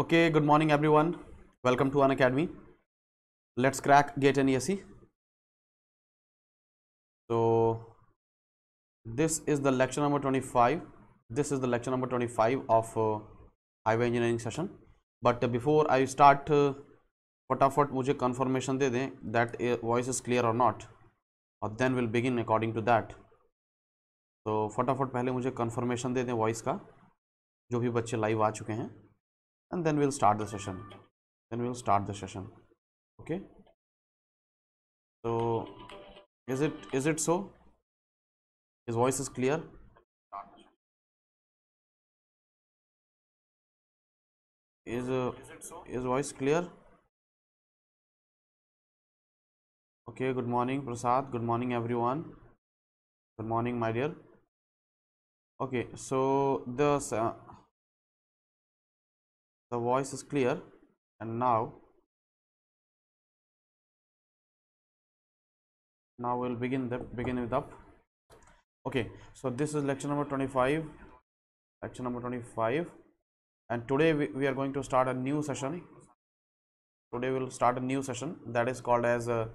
Okay good morning everyone welcome to Unacademy let's crack GATE and AC तो this is the lecture number twenty five this is the lecture number twenty five of highway engineering session but before I start फटाफट मुझे confirmation दे दें that voice is clear और not और then will begin according to that तो फटाफट पहले मुझे कन्फर्मेशन दे दें वॉइस का जो भी बच्चे लाइव आ चुके हैं and then we'll start the session then we'll start the session okay so is it is it so his voice is clear is uh, is, so? is voice clear okay good morning prasad good morning everyone good morning my dear okay so the uh, the voice is clear and now now we'll begin the begin with up okay so this is lecture number 25 lecture number 25 and today we, we are going to start a new session today we'll start a new session that is called as a uh,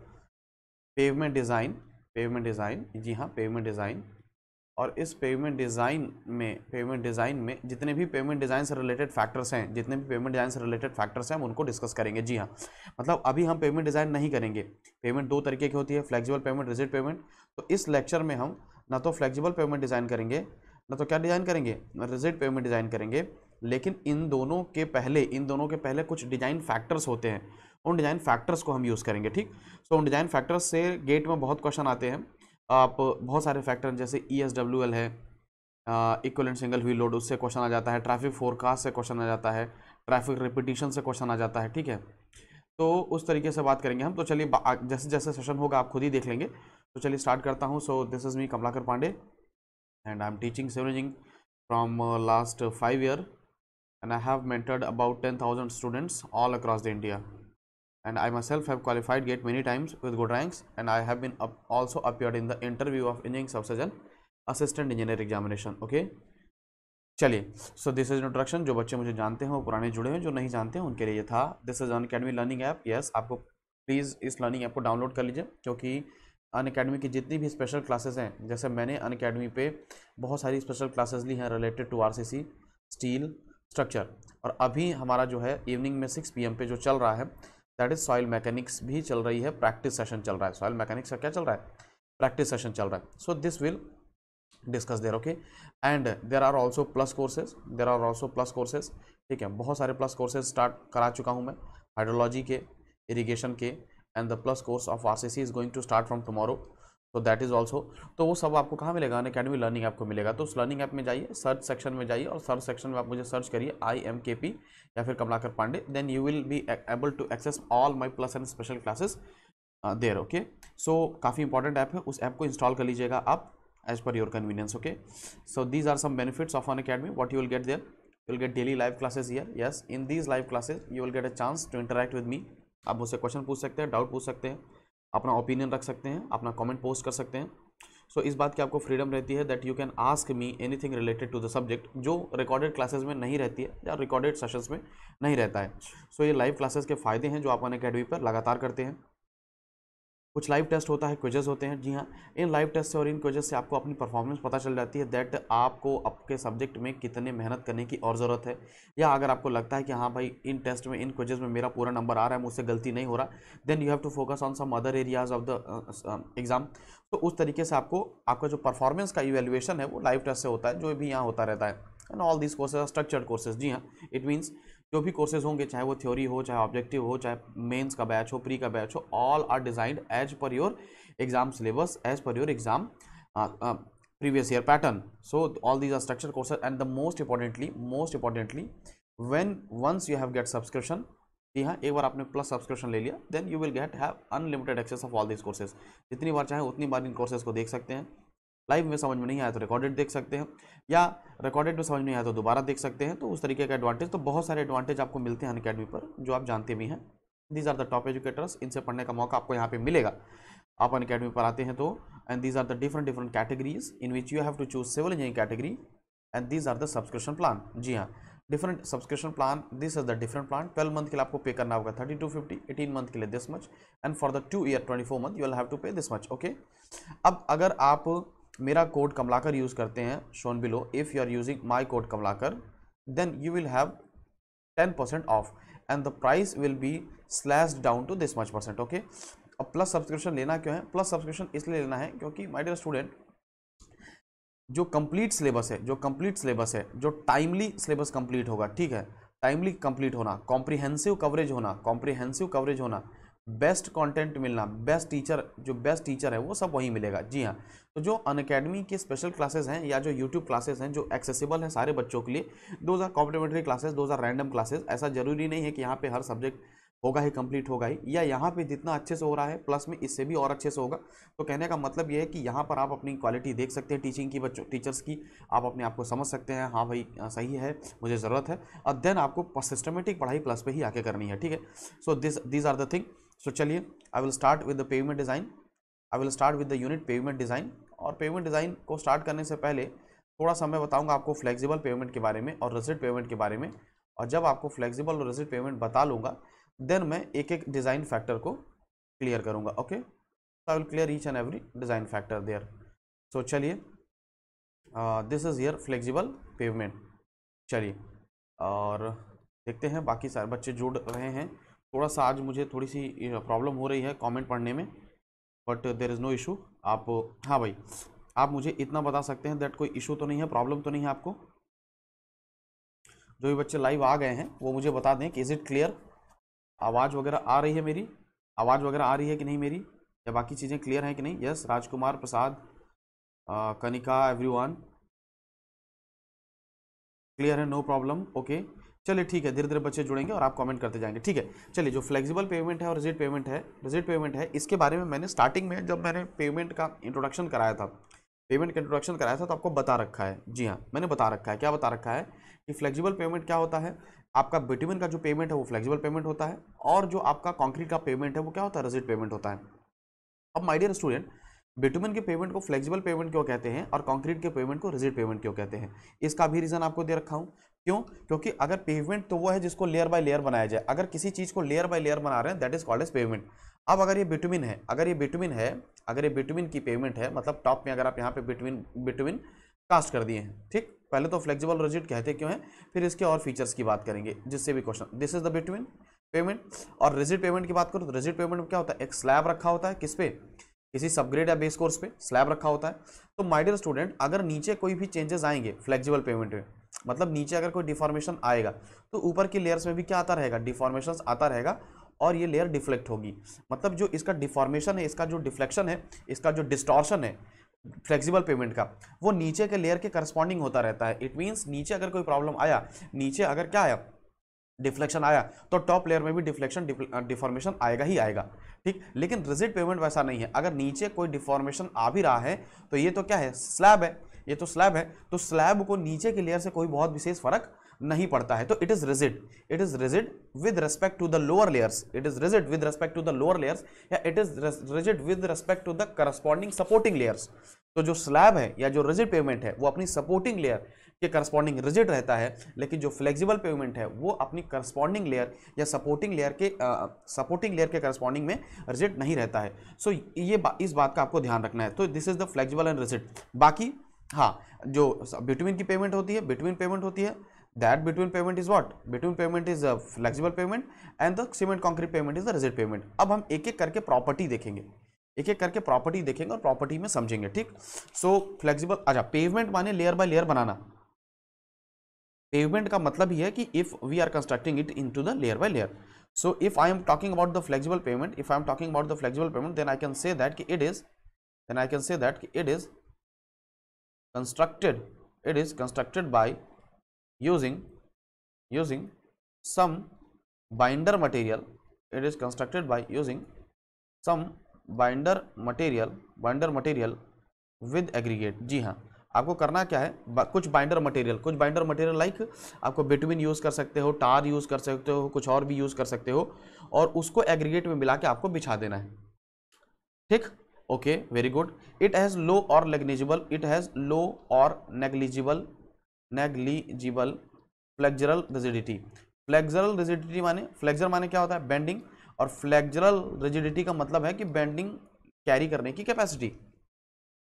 pavement design pavement design ji pavement design और इस pavement design में pavement design में जितने भी pavement design से related factors हैं जितने भी पेमेंट डिज़ाइन से रिलेटेड फैक्टर्स हैं हम उनको डिस्कस करेंगे जी हाँ मतलब अभी हम पेमेंट डिज़ाइन नहीं करेंगे पेमेंट दो तरीके की होती है फ्लेक्सिबल पेमेंट रिजिट पेमेंट तो इस लेक्चर में हम ना तो फ्लेक्सिबल पेमेंट डिज़ाइन करेंगे ना तो क्या डिज़ाइन करेंगे रिजिट पेमेंट डिज़ाइन करेंगे लेकिन इन दोनों के पहले इन दोनों के पहले कुछ डिज़ाइन फैक्टर्स होते हैं उन डिज़ाइन फैक्टर्स को हम यूज़ करेंगे ठीक सो उन डिज़ाइन फैक्टर्स से गेट में बहुत क्वेश्चन आते हैं आप बहुत सारे फैक्टर जैसे ई एस डब्ल्यू एल है इक्वलेंट सिंगल व्हील लोड उससे क्वेश्चन आ जाता है ट्रैफिक फोरकास्ट से क्वेश्चन आ जाता है ट्रैफिक रिपीटिशन से क्वेश्चन आ जाता है ठीक है तो उस तरीके से बात करेंगे हम तो चलिए जैसे जैसे सेशन होगा आप खुद ही देख लेंगे तो चलिए स्टार्ट करता हूँ so this is me Kamalakar Pandey and I am teaching engineering from last five year and I have mentored about ten thousand students all across the India and I myself have qualified GATE many times with good ranks and I have been up also appeared in the interview of engineering subsurgeon assistant engineer examination okay चलिए so this is introduction जो बच्चे मुझे जानते हैं वो पुराने जुड़े हैं जो नहीं जानते हैं उनके लिए ये था this is Unacademy learning app yes आपको प्लीज़ इस लर्निंग ऐप को डाउनलोड कर लीजिए क्योंकि अन अकेडमी की जितनी भी स्पेशल क्लासेस हैं जैसे मैंने अन अकेडमी पर बहुत सारी स्पेशल क्लासेस ली हैं related to R steel structure और अभी हमारा जो है इवनिंग में सिक्स पी पे जो चल रहा है दैट इज सॉइल मैकेनिक्स भी चल रही है प्रैक्टिस सेशन चल रहा है सॉइल मैकेनिक्स का क्या चल रहा है प्रैक्टिस सेशन चल रहा है so this will discuss there okay and there are also plus courses there are also plus courses ठीक है बहुत सारे प्लस कोर्सेज स्टार्ट करा चुका हूँ मैं हाइड्रोलॉजी के इरीगेशन के and the plus course of R C C is going to start from tomorrow तो दैट इज़ ऑल्सो तो वो सब आपको कहाँ मिलेगा अन अकेडमी लर्निंग ऐप को मिलेगा तो उस लर्निंग ऐप में जाइए सर्च सेक्शन में जाइए और सर्च सेक्शन में आप मुझे सर्च करिए आई एम के पी या फिर Kamalakar Pandey then you will be able to access all my plus and special classes there okay so काफ़ी इंपॉर्टेंट ऐप है उस ऐप को इंस्टॉल कर लीजिएगा आप as per your convenience okay so these are some benefits of Unacademy what you will get there you will get daily live classes yeah yes in these live classes you will get a chance to interact with me आप मुझसे question पूछ सकते हैं doubt पूछ सकते हैं अपना opinion रख सकते हैं अपना कमेंट पोस्ट कर सकते हैं सो so, इस बात की आपको फ्रीडम रहती है that you can ask me anything related to the subject जो रिकॉर्डेड क्लासेस में नहीं रहती है या रिकॉर्डेड सेशंस में नहीं रहता है सो so, ये लाइव क्लासेस के फ़ायदे हैं जो आप अन अकेडमी पर लगातार करते हैं कुछ लाइव टेस्ट होता है क्विजेस होते हैं जी हाँ इन लाइव टेस्ट से और इन क्विजेस से आपको अपनी परफॉर्मेंस पता चल जाती है दैट आपको आपके सब्जेक्ट में कितने मेहनत करने की और ज़रूरत है या अगर आपको लगता है कि हाँ भाई इन टेस्ट में इन क्विजेस में मेरा पूरा नंबर आ रहा है मुझसे गलती नहीं हो रहा then you have to focus on some other areas of the exam तो उस तरीके से आपको आपका जो परफॉर्मेंस का इवेल्युएशन है वो लाइव टेस्ट से होता है जो भी यहाँ होता रहता है and all these courses structured courses जी हाँ इट मीन्स जो भी कोर्सेज होंगे चाहे वो थ्योरी हो चाहे ऑब्जेक्टिव हो चाहे मेंस का बैच हो प्री का बैच हो all are designed as per your exam syllabus as per your exam previous year pattern so all these are structure courses and the most importantly most importantly when once you have get subscription जी हाँ एक बार आपने plus subscription ले लिया then you will get have unlimited access of all this courses जितनी बार चाहे उतनी बार इन कोर्सेज को देख सकते हैं लाइव में समझ में नहीं आया तो रिकॉर्डेड देख सकते हैं या रिकॉर्डेड में समझ नहीं आया तो दोबारा देख सकते हैं तो उस तरीके का एडवांटेज तो बहुत सारे एडवांटेज आपको मिलते हैं अनकेडमी पर जो आप जानते भी हैं these are the top educators इनसे पढ़ने का मौका आपको यहाँ पे मिलेगा आप अनकेडमी पर आते हैं तो and these are the different different categories in which you have to choose civil engineering category and these are the subscription plan जी हाँ different subscription plan this is the different plan twelve month के लिए आपको pay करना होगा thirty two fifty eighteen month के लिए this much and for the two year twenty four month you will have to pay this much okay अब अगर आप मेरा कोड कमलाकर यूज़ करते हैं shown below if you are using my code Kamalakar then you will have ten percent off and the price will be slash down to this much percent okay अब plus subscription लेना क्यों है plus subscription इसलिए लेना है क्योंकि my dear student जो complete syllabus है जो कंप्लीट सिलेबस है जो टाइमली सिलेबस कंप्लीट होगा ठीक है टाइमली कंप्लीट होना कॉम्प्रीहेंसिव कवरेज होना कॉम्प्रीहेंसिव कवरेज होना बेस्ट कंटेंट मिलना बेस्ट टीचर जो बेस्ट टीचर है वो सब वहीं मिलेगा जी हाँ तो जो अन अकेडमी के स्पेशल क्लासेस हैं या जो यूट्यूब क्लासेस हैं जो एक्सेसिबल हैं सारे बच्चों के लिए दो हज़ार कॉम्प्लीमेंट्री क्लासेस दो हज़ार रैंडम क्लासेस ऐसा जरूरी नहीं है कि यहाँ पे हर सब्जेक्ट होगा ही कंप्लीट होगा ही या यहाँ पे जितना अच्छे से हो रहा है प्लस में इससे भी और अच्छे से होगा तो कहने का मतलब ये है कि यहाँ पर आप अपनी क्वालिटी देख सकते हैं टीचिंग की बच्चों टीचर्स की आप अपने आप को समझ सकते हैं हाँ भाई सही है मुझे ज़रूरत है और देन आपको सिस्टमेटिक पढ़ाई प्लस पे ही आके करनी है ठीक है so this these are the thing so चलिए I will start with the pavement design I will start with the unit pavement design और पेवमेंट डिज़ाइन को स्टार्ट करने से पहले थोड़ा सा मैं बताऊंगा आपको फ्लेक्सिबल पेमेंट के बारे में और रिजिट पेमेंट के बारे में और जब आपको फ्लेक्सिबल और रिजिट पेमेंट बता लूँगा देन मैं एक एक डिज़ाइन फैक्टर को क्लियर करूँगा okay I will clear each and every design factor there so चलिए this is your flexible pavement चलिए और देखते हैं बाकी सारे बच्चे जुड़ रहे हैं थोड़ा सा आज मुझे थोड़ी सी प्रॉब्लम हो रही है कमेंट पढ़ने में but there is no issue आप हाँ भाई आप मुझे इतना बता सकते हैं दैट कोई इशू तो नहीं है प्रॉब्लम तो नहीं है आपको जो भी बच्चे लाइव आ गए हैं वो मुझे बता दें कि इज़ इट क्लियर आवाज़ वगैरह आ रही है मेरी आवाज़ वगैरह आ रही है कि नहीं मेरी या बाकी चीज़ें क्लियर हैं कि नहीं yes Rajkumar Prasad Kanika every clear है नो प्रॉब्लम ओके चलिए ठीक है धीरे धीरे बच्चे जुड़ेंगे और आप कमेंट करते जाएंगे ठीक है चलिए जो फ्लेक्सिबल पेमेंट है और रिजिट पेमेंट है रिजिट पेमेंट है इसके बारे में मैंने स्टार्टिंग में जब मैंने पेमेंट का इंट्रोडक्शन कराया था पेमेंट का इंट्रोडक्शन कराया था तो आपको बता रखा है जी हाँ मैंने बता रखा है क्या बता रखा है कि फ्लेक्सिबल पेमेंट क्या होता है आपका बिटविन का जो पेमेंट है वो फ्लेक्सिबल पेमेंट होता है और जो आपका कॉन्क्रीट का पेमेंट है वो क्या होता है रिजिट पेमेंट होता है अब माई डियर स्टूडेंट बिटुमिन के पेमेंट को फ्लेक्सिबल पेमेंट क्यों कहते हैं और कॉन्क्रीट के पेमेंट को रिजिट पेमेंट क्यों कहते हैं इसका भी रीज़न आपको दे रखा हूँ क्यों क्योंकि अगर पेवमेंट तो वो है जिसको लेयर बाय लेयर बनाया जाए अगर किसी चीज़ को लेयर बाय लेयर बना रहे हैं that is called as pavement अब अगर ये बिटवीन है अगर ये बिटवीन है अगर ये बिटवीन की पेवमेंट है मतलब टॉप में अगर आप यहाँ पे बिटवीन बिटवीन कास्ट कर दिए हैं ठीक पहले तो फ्लेक्जिबल रजिट कहते क्यों है फिर इसके और फीचर्स की बात करेंगे जिससे भी question this is the bitumen pavement और रिजिट पेमेंट की बात करूँ तो रिजिट पेमेंट में क्या होता है एक स्लैब रखा होता है किस पे किसी सबग्रेड या बेस कोर्स पे स्लैब रखा होता है तो माइडियर स्टूडेंट अगर नीचे कोई भी चेंजेस आएंगे फ्लेक्जिबल पेमेंट में मतलब नीचे अगर कोई डिफॉर्मेशन आएगा तो ऊपर की लेयर्स में भी क्या आता रहेगा डिफॉर्मेशन आता रहेगा और ये लेयर डिफ्लेक्ट होगी मतलब जो इसका डिफॉर्मेशन है इसका जो डिफ्लेक्शन है इसका जो डिस्टॉर्शन है फ्लेक्सिबल पेमेंट का वो नीचे के लेयर के करस्पॉन्डिंग होता रहता है इट मीन्स नीचे अगर कोई प्रॉब्लम आया नीचे अगर क्या आया डिफ्लेक्शन आया तो टॉप लेयर में भी डिफ्लेक्शन डिफॉर्मेशन आएगा ही आएगा ठीक लेकिन रिजिट पेमेंट वैसा नहीं है अगर नीचे कोई डिफॉर्मेशन आ भी रहा है तो ये तो क्या है स्लैब है ये तो स्लैब है तो स्लैब को नीचे के लेयर से कोई बहुत विशेष फर्क नहीं पड़ता है तो it is rigid it is rigid with respect to the lower layers it is rigid with respect to the lower layers या it is rigid with respect to the corresponding supporting layers तो जो slab है या जो rigid payment है वो अपनी supporting layer के करस्पॉन्डिंग रिजिड रहता है लेकिन जो फ्लेक्सिबल पेमेंट है वो अपनी करस्पॉन्डिंग लेयर या सपोर्टिंग लेयर के सपोर्टिंग लेयर के करस्पॉन्डिंग में रिजिड नहीं रहता है सो so, ये बा, इस बात का आपको ध्यान रखना है तो this is the flexible and rigid बाकी हाँ जो बिटवीन की पेमेंट होती है बिटवीन पेमेंट होती है that bitumen pavement is what bitumen pavement is a flexible pavement and the cement concrete pavement is the rigid pavement अब हम एक एक करके प्रॉपर्टी देखेंगे एक एक करके प्रॉपर्टी देखेंगे और प्रॉपर्टी में समझेंगे ठीक सो फ्लेक्सिबल अच्छा पेमेंट माने लेयर बाय लेयर बनाना पेमेंट का मतलब ही है कि if we are constructing it into the layer by layer so if I am talking about the flexible pavement if I am talking about the flexible pavement then I can say that कि it is then I can say that कि it is constructed it is constructed by using using some binder material it is constructed by using some binder material binder material with aggregate ji ha आपको करना क्या है बा, कुछ binder material कुछ binder material like आपको bitumen use कर सकते हो टार यूज़ कर सकते हो कुछ और भी यूज़ कर सकते हो और उसको एग्रीगेट में मिला के आपको बिछा देना है ठीक okay very good it has low और नेग्लिजिबल इट हैज लो और negligible negligible flexural rigidity flexural rigidity माने फ्लेक्जर माने क्या होता है बेंडिंग और फ्लेक्जरल रिजिडिटी का मतलब है कि बेंडिंग कैरी करने की कैपेसिटी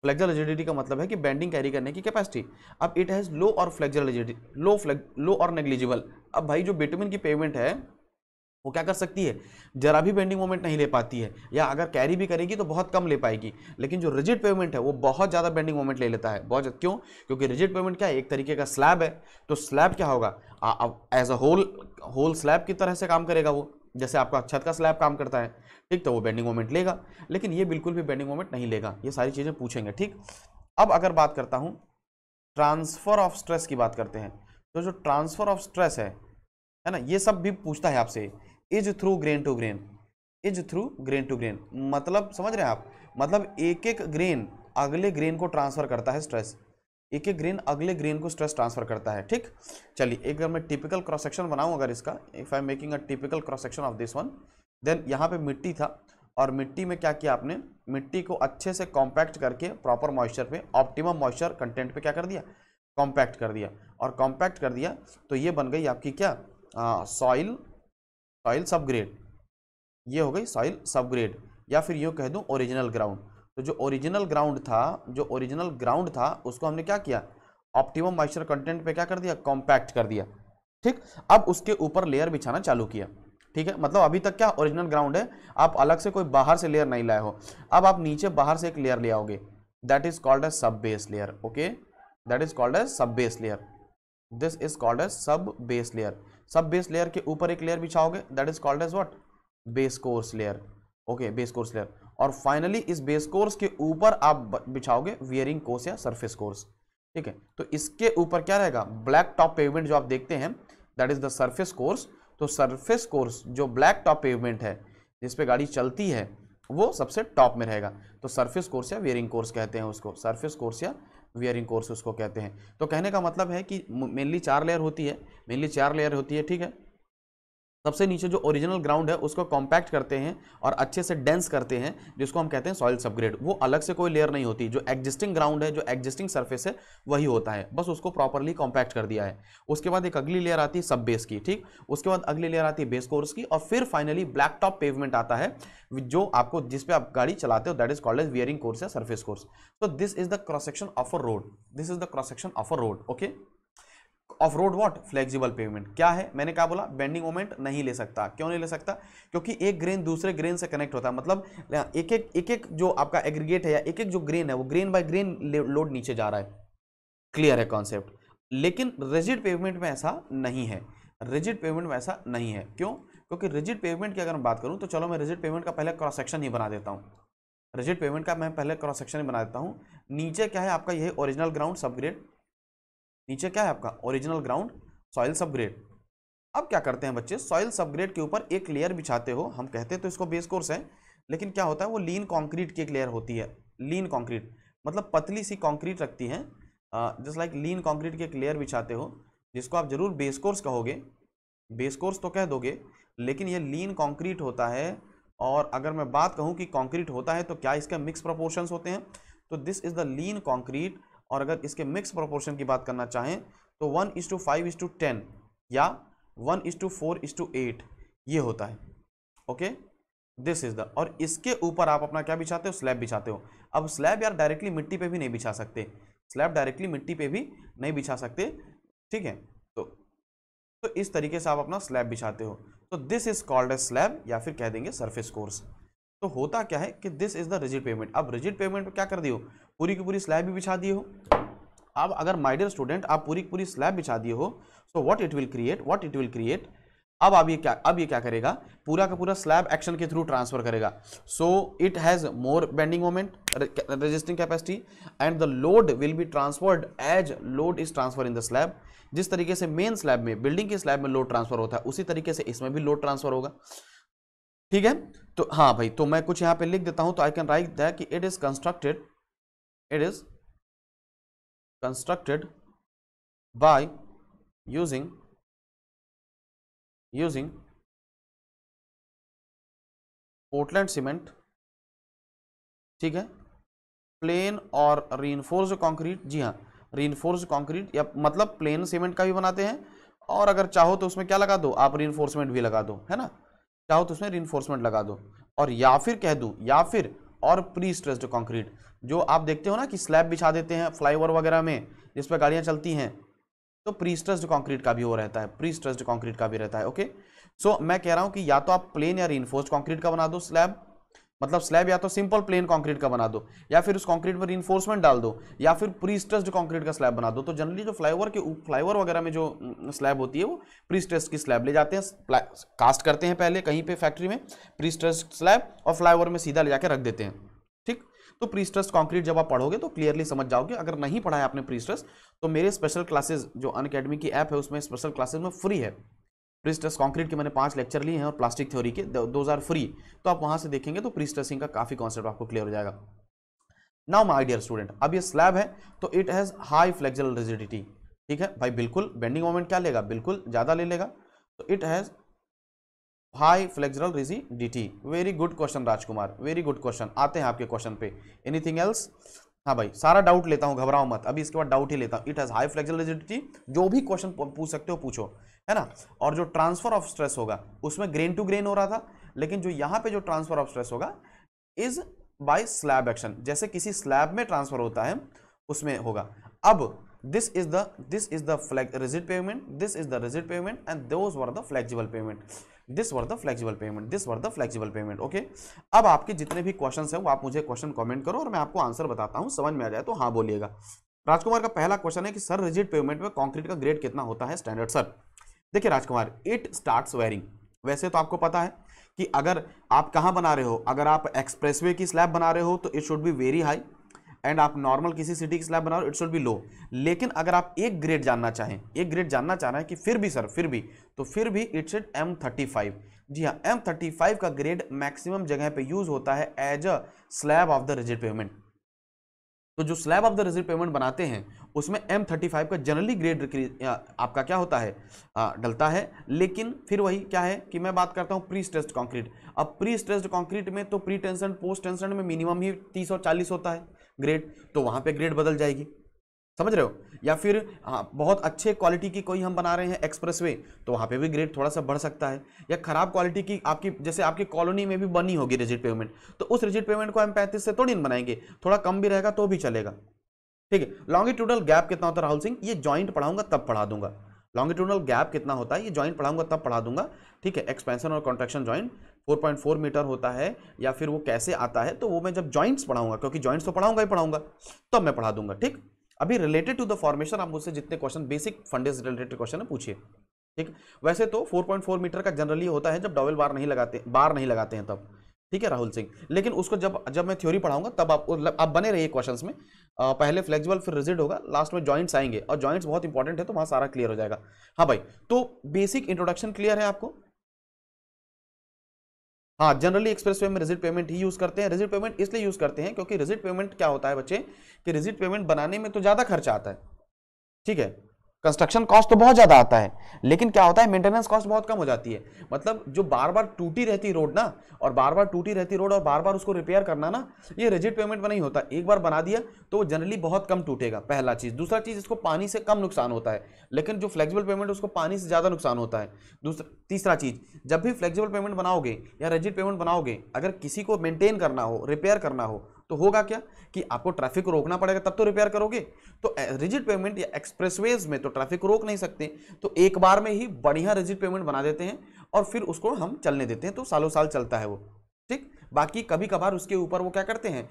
फ्लेक्जर रिजिडिटी का मतलब है कि बेंडिंग कैरी करने की कैपेसिटी अब इट हैज लो और फ्लेक्जर रिजिडिटी लो फ्लेक् लो और नेग्लिजिबल अब भाई जो बिटमिन की पेमेंट है वो क्या कर सकती है जरा भी बेंडिंग मोमेंट नहीं ले पाती है या अगर कैरी भी करेगी तो बहुत कम ले पाएगी लेकिन जो रिजिड पेमेंट है वो बहुत ज़्यादा बेंडिंग मोमेंट ले लेता है बहुत क्यों क्योंकि रिजिड पेमेंट क्या है एक तरीके का स्लैब है तो स्लैब क्या होगा अब as a whole whole slab की तरह से काम करेगा वो जैसे आपका छत का स्लैब काम करता है ठीक तो वो बेंडिंग मोमेंट लेगा लेकिन ये बिल्कुल भी बेंडिंग मोमेंट नहीं लेगा ये सारी चीज़ें पूछेंगे ठीक अब अगर बात करता हूँ ट्रांसफ़र ऑफ स्ट्रेस की बात करते हैं तो जो ट्रांसफ़र ऑफ स्ट्रेस है है ना ये सब भी पूछता है आपसे is through grain to grain is through grain to grain मतलब समझ रहे हैं आप मतलब एक एक ग्रेन अगले ग्रेन को ट्रांसफ़र करता है स्ट्रेस एक एक ग्रेन अगले ग्रेन को स्ट्रेस ट्रांसफ़र करता है ठीक चलिए एक अगर मैं टिपिकल क्रॉस सेक्शन बनाऊँ अगर इसका if I am making a typical cross section of this one then यहाँ पे मिट्टी था और मिट्टी में क्या किया आपने मिट्टी को अच्छे से कॉम्पैक्ट करके प्रॉपर मॉइस्चर पे ऑप्टिमम मॉइस्चर कंटेंट पे क्या कर दिया कॉम्पैक्ट कर दिया और कॉम्पैक्ट कर दिया तो ये बन गई आपकी क्या सॉइल सॉइल सबग्रेड ये हो गई सॉइल सबग्रेड या फिर यूँ कह दूँ ओरिजिनल ग्राउंड तो जो ओरिजिनल ग्राउंड था जो ओरिजिनल ग्राउंड था उसको हमने क्या किया ऑप्टिमम मॉइस्चर कंटेंट पे क्या कर दिया कॉम्पैक्ट कर दिया ठीक अब उसके ऊपर लेयर बिछाना चालू किया ठीक है मतलब अभी तक क्या ओरिजिनल ग्राउंड है आप अलग से कोई बाहर से लेयर नहीं लाए हो अब आप नीचे बाहर से एक लेयर ले आओगे that is called a sub base layer okay that is called a sub base layer this is called a sub base layer sub base layer के ऊपर एक लेयर बिछाओगे that is called as what base course layer okay base course layer और finally इस base course के ऊपर आप बिछाओगे वियरिंग कोर्स या सर्फेस कोर्स ठीक है तो इसके ऊपर क्या रहेगा ब्लैक टॉप पेवमेंट जो आप देखते हैं that is the surface course तो सर्फेस कोर्स जो ब्लैक टॉप पेवमेंट है जिस पे गाड़ी चलती है वो सबसे टॉप में रहेगा तो सर्फेस कोर्स या वेयरिंग कोर्स कहते हैं उसको सर्फेस कोर्स या वियरिंग कोर्स उसको कहते हैं तो कहने का मतलब है कि मेनली चार लेयर होती है मेनली चार लेयर होती है ठीक है सबसे नीचे जो ओरिजिनल ग्राउंड है उसको कॉम्पैक्ट करते हैं और अच्छे से डेंस करते हैं जिसको हम कहते हैं सॉइल सबग्रेड वो अलग से कोई लेयर नहीं होती जो एग्जिस्टिंग ग्राउंड है जो एग्जिस्टिंग सरफेस है वही होता है बस उसको प्रॉपरली कॉम्पैक्ट कर दिया है उसके बाद एक अगली लेयर आती है सब बेस की ठीक उसके बाद अगली लेयर आती है बेस कोर्स की और फिर फाइनली ब्लैक टॉप पेवमेंट आता है जो आपको जिसपे आप गाड़ी चलाते हो that is called as wearing course या सर्फेस कोर्स तो this is the cross section of a road this is the cross section of a road okay of road what flexible pavement क्या है मैंने क्या बोला बेंडिंग मोमेंट नहीं ले सकता क्यों नहीं ले सकता क्योंकि एक ग्रेन दूसरे ग्रेन से कनेक्ट होता है मतलब एक एक एक एक जो आपका एग्रीगेट है या एक एक जो ग्रेन है वो ग्रेन बाय ग्रेन लोड नीचे जा रहा है क्लियर है कॉन्सेप्ट लेकिन रिजिड पेमेंट में ऐसा नहीं है रिजिड पेमेंट में ऐसा नहीं है क्यों क्योंकि रिजिड पेमेंट की अगर मैं बात करूँ तो चलो मैं रिजिड पेमेंट का पहले क्रॉस सेक्शन ही बना देता हूँ रिजिड पेमेंट का मैं पहले क्रॉस सेक्शन ही बना देता हूँ नीचे क्या है आपका यही ओरिजिनल ग्राउंड सब ग्रेड नीचे क्या है आपका ओरिजिनल ग्राउंड सॉइल सबग्रेड अब क्या करते हैं बच्चे सॉइल सबग्रेड के ऊपर एक लेयर बिछाते हो हम कहते तो इसको बेस कोर्स है लेकिन क्या होता है वो लीन कॉन्क्रीट की एक लेयर होती है लीन कॉन्क्रीट मतलब पतली सी कॉन्क्रीट रखती है जस्ट लाइक लीन कॉन्क्रीट की एक लेयर बिछाते हो जिसको आप जरूर बेस कोर्स कहोगे बेस कोर्स तो कह दोगे लेकिन ये लीन कॉन्क्रीट होता है और अगर मैं बात कहूँ कि कॉन्क्रीट होता है तो क्या इसके मिक्स प्रपोर्शन होते हैं तो this is the lean concrete और अगर इसके मिक्स प्रोपोर्शन की बात करना चाहें तो one is to five is to ten या one is to four is to eight ये होता है ओके दिस इज द और इसके ऊपर आप अपना क्या बिछाते हो स्लैब बिछाते हो अब स्लैब यार डायरेक्टली मिट्टी पे भी नहीं बिछा सकते स्लैब डायरेक्टली मिट्टी पे भी नहीं बिछा सकते ठीक है तो तो इस तरीके से आप अपना स्लैब बिछाते हो तो this is called a slab या फिर कह देंगे सर्फेस कोर्स तो होता क्या है कि this is the rigid pavement अब रिजिड पेमेंट क्या कर दियो पूरी की पूरी स्लैब भी बिछा दिए हो अब अगर माइडियर स्टूडेंट आप पूरी की पूरी स्लैब बिछा दिए हो so what it will create what it will create अब अब ये क्या अब ये क्या करेगा पूरा का पूरा स्लैब एक्शन के थ्रू ट्रांसफर करेगा so it has more bending moment resisting capacity and the load will be transferred as load is transfer in the slab जिस तरीके से मेन स्लैब में बिल्डिंग के स्लैब में लोड ट्रांसफर होता है उसी तरीके से इसमें भी लोड ट्रांसफर होगा ठीक है तो हाँ भाई तो मैं कुछ यहाँ पे लिख देता हूँ तो आई कैन राइट दैट कि it is constructed it is constructed by using using Portland cement ठीक है प्लेन और रीनफोर्स कॉन्क्रीट जी हाँ रीनफोर्स कॉन्क्रीट या मतलब प्लेन सीमेंट का भी बनाते हैं और अगर चाहो तो उसमें क्या लगा दो आप रीनफोर्समेंट भी लगा दो है ना चाहो तो उसमें रीनफोर्समेंट लगा दो और या फिर कह दूँ या फिर और प्री स्ट्रेस्ड कंक्रीट जो आप देखते हो ना कि स्लैब बिछा देते हैं फ्लाईओवर वगैरह में जिस पर गाड़ियाँ चलती हैं तो प्री स्ट्रेस्ड कंक्रीट का भी वो रहता है प्री स्ट्रेस्ड कंक्रीट का भी रहता है ओके सो so, मैं कह रहा हूँ कि या तो आप प्लेन या रीनफोर्स कंक्रीट का बना दो स्लैब मतलब स्लैब या तो सिंपल प्लेन कंक्रीट का बना दो या फिर उस कंक्रीट में इन्फोर्समेंट डाल दो या फिर प्रीस्ट्रेस्ड कंक्रीट का स्लैब बना दो तो जनरली जो फ्लाईओवर के फ्लाईओवर वगैरह में जो स्लैब होती है वो प्रीस्ट्रेस की स्लैब ले जाते हैं कास्ट करते हैं पहले कहीं पे फैक्ट्री में प्रीस्ट्रेस स्लैब और फ्लाईओवर में सीधा ले जाकर रख देते हैं ठीक तो प्रीस्ट्रेस कॉन्क्रीट जब आप पढ़ोगे तो क्लियरली समझ जाओगे अगर नहीं पढ़ा है आपने प्रीस्ट्रेस तो मेरे स्पेशल क्लासेज जो अन की ऐप है उसमें स्पेशल क्लासेज में फ्री है प्रिस्टस कॉन्क्रीट के मैंने पांच लेक्चर लिए हैं और प्लास्टिक थ्योरी के दो आर फ्री तो आप वहां से देखेंगे तो प्रिस्टसिंग का काफी कॉन्सेप्ट आपको क्लियर हो जाएगा नाउ माई डियर स्टूडेंट अब ये स्लैब है तो it has high flexural rigidity ठीक है भाई बिल्कुल बेंडिंग मोमेंट क्या लेगा बिल्कुल ज़्यादा ले लेगा तो it has high flexural rigidity very good question Rajkumar very good question आते हैं आपके क्वेश्चन पे एनीथिंग एल्स हाँ भाई सारा डाउट लेता हूँ घबराओ मत अभी इसके बाद डाउट ही लेता हूँ it has high flexible rigidity जो भी क्वेश्चन पूछ सकते हो पूछो है ना और जो ट्रांसफर ऑफ स्ट्रेस होगा उसमें ग्रेन टू ग्रेन हो रहा था लेकिन जो यहाँ पे जो ट्रांसफर ऑफ स्ट्रेस होगा इज बाय स्लैब एक्शन जैसे किसी स्लैब में ट्रांसफर होता है उसमें होगा अब this is the this is the flag rigid pavement this is the rigid pavement and those were the flexible pavement this were the flexible pavement this were the flexible pavement okay अब आपके जितने भी question है वो आप मुझे question comment करो और मैं आपको आंसर बताता हूँ समझ में आ जाए तो हाँ बोलिएगा राजकुमार का पहला क्वेश्चन है कि सर रिजिट पेमेंट में कॉन्क्रीट का ग्रेड कितना होता है स्टैंडर्ड सर देखिए राजकुमार इट स्टार्ट वेयरिंग वैसे तो आपको पता है कि अगर आप कहाँ बना रहे हो अगर आप एक्सप्रेसवे की स्लैब बना रहे हो तो it should be very high and आप नॉर्मल किसी सिटी की स्लैब बना रहे हो इट शुड बी लो लेकिन अगर आप एक ग्रेड जानना चाहें एक ग्रेड जानना चाह रहे हैं कि फिर भी सर फिर भी तो फिर भी it should M thirty five जी हाँ एम थर्टी फाइव का ग्रेड मैक्सिमम जगह पे यूज़ होता है as a slab of the rigid pavement तो जो slab of the rigid pavement बनाते हैं उसमें एम थर्टी फाइव का जनरली ग्रेड आपका क्या होता है डलता है लेकिन फिर वही क्या है कि मैं बात करता हूँ प्री स्ट्रेस्ड कॉन्क्रीट अब प्री स्ट्रेस्ड कॉन्क्रीट में तो प्री टेंशन पोस्ट टेंशन में मिनिमम ही तीस और चालीस होता है ग्रेड तो वहाँ पर ग्रेड बदल जाएगी समझ रहे हो या फिर हाँ बहुत अच्छे क्वालिटी की कोई हम बना रहे हैं एक्सप्रेस वे तो वहाँ पे भी ग्रेड थोड़ा सा बढ़ सकता है या खराब क्वालिटी की आपकी जैसे आपकी कॉलोनी में भी बनी होगी रिजिट पेमेंट तो उस रिजिट पेमेंट को हम पैंतीस से थोड़ी बनाएंगे थोड़ा कम भी रहेगा तो भी चलेगा ठीक है लॉन्गिट्यूडल गैप कितना होता है राहुल सिंह ये ज्वाइंट पढ़ाऊंगा तब पढ़ा दूंगा लॉन्गिट्यूडल गैप कितना होता है ये ज्वाइंट पढ़ाऊंगा तब पढ़ा दूंगा ठीक है एक्सपेंशन और कॉन्ट्रेक्शन ज्वाइंट 4.4 मीटर होता है या फिर वो कैसे आता है तो वो मैं जब जॉइंट्स पढ़ाऊंगा क्योंकि जॉइंट्स तो पढ़ाऊंगा ही पढ़ाऊंगा तब तो मैं पढ़ा दूंगा ठीक अभी रिलेटेड टू द फॉर्मेशन आप मुझसे जितने क्वेश्चन बेसिक फंडेज रिलेटेड क्वेश्चन है पूछिए ठीक वैसे तो 4.4 मीटर का जनरली होता है जब डबल बार नहीं लगाते बार नहीं लगाते हैं तब ठीक है राहुल सिंह लेकिन उसको जब जब मैं थ्योरी पढ़ाऊंगा तब आप मतलब आप बने रहिए क्वेश्चन में आ, पहले फ्लेक्सिबल फिर रिजिड होगा लास्ट में जॉइंट्स आएंगे और जॉइंट्स बहुत इंपॉर्टेंट है तो वहाँ सारा क्लियर हो जाएगा हाँ भाई तो बेसिक इंट्रोडक्शन क्लियर है आपको हाँ जनरली एक्सप्रेस वे में रिजिट पेमेंट ही यूज करते हैं रिजिट पेमेंट इसलिए यूज करते हैं क्योंकि रिजिट पेमेंट क्या होता है बच्चे कि रिजिट पेमेंट बनाने में तो ज्यादा खर्चा आता है ठीक है कंस्ट्रक्शन कॉस्ट तो बहुत ज़्यादा आता है लेकिन क्या होता है मेंटेनेंस कॉस्ट बहुत कम हो जाती है मतलब जो बार बार टूटी रहती रोड ना और बार बार टूटी रहती रोड और बार बार उसको रिपेयर करना ना ये रिजिट पेमेंट में नहीं होता एक बार बना दिया तो वो जनरली बहुत कम टूटेगा पहला चीज़ दूसरा चीज़ इसको पानी से कम नुकसान होता है लेकिन जो फ्लेक्सिबल पेमेंट उसको पानी से ज़्यादा नुकसान होता है दूसरा तीसरा चीज़ जब भी फ्लेक्सिबल पेमेंट बनाओगे या रिजिट पेमेंट बनाओगे अगर किसी को मेंटेन करना हो रिपेयर करना हो तो होगा क्या कि आपको ट्रैफिक रोकना पड़ेगा तब तो रिपेयर करोगे तो रिजिट पेमेंट या एक्सप्रेसवेज में तो ट्रैफिक रोक नहीं सकते तो एक बार में ही बढ़िया रिजिट पेमेंट बना देते हैं और फिर उसको हम चलने देते हैं तो सालों साल चलता है वो ठीक बाकी कभी कभार उसके ऊपर वो क्या करते हैं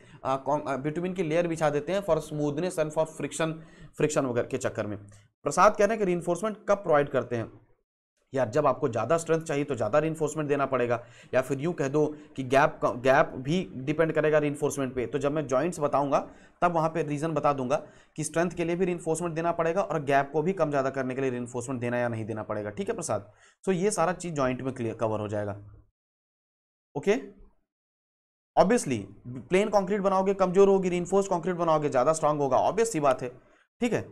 बिटुमिन की लेयर बिछा देते हैं for smoothness and for friction friction वगैरह के चक्कर में प्रसाद कह रहे हैं कि रीइन्फोर्समेंट कब प्रोवाइड करते हैं यार जब आपको ज़्यादा स्ट्रेंथ चाहिए तो ज़्यादा रीन्फोर्समेंट देना पड़ेगा या फिर यूँ कह दो कि गैप गैप भी डिपेंड करेगा रीन्फोर्समेंट पे तो जब मैं जॉइंट्स बताऊंगा तब वहाँ पे रीज़न बता दूंगा कि स्ट्रेंथ के लिए भी रीन्फोर्समेंट देना पड़ेगा और गैप को भी कम ज़्यादा करने के लिए रीन्फोर्समेंट देना या नहीं देना पड़ेगा ठीक है प्रसाद सो ये सारा चीज़ ज्वाइंट में क्लियर कवर हो जाएगा ओके ऑब्वियसली प्लेन कॉन्क्रीट बनाओगे कमजोर होगी रीन्फोर्स कॉन्क्रीट बनाओगे ज़्यादा स्ट्रांग होगा ऑब्वियस सी बात है ठीक है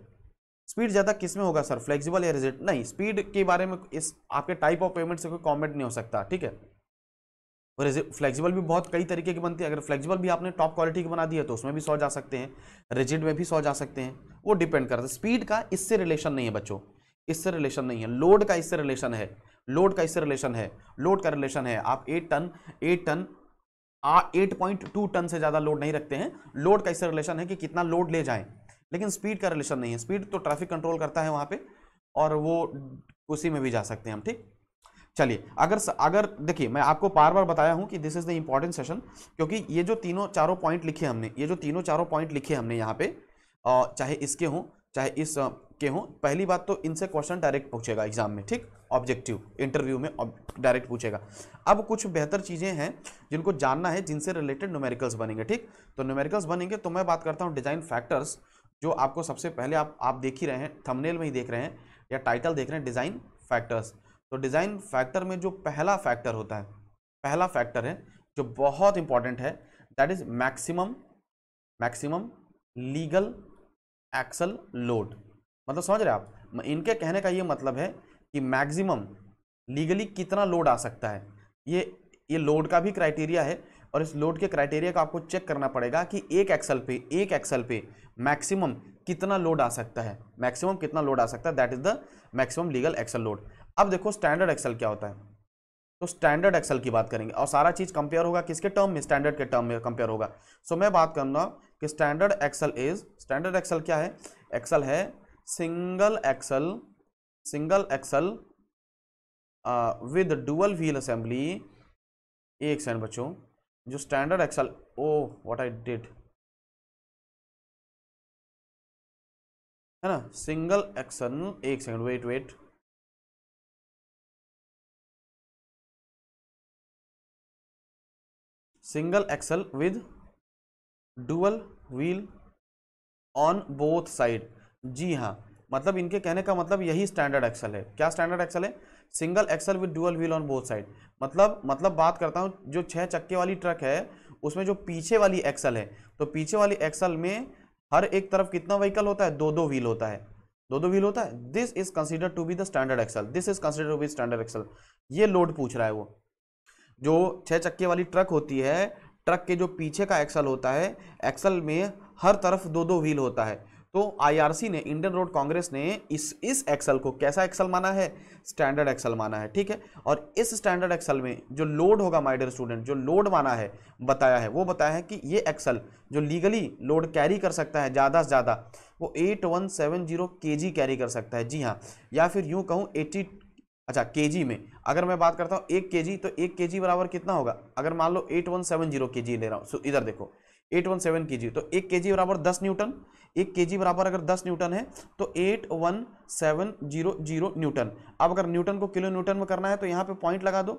स्पीड ज़्यादा किस में होगा सर फ्लेक्सिबल या रिजिट नहीं स्पीड के बारे में इस आपके टाइप ऑफ पेमेंट से कोई कॉमेंट नहीं हो सकता ठीक है फ्लेक्सिबल भी बहुत कई तरीके की बनती है अगर फ्लेक्सिबल भी आपने टॉप क्वालिटी की बना दी है तो उसमें भी सौ जा सकते हैं रिजिड में भी सौ जा सकते हैं वो डिपेंड करता है स्पीड का इससे रिलेशन नहीं है बच्चों इससे रिलेशन नहीं है लोड का इससे रिलेशन है लोड का इससे रिलेशन है लोड का रिलेशन है आप eight ton eight ton eight point two ton से ज़्यादा लोड नहीं रखते हैं लोड का इससे रिलेशन है कि कितना लोड ले जाएँ लेकिन स्पीड का रिलेशन नहीं है स्पीड तो ट्रैफिक कंट्रोल करता है वहाँ पे और वो उसी में भी जा सकते हैं हम ठीक चलिए अगर अगर देखिए मैं आपको बार बार बताया हूँ कि this is the important session क्योंकि ये जो तीनों चारों पॉइंट लिखे हमने ये जो तीनों चारों पॉइंट लिखे हमने यहाँ पे चाहे इसके हों चाहे इस के हों पहली बात तो इनसे क्वेश्चन डायरेक्ट पूछेगा एग्जाम में ठीक ऑब्जेक्टिव इंटरव्यू में डायरेक्ट पूछेगा अब कुछ बेहतर चीज़ें हैं जिनको जानना है जिनसे रिलेटेड न्यूमेरिकल्स बनेंगे ठीक तो न्यूमेरिकल्स बनेंगे तो मैं बात करता हूँ डिजाइन फैक्टर्स जो आपको सबसे पहले आप आप देख ही रहे हैं थंबनेल में ही देख रहे हैं या टाइटल देख रहे हैं डिज़ाइन फैक्टर्स तो डिज़ाइन फैक्टर में जो पहला फैक्टर होता है पहला फैक्टर है जो बहुत इंपॉर्टेंट है that is maximum maximum legal axle load मतलब समझ रहे आप इनके कहने का ये मतलब है कि मैक्सिमम लीगली कितना लोड आ सकता है ये ये लोड का भी क्राइटेरिया है और इस लोड के क्राइटेरिया का आपको चेक करना पड़ेगा कि एक एक्सल पे एक एक्सल पे मैक्सिमम कितना लोड आ सकता है मैक्सिमम कितना लोड आ सकता है that is the maximum legal axle load अब देखो स्टैंडर्ड एक्सल क्या होता है तो स्टैंडर्ड एक्सल की बात करेंगे और सारा चीज़ कंपेयर होगा किसके टर्म में स्टैंडर्ड के टर्म में कंपेयर होगा सो so, मैं बात कर रहा कि standard axle is standard axle क्या है एक्सल है single axle single axle with dual wheel assembly एक सेकंड बच्चों जो standard axle oh what I did है ना सिंगल एक्सल एक second wait wait single axle with dual wheel on both side जी हाँ मतलब इनके कहने का मतलब यही स्टैंडर्ड एक्सल है क्या स्टैंडर्ड एक्सल है single axle with dual wheel on both side मतलब मतलब बात करता हूँ जो छः चक्के वाली ट्रक है उसमें जो पीछे वाली एक्सल है तो पीछे वाली एक्सल में हर एक तरफ कितना व्हीकल होता है दो दो व्हील होता है दो दो व्हील होता है this is consider to be the standard axle this is consider to be standard axle ये लोड पूछ रहा है वो जो छः चक्के वाली ट्रक होती है ट्रक के जो पीछे का एक्सल होता है एक्सल में हर तरफ दो दो व्हील होता है तो आईआरसी ने इंडियन रोड कांग्रेस ने इस इस एक्सल को कैसा एक्सल माना है स्टैंडर्ड एक्सल माना है ठीक है और इस स्टैंडर्ड एक्सल में जो लोड होगा माइडर स्टूडेंट जो लोड माना है बताया है वो बताया है कि ये एक्सल जो लीगली लोड कैरी कर सकता है ज़्यादा से ज़्यादा वो eight one seven zero K जी कैरी कर सकता है जी हाँ या फिर यूँ कहूँ एटी अच्छा के में अगर मैं बात करता हूँ एक के जी तो एक के जी बराबर कितना होगा अगर मान लो eight one seven zero K G ले रहा हूँ सो इधर देखो एट वन सेवन के जी तो एक के जी बराबर दस न्यूटन एक के जी बराबर अगर दस न्यूटन है तो eight one seven zero zero newton अब अगर न्यूटन को किलो न्यूटन में करना है तो यहाँ पे पॉइंट लगा दो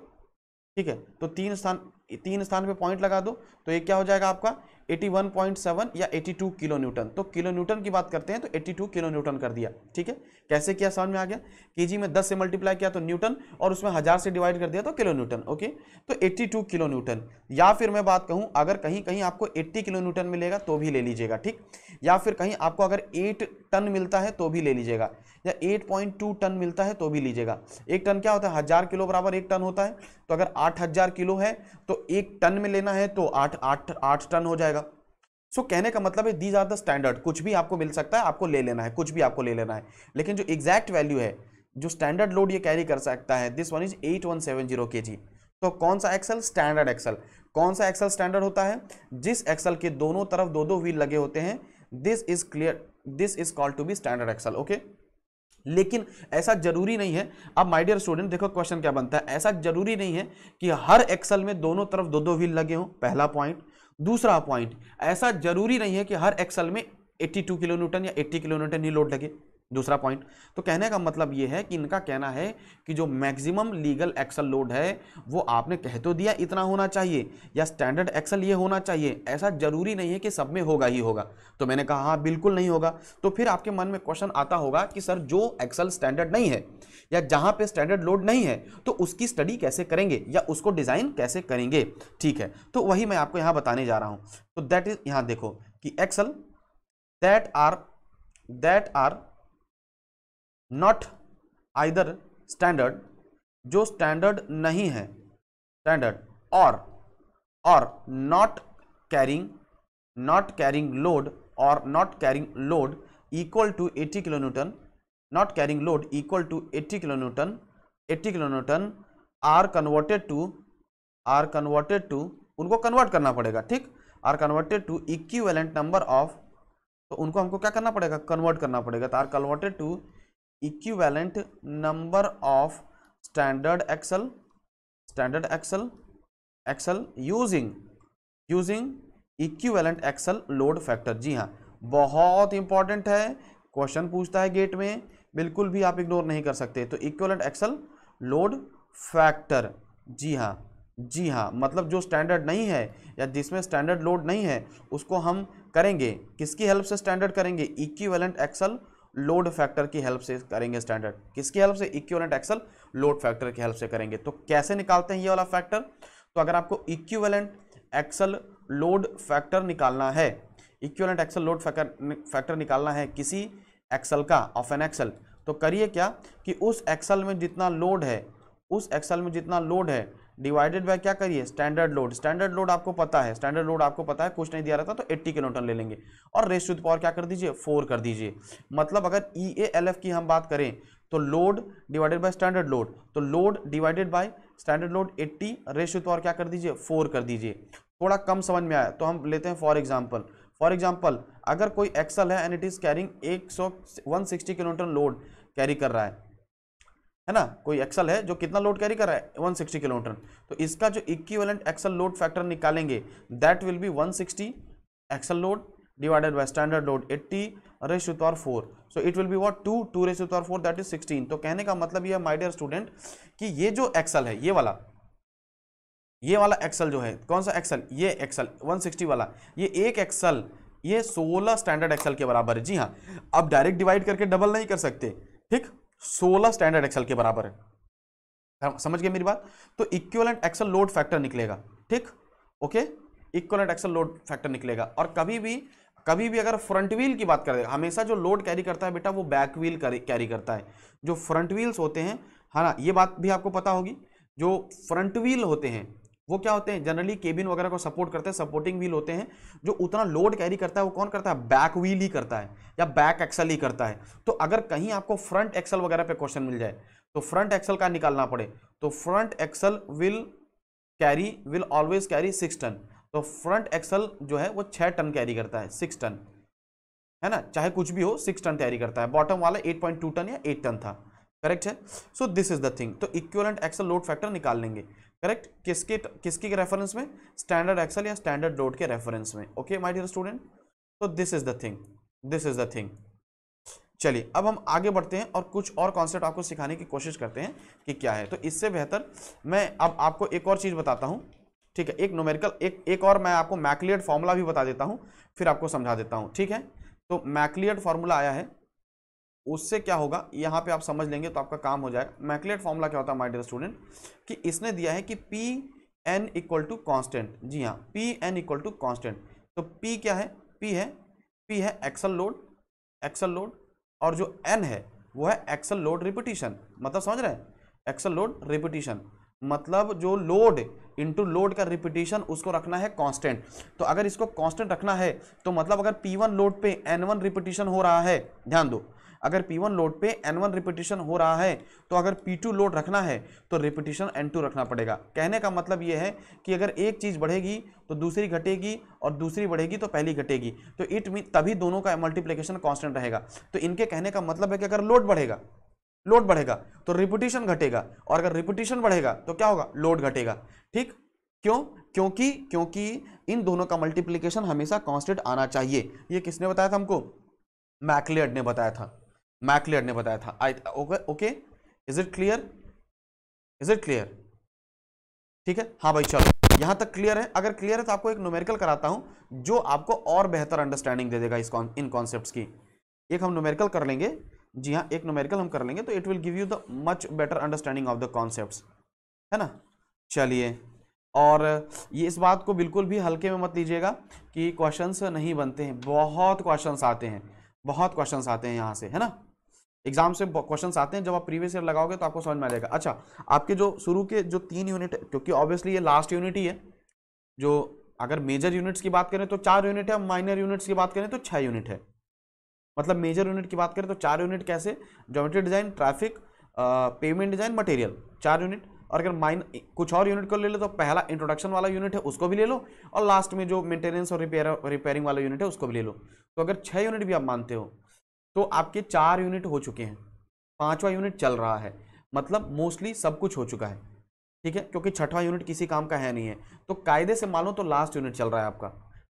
ठीक है तो तीन स्थान तीन स्थान पे पॉइंट लगा दो तो ये क्या हो जाएगा आपका 81.7 या 82 किलो न्यूटन तो किलो न्यूटन की बात करते हैं तो 82 किलो न्यूटन कर दिया ठीक है कैसे किया समझ में आ गया केजी में 10 से मल्टीप्लाई किया तो न्यूटन और उसमें हज़ार से डिवाइड कर दिया तो किलो न्यूटन ओके तो 82 किलो न्यूटन या फिर मैं बात कहूँ अगर कहीं कहीं आपको एट्टी किलो न्यूटन मिलेगा तो भी ले लीजिएगा ठीक या फिर कहीं आपको अगर एट टन मिलता है तो भी ले लीजिएगा या एट टन मिलता है तो भी लीजिएगा एक टन क्या होता है हज़ार किलो बराबर एक टन होता है तो अगर आठ हज़ार किलो है तो एक टन में लेना है तो आठ आठ आठ टन हो जाएगा सो so, कहने का मतलब है दीज आर द स्टैंडर्ड कुछ भी आपको मिल सकता है आपको ले लेना है कुछ भी आपको ले लेना है लेकिन जो एग्जैक्ट वैल्यू है जो स्टैंडर्ड लोड ये कैरी कर सकता है this one is eight one seven zero K G तो कौन सा एक्सल स्टैंडर्ड एक्सल कौन सा एक्सल स्टैंडर्ड होता है जिस एक्सल के दोनों तरफ दो दो व्हील लगे होते हैं this is clear this is called to be standard axle okay लेकिन ऐसा जरूरी नहीं है अब माय डियर स्टूडेंट देखो क्वेश्चन क्या बनता है ऐसा जरूरी नहीं है कि हर एक्सल में दोनों तरफ दो दो व्हील लगे हों पहला पॉइंट दूसरा पॉइंट ऐसा जरूरी नहीं है कि हर एक्सल में 82 किलो न्यूटन या 80 किलो न्यूटन ही लोड लगे दूसरा पॉइंट तो कहने का मतलब ये है कि इनका कहना है कि जो मैक्सिमम लीगल एक्सल लोड है वो आपने कह तो दिया इतना होना चाहिए या स्टैंडर्ड एक्सल ये होना चाहिए ऐसा जरूरी नहीं है कि सब में होगा ही होगा तो मैंने कहा हाँ बिल्कुल नहीं होगा तो फिर आपके मन में क्वेश्चन आता होगा कि सर जो एक्सल स्टैंडर्ड नहीं है या जहाँ पर स्टैंडर्ड लोड नहीं है तो उसकी स्टडी कैसे करेंगे या उसको डिज़ाइन कैसे करेंगे ठीक है तो वही मैं आपको यहाँ बताने जा रहा हूँ तो दैट इज़ यहाँ देखो कि axle that are that are not either standard जो स्टैंडर्ड नहीं है स्टैंडर्ड और और not carrying not carrying load और not carrying load equal to 80 kilo newton not carrying load equal to 80 kilo newton 80 kilo newton are converted to are converted to उनको convert करना पड़ेगा ठीक are converted to equivalent number of तो उनको हमको क्या करना पड़ेगा कन्वर्ट करना पड़ेगा तो are converted to equivalent number of standard axle standard axle axle using using equivalent axle load factor जी हाँ बहुत इंपॉर्टेंट है क्वेश्चन पूछता है गेट में बिल्कुल भी आप इग्नोर नहीं कर सकते तो इक्वलेंट एक्सल लोड फैक्टर जी हाँ जी हाँ मतलब जो स्टैंडर्ड नहीं है या जिसमें स्टैंडर्ड लोड नहीं है उसको हम करेंगे किसकी हेल्प से स्टैंडर्ड करेंगे इक्विवेलेंट एक्सल लोड फैक्टर की हेल्प से करेंगे स्टैंडर्ड किसकी हेल्प से इक्वलेंट एक्सल लोड फैक्टर की हेल्प से करेंगे तो कैसे निकालते हैं ये वाला फैक्टर तो अगर आपको इक्वलेंट एक्सल लोड फैक्टर निकालना है इक्वलेंट एक्सल लोड फैक्टर निकालना है किसी एक्सल का ऑफ एन एक्सल तो करिए क्या कि उस एक्सल में जितना लोड है उस एक्सल में जितना लोड है डिवाइडेड बाय क्या करिए स्टैंडर्ड लोड स्टैंडर्ड लोड आपको पता है स्टैंडर्ड लोड आपको पता है कुछ नहीं दिया रहता तो 80 किलो टन ले लेंगे और रेस्ट टू पावर क्या कर दीजिए फोर कर दीजिए मतलब अगर ई ए एल एफ की हम बात करें तो load divided by standard load तो load divided by standard load 80 raised to power क्या कर दीजिए फोर कर दीजिए थोड़ा कम समझ में आया तो हम लेते हैं फॉर एग्जाम्पल फॉर एग्जाम्पल अगर कोई एक्सल है एंड इट इज़ कैरिंग एक सौ one sixty kilometer load carry कर रहा है है ना कोई एक्सल है जो कितना लोड कैरी कर रहा है 160 सिक्सटी किलोमीटर तो इसका जो इक्विवेलेंट एक्सल लोड फैक्टर निकालेंगे that will be 160 axle load divided by standard load 80 raise to four so it will be what two two raise to four that is sixteen तो कहने का मतलब यह माई dear student कि ये जो axle है ये वाला ये वाला एक्सल जो है कौन सा एक्सल ये एक्सल 160 वाला ये एक एक्सल ये सोलह स्टैंडर्ड एक्सल के बराबर है जी हाँ अब डायरेक्ट डिवाइड करके डबल नहीं कर सकते ठीक सोलह स्टैंडर्ड एक्सल के बराबर है समझ गए मेरी बात तो इक्वलेंट एक्सल लोड फैक्टर निकलेगा ठीक okay equivalent axle load factor निकलेगा और कभी भी कभी भी अगर फ्रंट व्हील की बात करें हमेशा जो लोड कैरी करता है बेटा वो बैक व्हील कैरी करता है जो फ्रंट व्हील्स होते हैं है हाँ ना ये बात भी आपको पता होगी जो फ्रंट व्हील होते हैं वो क्या होते हैं जनरली केबिन वगैरह को सपोर्ट करते हैं सपोर्टिंग व्हील होते हैं जो उतना लोड कैरी करता है वो कौन करता है बैक व्हील ही करता है या बैक एक्सल ही करता है तो अगर कहीं आपको फ्रंट एक्सल वगैरह पे क्वेश्चन मिल जाए तो फ्रंट एक्सल का निकालना पड़े तो front axle will carry will always carry six ton तो फ्रंट एक्सल जो है वो छः टन कैरी करता है सिक्स टन है ना चाहे कुछ भी हो सिक्स टन कैरी करता है बॉटम वाला एट पॉइंट टू टन या एट टन था करेक्ट है so this is the thing तो इक्वलेंट एक्सल लोड फैक्टर निकाल लेंगे करेक्ट किसके किसके रेफरेंस में स्टैंडर्ड एक्सल या स्टैंडर्ड लोड के रेफरेंस में ओके माय डियर स्टूडेंट तो this is the thing this is the thing चलिए अब हम आगे बढ़ते हैं और कुछ और कॉन्सेप्ट आपको सिखाने की कोशिश करते हैं कि क्या है तो इससे बेहतर मैं अब आपको एक और चीज़ बताता हूँ ठीक है एक नोमेरिकल एक एक और मैं आपको मैकलियड फार्मूला भी बता देता हूँ फिर आपको समझा देता हूँ ठीक है तो मैकलियड फार्मूला आया है उससे क्या होगा यहाँ पे आप समझ लेंगे तो आपका काम हो जाएगा मैकलेट फॉर्मूला क्या होता है माई डियर स्टूडेंट कि इसने दिया है कि P N equal to constant जी हाँ P N equal to constant तो पी क्या है पी है पी है एक्सल लोड एक्सल लोड और जो एन है वो है एक्सल लोड रिपीटिशन मतलब समझ रहे हैं एक्सल लोड रिपीटिशन मतलब जो लोड इंटू लोड का रिपीटेशन उसको रखना है कांस्टेंट तो अगर इसको कांस्टेंट रखना है तो मतलब अगर पी वन लोड पे एन वन रिपीटेशन हो रहा है ध्यान दो अगर P1 लोड पे N1 रिपीटेशन हो रहा है तो अगर P2 लोड रखना है तो रिपीटेशन N2 रखना पड़ेगा कहने का मतलब ये है कि अगर एक चीज़ बढ़ेगी तो दूसरी घटेगी और दूसरी बढ़ेगी तो पहली घटेगी तो इट मीन तभी दोनों का मल्टीप्लीकेशन कॉन्स्टेंट रहेगा तो इनके कहने का मतलब है कि अगर लोड बढ़ेगा लोड बढ़ेगा तो रिपीटेशन घटेगा और अगर रिपीटेशन बढ़ेगा तो क्या होगा लोड घटेगा ठीक क्यों क्योंकि क्योंकि इन दोनों का मल्टीप्लीकेशन हमेशा कांस्टेंट आना चाहिए ये किसने बताया था हमको मैकलेड ने बताया था मैकलियर ने बताया था I okay is it clear is it clear ठीक है हाँ भाई चलो यहां तक क्लियर है अगर क्लियर है तो आपको एक नोमेरिकल कराता हूं जो आपको और बेहतर अंडरस्टैंडिंग दे देगा इस इन कॉन्सेप्ट की एक हम नोमेरिकल कर लेंगे जी हाँ एक नोमेरिकल हम कर लेंगे तो it will give you the much better understanding of the concept है ना चलिए और ये इस बात को बिल्कुल भी हल्के में मत लीजिएगा कि क्वेश्चंस नहीं बनते हैं बहुत क्वेश्चंस आते हैं बहुत क्वेश्चंस आते हैं यहाँ से है ना एग्जाम से क्वेश्चन आते हैं जब आप प्रीवियस ईयर लगाओगे तो आपको समझ में आ जाएगा अच्छा आपके जो शुरू के जो तीन यूनिट क्योंकि ऑब्वियसली ये लास्ट यूनिट ही है जो अगर मेजर यूनिट्स की बात करें तो चार यूनिट है माइनर यूनिट्स की बात करें तो छः यूनिट है मतलब मेजर यूनिट की बात करें तो चार यूनिट कैसे geometry design traffic pavement design material चार यूनिट और अगर माइन कुछ और यूनिट को ले लो तो पहला इंट्रोडक्शन वाला यूनिट है उसको भी ले लो और लास्ट में जो मेंटेनेंस और रिपेयर रिपेयरिंग वाला यूनिट है उसको भी ले लो तो अगर छः यूनिट भी आप मानते हो तो आपके चार यूनिट हो चुके हैं पांचवा यूनिट चल रहा है मतलब मोस्टली सब कुछ हो चुका है ठीक है क्योंकि छठवां यूनिट किसी काम का है नहीं है तो कायदे से मान लो तो लास्ट यूनिट चल रहा है आपका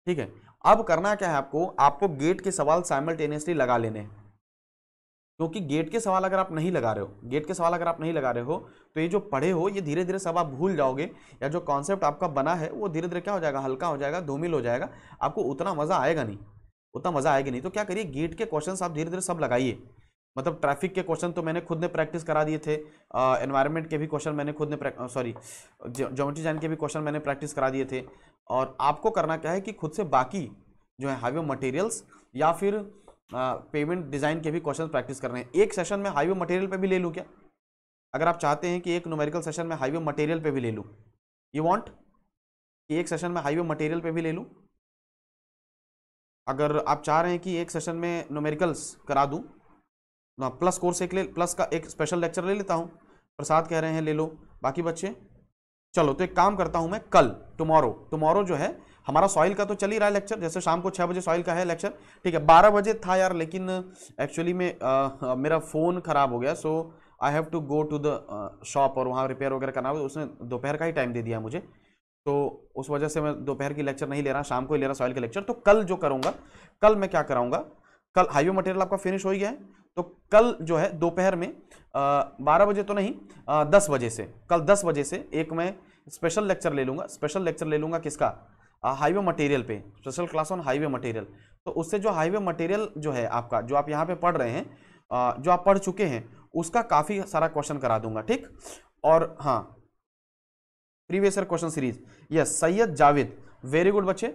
ठीक है अब करना क्या है आपको आपको गेट के सवाल साइमल्टेनियसली लगा लेने हैं क्योंकि गेट के सवाल अगर आप नहीं लगा रहे हो गेट के सवाल अगर आप नहीं लगा रहे हो तो ये जो पढ़े हो ये धीरे धीरे सब आप भूल जाओगे या जो कॉन्सेप्ट आपका बना है वो धीरे धीरे क्या हो जाएगा हल्का हो जाएगा धूमिल हो जाएगा आपको उतना मज़ा आएगा नहीं उतना मज़ा आएगी नहीं तो क्या करिए गेट के क्वेश्चन आप धीरे धीरे सब लगाइए मतलब ट्रैफिक के क्वेश्चन तो मैंने खुद ने प्रैक्टिस करा दिए थे एनवायरनमेंट के भी क्वेश्चन मैंने खुद ने सॉरी जोमेट्री जैन के भी क्वेश्चन मैंने प्रैक्टिस करा दिए थे और आपको करना क्या है कि खुद से बाकी जो है हाईवे मटेरियल्स या फिर पेमेंट डिज़ाइन के भी क्वेश्चन प्रैक्टिस करने हैं एक सेशन में हाईवे मटेरियल पर भी ले लूँ क्या अगर आप चाहते हैं कि एक नोमेरिकल सेशन में हाईवे मटेरियल पर भी ले लूँ यू वॉन्ट कि एक सेशन में हाईवे मटेरियल पर भी ले लूँ अगर आप चाह रहे हैं कि एक सेशन में नोमेरिकल्स करा दूँ ना प्लस कोर्स एक ले प्लस का एक स्पेशल लेक्चर ले लेता हूँ प्रसाद कह रहे हैं ले लो बाकी बच्चे चलो तो एक काम करता हूँ मैं कल टुमारो टुमारो जो है हमारा सॉइल का तो चल ही रहा है लेक्चर जैसे शाम को छः बजे सॉइल का है लेक्चर ठीक है बारह बजे था यार लेकिन एक्चुअली में आ, मेरा फ़ोन ख़राब हो गया so I have to go to the shop और वहाँ रिपेयर वगैरह करना उसने दोपहर का ही टाइम दे दिया मुझे तो उस वजह से मैं दोपहर की लेक्चर नहीं ले रहा शाम को ही ले रहा सॉइल के लेक्चर तो कल जो करूँगा कल मैं क्या कराऊंगा कल हाईवे मटेरियल आपका फिनिश हो गया है तो कल जो है दोपहर में बारह बजे तो नहीं दस बजे से कल दस बजे से एक मैं स्पेशल लेक्चर ले लूँगा स्पेशल लेक्चर ले लूँगा किसका हाईवे मटेरियल पे special class on highway material तो उससे जो हाईवे मटेरियल जो है आपका जो आप यहाँ पे पढ़ रहे हैं जो आप पढ़ चुके हैं उसका काफ़ी सारा क्वेश्चन करा दूंगा ठीक और हाँ previous question series yes Syed Javed very good बच्चे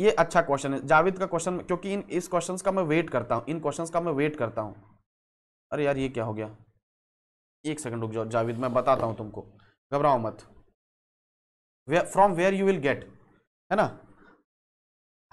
ये अच्छा क्वेश्चन है जावेद का क्वेश्चन क्योंकि इन इस क्वेश्चंस का मैं वेट करता हूँ इन क्वेश्चंस का मैं वेट करता हूँ अरे यार ये क्या हो गया एक सेकंड रुक जाओ जावेद मैं बताता हूँ तुमको घबराओ मत from where you will get है ना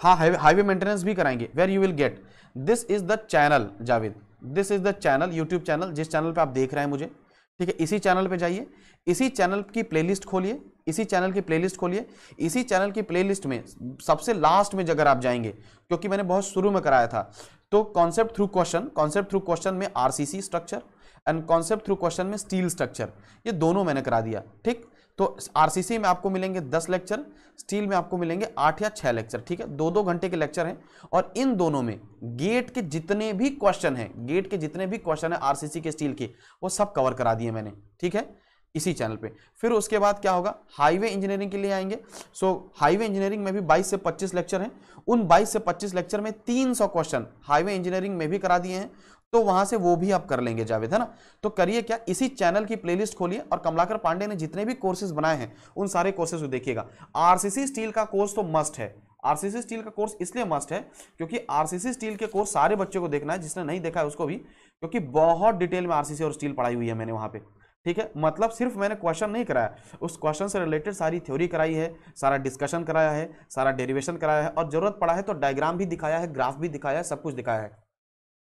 हाँ हाईवे मेंटेनेंस भी कराएंगे where you will get this is the channel Javed this is the channel YouTube channel जिस चैनल पर आप देख रहे हैं मुझे ठीक है इसी चैनल पे जाइए इसी चैनल की प्लेलिस्ट खोलिए इसी चैनल की प्लेलिस्ट खोलिए इसी चैनल की प्लेलिस्ट में सबसे लास्ट में जगह आप जाएंगे क्योंकि मैंने बहुत शुरू में कराया था तो concept through question concept through question में RCC structure and concept through question में स्टील स्ट्रक्चर ये दोनों मैंने करा दिया ठीक तो आरसीसी में आपको मिलेंगे दस लेक्चर स्टील में आपको मिलेंगे आठ या छह लेक्चर ठीक है दो दो घंटे के लेक्चर हैं और इन दोनों में गेट के जितने भी क्वेश्चन हैं गेट के जितने भी क्वेश्चन हैं आरसीसी के स्टील के वो सब कवर करा दिए मैंने ठीक है इसी चैनल पे फिर उसके बाद क्या होगा हाईवे इंजीनियरिंग के लिए आएंगे सो हाईवे इंजीनियरिंग में भी 22 से 25 लेक्चर हैं उन 22 से 25 लेक्चर में 300 क्वेश्चन हाईवे इंजीनियरिंग में भी करा दिए हैं तो वहां से वो भी आप कर लेंगे जावेद है ना तो करिए क्या इसी चैनल की प्लेलिस्ट खोलिए और कमलाकर पांडे ने जितने भी कोर्सेज बनाए हैं उन सारे कोर्सेज को देखिएगा आरसीसी स्टील का कोर्स तो मस्ट है आरसीसी स्टील का कोर्स इसलिए मस्ट है क्योंकि आरसीसी स्टील के कोर्स सारे बच्चों को देखना है जिसने नहीं देखा है उसको भी क्योंकि बहुत डिटेल में आरसीसी और स्टील पढ़ाई हुई है मैंने वहां पर ठीक है मतलब सिर्फ मैंने क्वेश्चन नहीं कराया उस क्वेश्चन से रिलेटेड सारी थ्योरी कराई है सारा डिस्कशन कराया है सारा डेरिवेशन कराया है और जरूरत पड़ा है तो डायग्राम भी दिखाया है ग्राफ भी दिखाया है सब कुछ दिखाया है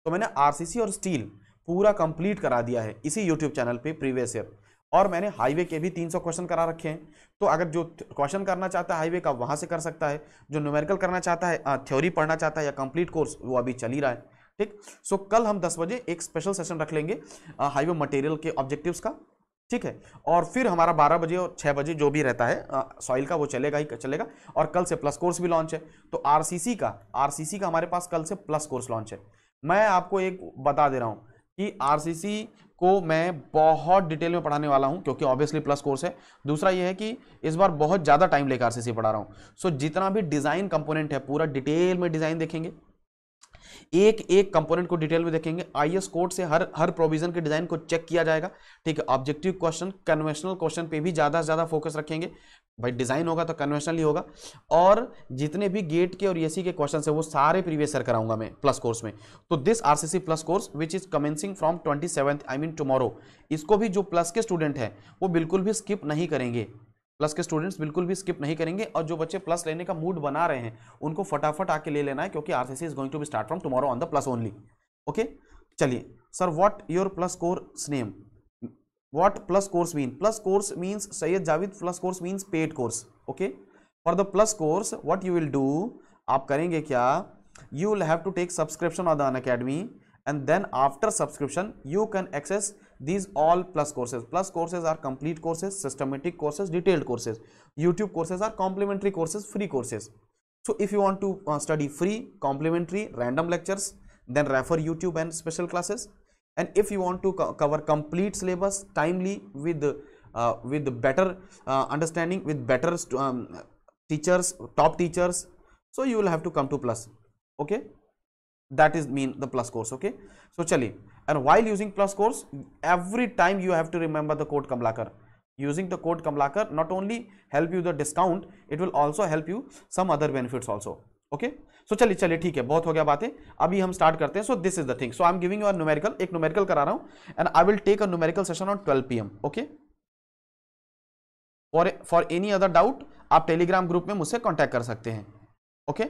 तो मैंने आरसीसी और स्टील पूरा कंप्लीट करा दिया है इसी यूट्यूब चैनल पे प्रीवियस ईयर और मैंने हाईवे के भी 300 क्वेश्चन करा रखे हैं तो अगर जो क्वेश्चन करना चाहता है हाईवे का वहाँ से कर सकता है जो न्यूमेरिकल करना चाहता है थ्योरी पढ़ना चाहता है या कंप्लीट कोर्स वो अभी चल ही रहा है ठीक सो कल हम दस बजे एक स्पेशल सेशन रख लेंगे हाईवे मटेरियल के ऑब्जेक्टिव्स का ठीक है और फिर हमारा बारह बजे और छः बजे जो भी रहता है सॉइल का वो चलेगा ही चलेगा और कल से प्लस कोर्स भी लॉन्च है तो आर का आर का हमारे पास कल से प्लस कोर्स लॉन्च है मैं आपको एक बता दे रहा हूँ कि आर को मैं बहुत डिटेल में पढ़ाने वाला हूँ क्योंकि ऑब्वियसली प्लस कोर्स है दूसरा यह है कि इस बार बहुत ज़्यादा टाइम लेकर आर पढ़ा रहा हूँ सो so, जितना भी डिज़ाइन कंपोनेंट है पूरा डिटेल में डिज़ाइन देखेंगे एक एक कंपोनेंट को डिटेल में देखेंगे एस कोड से हर हर प्रोविजन के डिजाइन को चेक किया जाएगा ठीक है ऑब्जेक्टिव क्वेश्चन कन्वेंशनल क्वेश्चन पे भी ज़्यादा से ज़्यादा फोकस रखेंगे भाई डिज़ाइन होगा तो कन्वेंशनली होगा और जितने भी गेट के और एसी e के क्वेश्चन है वो सारे प्रीवियस ईयर कराऊंगा मैं प्लस कोर्स में तो this RCC plus course which is commencing from twenty seventh I mean tomorrow इसको भी जो प्लस के स्टूडेंट हैं वो बिल्कुल भी स्किप नहीं करेंगे प्लस के स्टूडेंट्स बिल्कुल भी स्किप नहीं करेंगे और जो बच्चे प्लस लेने का मूड बना रहे हैं उनको फटाफट आके ले लेना है क्योंकि are is going to be start from tomorrow on the plus only okay चलिए sir what your plus course name what plus course mean plus course means sayed javed plus course means paid course okay for the plus course what you will do आप करेंगे क्या you will have to take subscription on the unacademy and then after subscription you can access these all plus courses plus courses are complete courses systematic courses detailed courses youtube courses are complimentary courses free courses so if you want to study free complimentary random lectures then refer youtube and special classes and if you want to co cover complete syllabus timely with uh, with better uh, understanding with better um, teachers top teachers so you will have to come to plus okay that is mean the plus course okay so chali and while using plus course every time you have to remember the code kamlakar using the code kamlakar not only help you the discount it will also help you some other benefits also okay so चलिए चलिए ठीक है बहुत हो गया बातें अभी हम स्टार्ट करते हैं so this is the thing so I am giving your numerical एक न्यूमेरिकल करा रहा हूं and I will take a numerical session on twelve P okay for for any other doubt आप टेलीग्राम ग्रुप में मुझसे contact कर सकते हैं ओके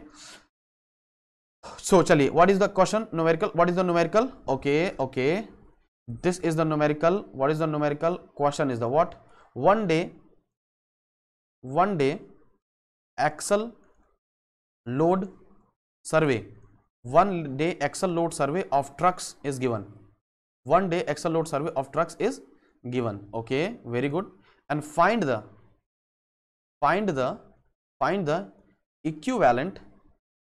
सो चलिए what is the question numerical what is the numerical okay okay this is the numerical what is the numerical question is the what one day one day axle load survey one day axle load survey of trucks is given one day axle load survey of trucks is given okay very good and find the find the find the equivalent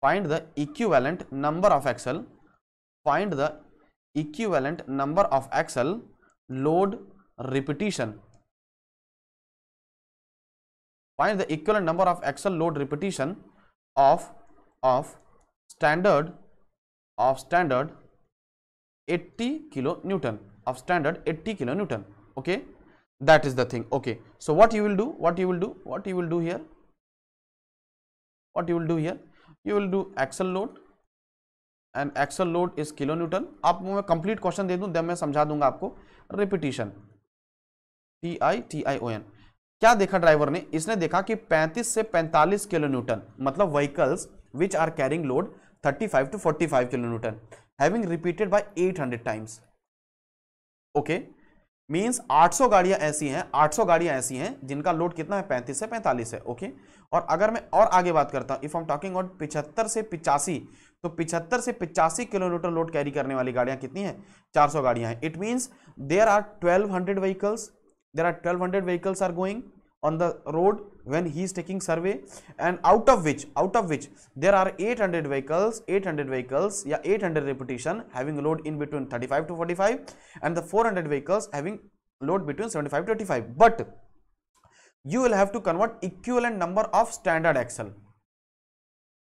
find the equivalent number of axle find the equivalent number of axle load repetition find the equivalent number of axle load repetition of of standard of standard 80 kilo newton of standard 80 kilo newton okay that is the thing okay so what you will do what you will do what you will do here what you will do here you will do axle load and axle load is kilo newton आप मैं complete question दे दूं then मैं समझा दूंगा आपको repetition T I T I O N क्या देखा driver ने इसने देखा कि 35 से 45 किलो न्यूटन मतलब vehicles which are carrying load 35 to 45 kilo newton having repeated by 800 times okay means 800 गाड़ियां ऐसी हैं 800 गाड़ियां ऐसी हैं जिनका लोड कितना है 35 से 45 है ओके okay? और अगर मैं और आगे बात करता हूं इफ आम टॉकिंग अबाउट पिछहत्तर से पिचासी तो पिछहत्तर से पिचासी किलोमीटर लोड कैरी करने वाली गाड़ियां कितनी चार 400 गाड़ियां हैं it means there are 1200 vehicles there are 1200 vehicles are going on the road when he is taking survey and out of which out of which there are 800 vehicles 800 vehicles yeah 800 repetition having load in between 35 to 45 and the 400 vehicles having load between 75 to 85 but you will have to convert equivalent number of standard axle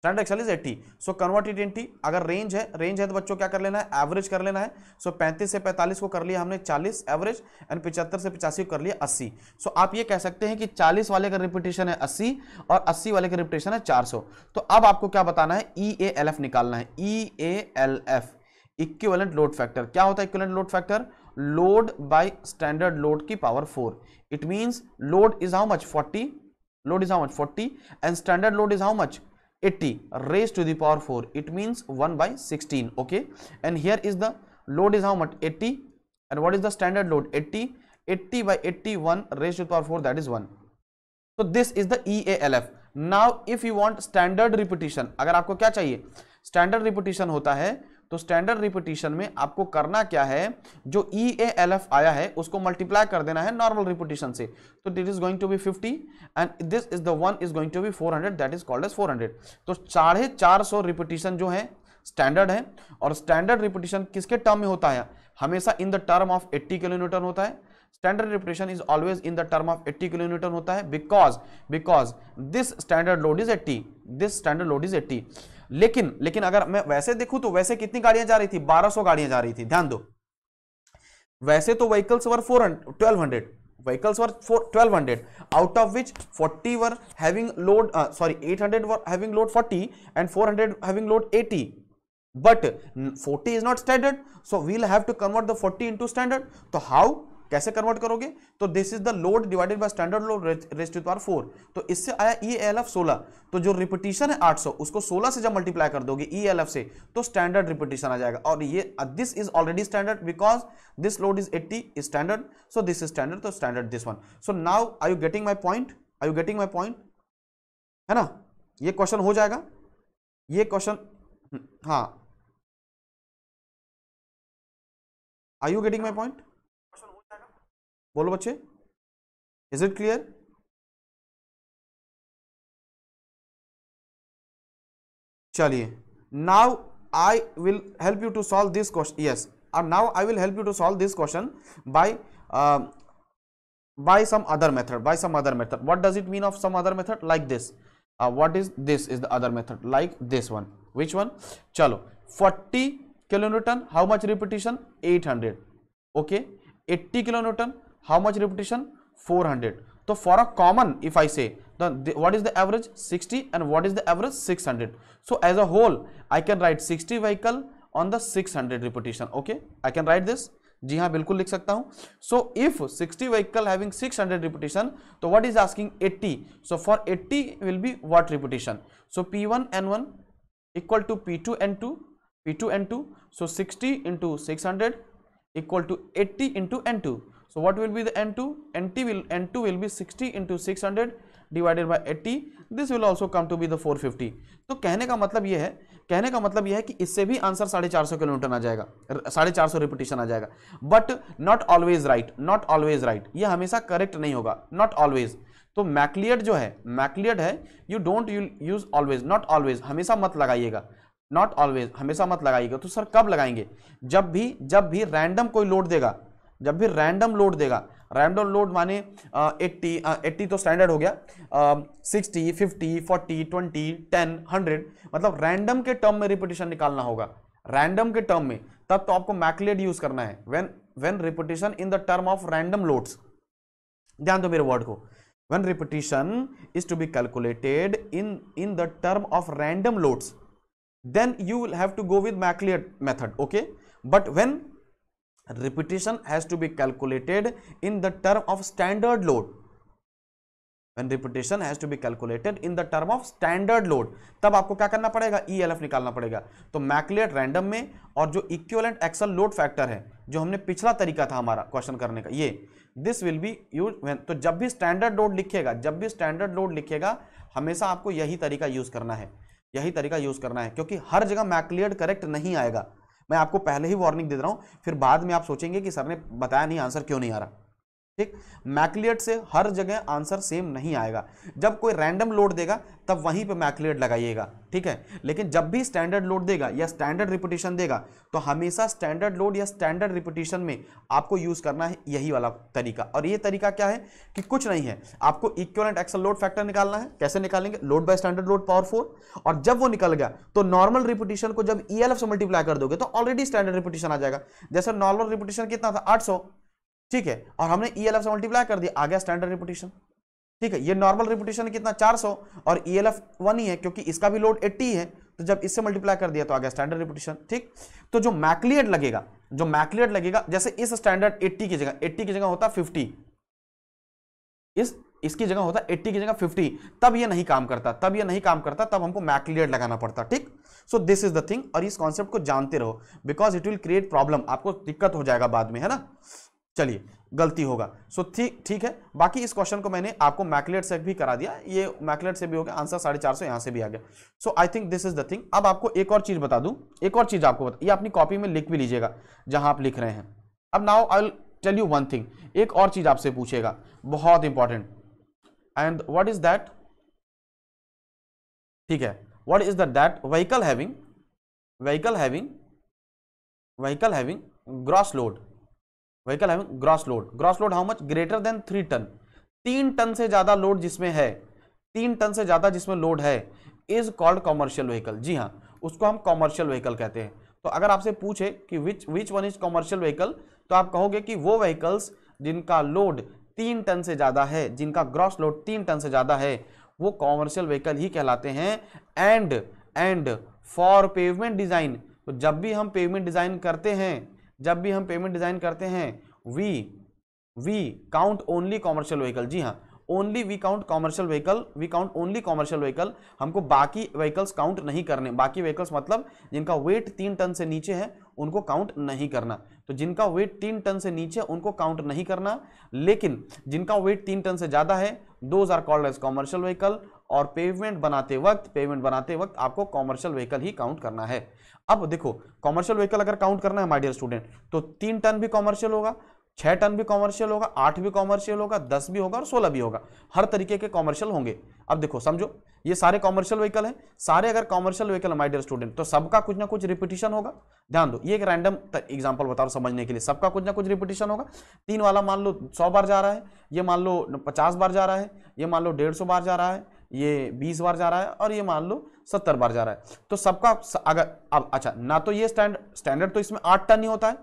current axle is eighty so convert it in अगर range है range है तो बच्चों क्या कर लेना है average कर लेना है सो so, 35 से 45 को कर लिया हमने 40 एवरेज एंड पिछहत्तर से 85 को कर लिया 80 सो so, आप ये कह सकते हैं कि 40 वाले का रिपीटेशन है 80 और 80 वाले का रिपीटेशन है 400 तो अब आपको क्या बताना है ई ए एल एफ निकालना है E A L F equivalent load factor क्या होता है equivalent load factor load by standard load की power four it means load is how much forty load is how much forty and standard load is how much 80 raised to the power 4 it means 1 by 16 okay and here is the load is how much 80 and what is the standard load 80 80 by 81 raised to the power 4 that is 1 so this is the EALF now if you want standard repetition अगर आपको क्या चाहिए standard repetition होता है तो standard repetition में आपको करना क्या है जो ई ए एल एफ आया है उसको मल्टीप्लाई कर देना है नॉर्मल रिपीटिशन से तो that is going to be fifty and this is the one is going to be four hundred that is called as four hundred तो साढ़े चार सौ रिपीटिशन जो है स्टैंडर्ड है और स्टैंडर्ड रिपीटिशन किसके टर्म में होता है हमेशा in the term of 80 kilometer होता है standard repetition is always in the term of 80 kilometer होता है because because this standard load is 80 this standard load is 80 लेकिन लेकिन अगर मैं वैसे देखू तो वैसे कितनी गाड़ियां जा रही थी बारह सौ गाड़ियां जा रही थी ध्यान दो वैसे तो vehicles were four twelve hundred vehicles were four twelve hundred out of which forty were having load sorry eight hundred were having load forty and four hundred having load eighty but forty is not standard so we'll have to convert the forty into standard तो how कैसे convert करोगे तो this is the load divided by standard load raised power four तो इससे आया ई L F सोलह तो जो रिपीटिशन है 800 उसको 16 से जब मल्टीप्लाई कर दोगे ई एल एफ से तो स्टैंडर्ड रिपीटिशन आ जाएगा और ये this is already standard because this load is 80 standard so this is standard तो standard this one so now I you getting my point I you getting my point है ना ये question हो जाएगा ये क्वेश्चन हाँ are you getting my point बोलो बच्चे इज इट क्लियर चलिए now I will help you to solve this question yes और now I will help you to solve this question by by some other method by some other method what does it mean of some other method like this what is this is the other method like this one which one चलो forty kilo how much repetition eight hundred okay eighty 80 how much repetition 400 so for a common if i say the, what is the average 60 and what is the average 600 so as a whole i can write 60 vehicle on the 600 repetition okay i can write this जी हाँ बिल्कुल लिख सकता हूँ So if 60 vehicle having 600 repetition, so what is asking 80 So for 80 will be what repetition? So P1 n1 equal to P2 n2. P2 n2. So 60 into 600 equal to 80 into n2. So what will be the N2? N2 will, N2 will be 60 into 600 divided by 80 this will also come to be the 450 तो कहने का मतलब ये है कहने का मतलब यह है कि इससे भी आंसर साढ़े चार सौ किलोमीटर आ जाएगा साढ़े चार सौ रिपीटेशन आ जाएगा but not always right not always right ये हमेशा करेक्ट नहीं होगा नॉट ऑलवेज तो मैकलियड जो है मैकलियड है you don't use always not always हमेशा मत लगाइएगा नॉट ऑलवेज हमेशा मत लगाइएगा तो सर कब लगाएंगे जब भी जब भी रैंडम कोई लोड देगा जब भी रैंडम लोड देगा रैंडम लोड माने एट्टी एट्टी तो स्टैंडर्ड हो गया sixty fifty forty twenty ten hundred मतलब रैंडम के टर्म में रिपीटेशन निकालना होगा रैंडम के टर्म में तब तो आपको मैकलेड यूज करना है when when repetition in the term of random loads ध्यान दो मेरे वर्ड को when repetition is to be calculated in in the term of random loads then you will have to go with macleod method okay but when repetition has to be calculated in the term of standard load when repetition has to be calculated in the term of standard load तब आपको क्या करना पड़ेगा ई L F निकालना पड़ेगा तो मैकलेट random में और जो इक्वलेंट एक्सल लोड फैक्टर है जो हमने पिछला तरीका था हमारा क्वेश्चन करने का ये दिस विल बी यूज तो जब भी स्टैंडर्ड लोड लिखेगा जब भी स्टैंडर्ड लोड लिखेगा हमेशा आपको यही तरीका यूज करना है यही तरीका यूज करना है क्योंकि हर जगह मैकलेट करेक्ट नहीं आएगा मैं आपको पहले ही वार्निंग दे रहा हूँ फिर बाद में आप सोचेंगे कि सर ने बताया नहीं आंसर क्यों नहीं आ रहा ठीक मैकलियट से हर जगह आंसर सेम नहीं आएगा जब कोई रैंडम लोड देगा तब वहीं पे मैकलियट लगाइएगा ठीक है लेकिन जब भी स्टैंडर्ड लोड देगा या स्टैंडर्ड रिपीटेशन देगा तो हमेशा स्टैंडर्ड लोड या स्टैंडर्ड रिपीटेशन में आपको यूज़ करना है यही वाला तरीका और ये तरीका क्या है कि कुछ नहीं है आपको इक्वलेंट एक्सल लोड फैक्टर निकालना है कैसे निकालेंगे load by standard load power four और जब वो निकल गया तो नॉर्मल रिपीटेशन को जब ई e से मल्टीप्लाई कर दोगे तो ऑलरेडी स्टैंडर्ड रिपीटेशन आ जाएगा जैसे नॉर्मल रिपीटेशन कितना था आठ ठीक है और हमने ई एल एफ से मल्टीप्लाई कर दिया आ गया स्टैंडर्ड रिपोटेशन ठीक है ये नॉर्मल रिपोटेशन कितना 400 और ई एल एफ वन ही है क्योंकि इसका भी लोड 80 है तो जब इससे मल्टीप्लाई कर दिया तो आ गया स्टैंडर्ड रिपोटेशन ठीक तो जो मैक्लियड लगेगा जो मैक्लियड लगेगा जैसे इस स्टैंडर्ड एट्टी की जगह एट्टी की जगह होता फिफ्टी इस इसकी जगह होता 80 की जगह 50 तब ये नहीं काम करता तब ये नहीं काम करता तब हमको मैक्लियड लगाना पड़ता ठीक so this is the thing और इस कॉन्सेप्ट को जानते रहो because it will create problem आपको दिक्कत हो जाएगा बाद में है ना चलिए गलती होगा सो ठीक ठीक है बाकी इस क्वेश्चन को मैंने आपको मैकलेट से भी करा दिया ये मैकलेट से भी हो गया आंसर साढ़े चार सौ यहाँ से भी आ गया so I think this is the thing अब आपको एक और चीज़ बता दूँ एक और चीज़ आपको बता ये अपनी कॉपी में लिख भी लीजिएगा जहाँ आप लिख रहे हैं अब now I tell you one thing एक और चीज़ आपसे पूछेगा बहुत important and what is that ठीक है what is the that vehicle having vehicle having vehicle having gross load vehicle having gross load gross load how much greater than three ton तीन ton से ज्यादा लोड जिसमें है तीन ton से ज्यादा जिसमें लोड है इज कॉल्ड कॉमर्शियल व्हीकल जी हाँ उसको हम कॉमर्शियल व्हीकल कहते हैं तो अगर आपसे पूछे कि which which one is commercial vehicle तो आप कहोगे कि वो व्हीकल्स जिनका लोड तीन टन से ज़्यादा है जिनका ग्रॉस लोड तीन टन से ज़्यादा है वो कॉमर्शियल व्हीकल ही कहलाते हैं and and for pavement design तो जब भी हम पेवमेंट डिज़ाइन करते हैं जब भी हम पेमेंट डिज़ाइन करते हैं we we count only commercial vehicle जी हाँ only we count commercial vehicle we count only commercial vehicle हमको बाकी व्हीकल्स काउंट नहीं करने बाकी व्हीकल्स मतलब जिनका वेट तीन टन से नीचे है उनको काउंट नहीं करना तो जिनका वेट तीन टन से नीचे उनको काउंट नहीं करना लेकिन जिनका वेट तीन टन से ज़्यादा है those are called as commercial vehicle और पेमेंट बनाते वक्त पेमेंट बनाते वक्त आपको कॉमर्शियल व्हीकल ही काउंट करना है अब देखो कॉमर्शियल व्हीकल अगर काउंट करना है माय डियर स्टूडेंट तो तीन टन भी कॉमर्शियल होगा छह टन भी कॉमर्शियल होगा आठ भी कॉमर्शियल होगा दस भी होगा और सोलह भी होगा हर तरीके के कॉमर्शियल होंगे अब देखो समझो ये सारे कॉमर्शियल व्हीकल हैं सारे अगर commercial vehicle my dear student तो सबका कुछ ना कुछ रिपीटिशन होगा ध्यान दो ये एक रैंडम एग्जांपल बता रहा हूँ समझने के लिए सबका कुछ ना कुछ रिपीटिशन होगा तीन वाला मान लो सौ बार जा रहा है ये मान लो पचास बार जा रहा है ये मान लो डेढ़ बार जा रहा है ये बीस बार जा रहा है और ये मान लो सत्तर बार जा रहा है तो सबका अगर अब अच्छा ना तो ये स्टैंडर्ड स्टैंडर्ड तो इसमें आठ टन ही होता है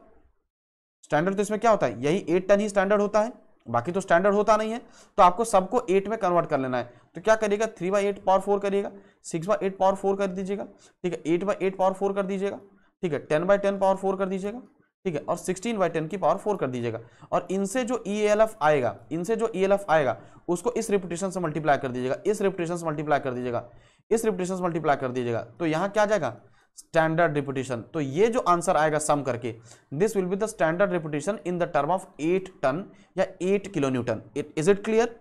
स्टैंडर्ड तो इसमें क्या होता है यही एट टन ही स्टैंडर्ड होता है बाकी तो स्टैंडर्ड होता नहीं है तो आपको सबको एट में कन्वर्ट कर लेना है तो क्या करिएगा three by eight power four करिएगा six by eight power four कर दीजिएगा ठीक है eight by eight power four कर दीजिएगा ठीक है ten by ten power four कर दीजिएगा ठीक है और 16 बाई टेन की पावर फोर कर दीजिएगा और इनसे जो ई एल एफ आएगा इनसे जो ई एल एफ आएगा उसको इस रेपुटेशन से मल्टीप्लाई कर दीजिएगा इस रेपुटेशन से मल्टीप्लाई कर दीजिएगा इस रेपुटेशन से मल्टीप्लाई कर दीजिएगा तो यहाँ क्या जाएगा स्टैंडर्ड रिपुटेशन तो ये जो आंसर आएगा सम करके this will be the standard repetition in the term of eight ton या eight kilo newton is it clear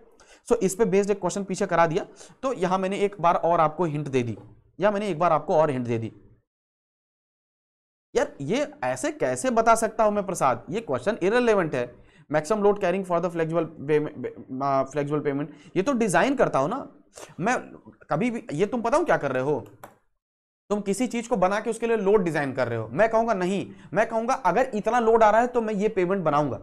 so इस पे बेस्ड एक क्वेश्चन पीछे करा दिया तो यहाँ मैंने एक बार और आपको हिंट दे दी या मैंने एक बार आपको और हिंट दे दी यार ये ऐसे कैसे बता सकता हूं मैं प्रसाद ये क्वेश्चन इरेलीवेंट है maximum load carrying for the flexible flexible pavement ये तो डिजाइन करता हूं ना मैं कभी भी ये तुम पता हूं क्या कर रहे हो तुम किसी चीज को बना के उसके लिए लोड डिजाइन कर रहे हो मैं कहूंगा नहीं मैं कहूंगा अगर इतना लोड आ रहा है तो मैं ये पेमेंट बनाऊंगा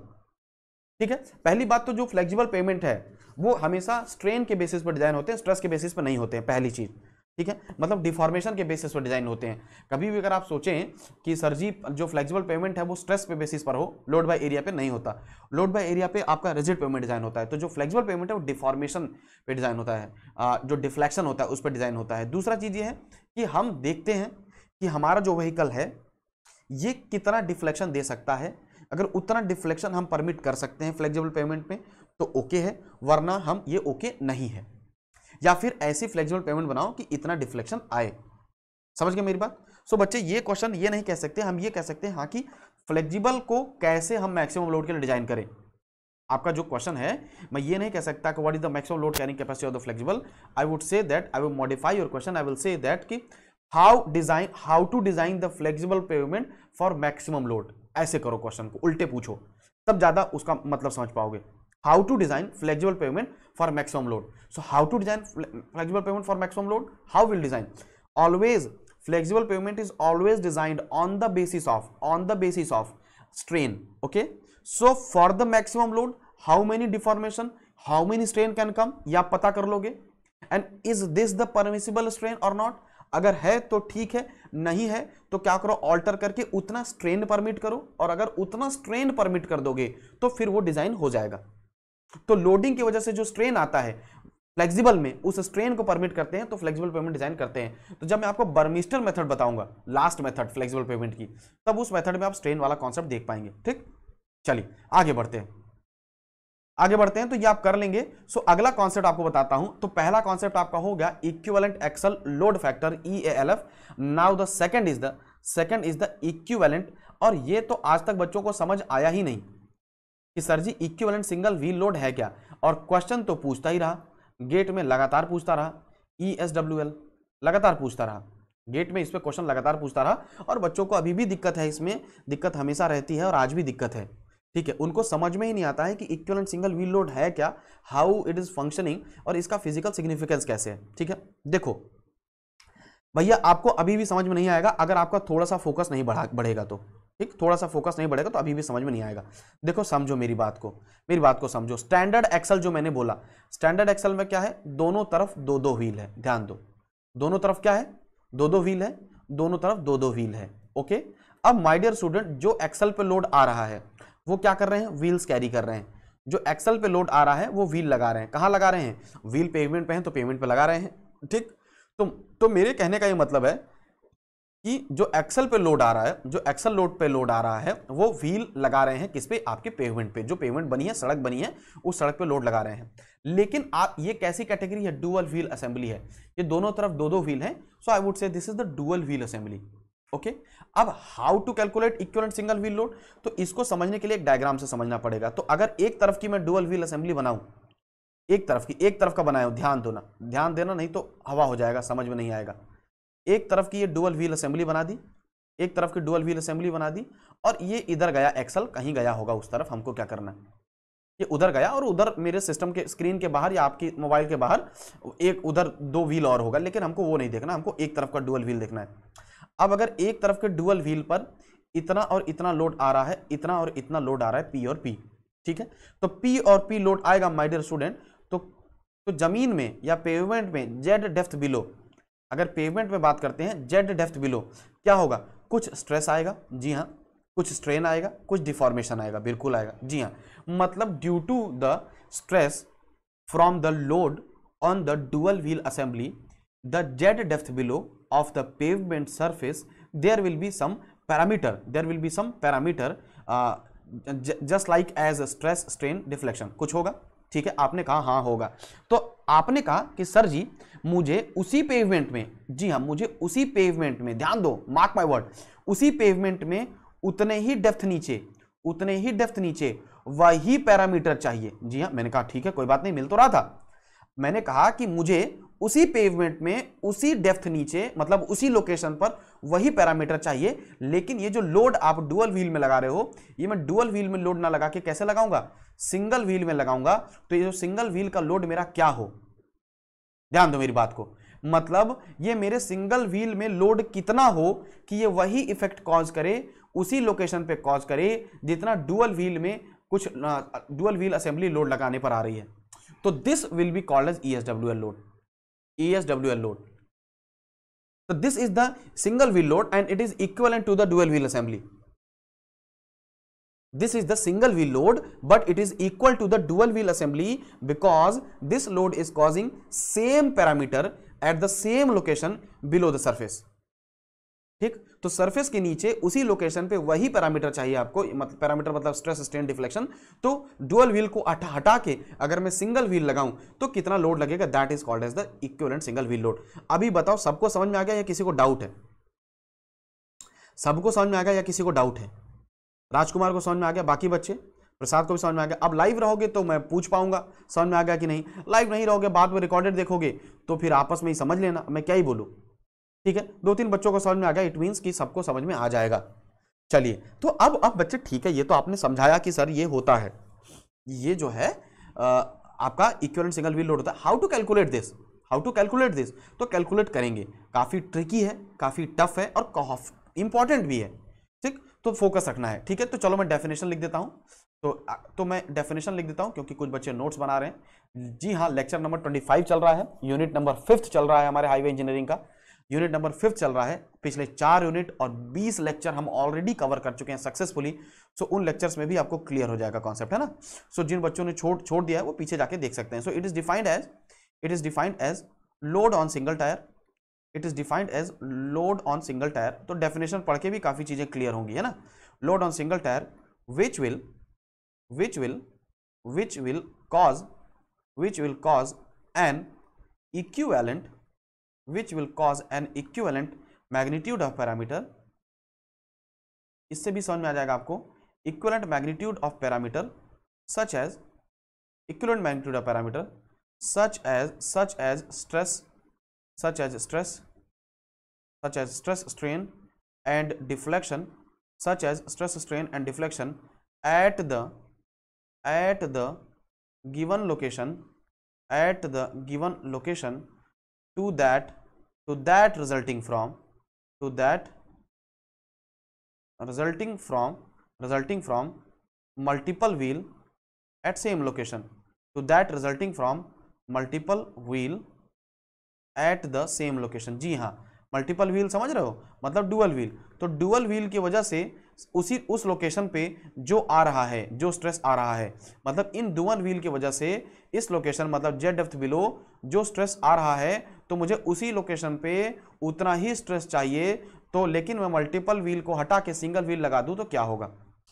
ठीक है पहली बात तो जो फ्लेक्सिबल पेमेंट है वो हमेशा स्ट्रेन के बेसिस पर डिजाइन होते हैं स्ट्रेस के बेसिस पर नहीं होते हैं पहली चीज ठीक है मतलब डिफॉर्मेशन के बेसिस पर डिजाइन होते हैं कभी भी अगर आप सोचें कि सर जी जो फ्लेक्सिबल पेमेंट है वो स्ट्रेस पे बेसिस पर हो लोड बाय एरिया पे नहीं होता लोड बाय एरिया पे आपका रिजिड पेमेंट डिजाइन होता है तो जो फ्लेक्सिबल पेमेंट है वो डिफॉर्मेशन पे डिजाइन होता है जो डिफ्लेक्शन होता है उस पर डिजाइन होता है दूसरा चीज़ ये है कि हम देखते हैं कि हमारा जो वहीकल है ये कितना डिफ्लेक्शन दे सकता है अगर उतना डिफ्लेक्शन हम परमिट कर सकते हैं फ्लेक्सिबल पेमेंट में तो ओके है वरना हम ये ओके नहीं है या फिर ऐसी फ्लेक्सिबल पेमेंट बनाओ कि इतना डिफ्लेक्शन आए समझ गए मेरी बात सो so, बच्चे ये क्वेश्चन ये नहीं कह सकते हम ये कह सकते हैं हाँ कि फ्लेक्सिबल को कैसे हम मैक्सिमम लोड के लिए डिजाइन करें आपका जो क्वेश्चन है मैं ये नहीं कह सकता कि what is the maximum load carrying capacity of the flexible I would say that I will modify your question I will say that कि how design how to design the flexible pavement for maximum load ऐसे करो question को उल्टे पूछो तब ज़्यादा उसका मतलब समझ पाओगे how to design flexible pavement for maximum load so how to design flexible pavement for maximum load how will design always flexible pavement is always designed on the basis of on the basis of strain okay so for the maximum load how many deformation how many strain can come ya pata kar loge and is this the permissible strain or not not अगर है तो ठीक है नहीं है तो क्या करो ऑल्टर करके उतना स्ट्रेन परमिट करो और अगर उतना स्ट्रेन परमिट कर दोगे तो फिर वो डिजाइन हो जाएगा तो लोडिंग की वजह से जो स्ट्रेन आता है फ्लेक्सिबल में उस स्ट्रेन को परमिट करते हैं तो फ्लेक्सिबल पेमेंट डिजाइन करते हैं तो जब मैं आपको बर्मिस्टर मेथड बताऊंगा लास्ट मेथड फ्लेक्सिबल पेमेंट की तब उस मेथड में आप स्ट्रेन वाला कॉन्सेप्ट देख पाएंगे ठीक चलिए आगे बढ़ते हैं आगे बढ़ते हैं तो ये आप कर लेंगे सो अगला कॉन्सेप्ट आपको बताता हूं तो पहला कॉन्सेप्ट आपका होगा equivalent axle load factor E L F now the second is the second is the equivalent और ये तो आज तक बच्चों को समझ आया ही नहीं कि सर जी इक्विवेलेंट सिंगल व्हील लोड है क्या और क्वेश्चन तो पूछता ही रहा गेट में लगातार पूछता रहा ई एस डब्ल्यू एल लगातार पूछता रहा गेट में इस पर क्वेश्चन लगातार पूछता रहा और बच्चों को अभी भी दिक्कत है इसमें दिक्कत हमेशा रहती है और आज भी दिक्कत है ठीक है उनको समझ में ही नहीं आता है कि इक्विवेलेंट सिंगल व्हील लोड है क्या हाउ इट इज फंक्शनिंग और इसका फिजिकल सिग्निफिकेंस कैसे है ठीक है देखो भैया आपको अभी भी समझ में नहीं आएगा अगर आपका थोड़ा सा फोकस नहीं बढ़ा बढ़ेगा तो ठीक थोड़ा सा फोकस नहीं बढ़ेगा तो अभी भी समझ में नहीं आएगा देखो समझो मेरी बात को मेरी बात को समझो स्टैंडर्ड एक्सल जो मैंने बोला स्टैंडर्ड एक्सल में क्या है दोनों तरफ दो दो व्हील है ध्यान दो दोनों तरफ क्या है दो दो व्हील है दोनों तरफ दो दो व्हील है ओके अब माई डियर स्टूडेंट जो एक्सल पे लोड आ रहा है वो क्या कर रहे हैं व्हील्स कैरी कर रहे हैं जो एक्सल पे लोड आ रहा है वो व्हील लगा रहे हैं कहाँ लगा रहे हैं व्हील पेमेंट पे हैं तो पेमेंट पे लगा रहे हैं ठीक तो तो मेरे कहने का ये मतलब है कि जो एक्सल पे लोड आ रहा है जो एक्सल लोड पे लोड आ रहा है वो व्हील लगा रहे हैं किस पे आपके पेवमेंट पे जो पेवमेंट बनी है सड़क बनी है उस सड़क पे लोड लगा रहे हैं लेकिन आप ये कैसी कैटेगरी है डुअल व्हील असेंबली है ये दोनों तरफ दो दो व्हील है so I would say this is the dual wheel assembly okay अब how to calculate equivalent single wheel load तो इसको समझने के लिए एक डायग्राम से समझना पड़ेगा तो अगर एक तरफ की मैं डुअल व्हील असेंबली बनाऊं एक तरफ की एक तरफ का बनाया ध्यान दो ना ध्यान देना नहीं तो हवा हो जाएगा समझ में नहीं आएगा एक तरफ की ये डुअल व्हील असेंबली बना दी एक तरफ की डुअल व्हील असेंबली बना दी और ये इधर गया एक्सल कहीं गया होगा उस तरफ हमको क्या करना है ये उधर गया और उधर मेरे सिस्टम के स्क्रीन के बाहर या आपकी मोबाइल के बाहर एक उधर दो व्हील और होगा लेकिन हमको वो नहीं देखना हमको एक तरफ का डुअल व्हील देखना है अब अगर एक तरफ के डुअल व्हील पर इतना और इतना लोड आ रहा है इतना और इतना लोड आ रहा है पी और पी ठीक है तो पी और पी लोड आएगा माइडियर स्टूडेंट तो, तो जमीन में या पेवमेंट में जेड डेफ्थ बिलो अगर पेवमेंट में बात करते हैं जेड डेफ्थ बिलो क्या होगा कुछ स्ट्रेस आएगा जी हाँ कुछ स्ट्रेन आएगा कुछ डिफॉर्मेशन आएगा बिल्कुल आएगा जी हाँ मतलब due to the stress from the load on the dual wheel assembly the Z depth below of the pavement surface there will be some parameter there will be some parameter just like as a stress strain deflection कुछ होगा ठीक है आपने कहा हाँ होगा तो आपने कहा कि सर जी मुझे उसी पेवमेंट में जी हाँ मुझे उसी पेवमेंट में ध्यान दो मार्क माई वर्ड उसी पेवमेंट में उतने ही डेफ्थ नीचे उतने ही डेप्थ नीचे वही पैरामीटर चाहिए जी हाँ मैंने कहा ठीक है कोई बात नहीं मिल तो रहा था मैंने कहा कि मुझे उसी पेवमेंट में उसी डेफ्थ नीचे मतलब उसी लोकेशन पर वही पैरामीटर चाहिए लेकिन ये जो लोड आप डुअल व्हील में लगा रहे हो ये मैं डुअल व्हील में लोड ना लगा के कैसे लगाऊंगा सिंगल व्हील में लगाऊंगा तो ये जो सिंगल व्हील का लोड मेरा क्या हो ध्यान दो मेरी बात को मतलब ये मेरे सिंगल व्हील में लोड कितना हो कि ये वही इफेक्ट कॉज करे उसी लोकेशन पे कॉज करे जितना डुअल व्हील में कुछ डुअल व्हील असेंबली लोड लगाने पर आ रही है तो this will be called as E L load E L load तो this is the single wheel load and it is equal to the dual wheel assembly this is the single wheel load but it is equal to the dual wheel assembly because this load is causing same parameter at the same location below the surface ठीक तो surface के नीचे उसी location पे वही parameter चाहिए आपको मतलब पैरामीटर मतलब स्ट्रेस स्ट्रेन डिफ्लेक्शन तो डुअल व्हील को हटा हटा के अगर मैं सिंगल व्हील लगाऊं तो कितना लोड लगेगा that is called as the equivalent single wheel load अभी बताओ सबको समझ में आ गया या किसी को डाउट है सबको समझ में आ गया या किसी को डाउट है राजकुमार को समझ में आ गया बाकी बच्चे प्रसाद को भी समझ में आ गया अब लाइव रहोगे तो मैं पूछ पाऊंगा समझ में आ गया कि नहीं लाइव नहीं रहोगे बाद में रिकॉर्डेड देखोगे तो फिर आपस में ही समझ लेना मैं क्या ही बोलूँ ठीक है दो तीन बच्चों को समझ में आ गया इट मीन्स कि सबको समझ में आ जाएगा चलिए तो अब अब बच्चे ठीक है ये तो आपने समझाया कि सर ये होता है ये जो है आ, आपका इक्वलेंट सिंगल विल लोड होता है how to calculate this how to calculate this तो कैलकुलेट करेंगे काफ़ी ट्रिकी है काफ़ी टफ है और इंपॉर्टेंट भी है तो फोकस रखना है ठीक है तो चलो मैं डेफिनेशन लिख देता हूँ तो तो मैं डेफिनेशन लिख देता हूँ क्योंकि कुछ बच्चे नोट्स बना रहे हैं जी हाँ लेक्चर नंबर ट्वेंटी फाइव चल रहा है यूनिट नंबर फिफ्थ चल रहा है हमारे हाईवे इंजीनियरिंग का यूनिट नंबर फिफ्थ चल रहा है पिछले चार यूनिट और बीस लेक्चर हम ऑलरेडी कवर कर चुके हैं सक्सेसफुली सो उन लेक्चर्स में भी आपको क्लियर हो जाएगा कॉन्सेप्ट है ना सो जिन बच्चों ने छोड़ छोड़ दिया है वो पीछे जाके देख सकते हैं so it is defined as it is defined as load on single tyre it is defined as load on single tyre तो डेफिनेशन पढ़ के भी काफ़ी चीज़ें क्लियर होंगी है ना load on single tyre which will which will which will cause which will cause an equivalent which will cause an equivalent magnitude of parameter इससे भी समझ में आ जाएगा आपको equivalent magnitude of parameter such as equivalent magnitude of parameter such as such as stress such as stress such as stress strain and deflection such as stress strain and deflection at the at the given location at the given location to that to that resulting from to that resulting from resulting from multiple wheel at same location to that resulting from multiple wheel at the same location जी हाँ multiple wheel समझ रहे हो मतलब dual wheel तो dual wheel की वजह से उसी उस लोकेशन पे जो आ रहा है जो स्ट्रेस आ रहा है मतलब इन डुअल व्हील की वजह से इस लोकेशन मतलब जेड डेफ्थ बिलो जो स्ट्रेस आ रहा है तो मुझे उसी लोकेशन पे उतना ही स्ट्रेस चाहिए तो लेकिन मैं मल्टीपल व्हील को हटा के सिंगल व्हील लगा दूँ तो क्या होगा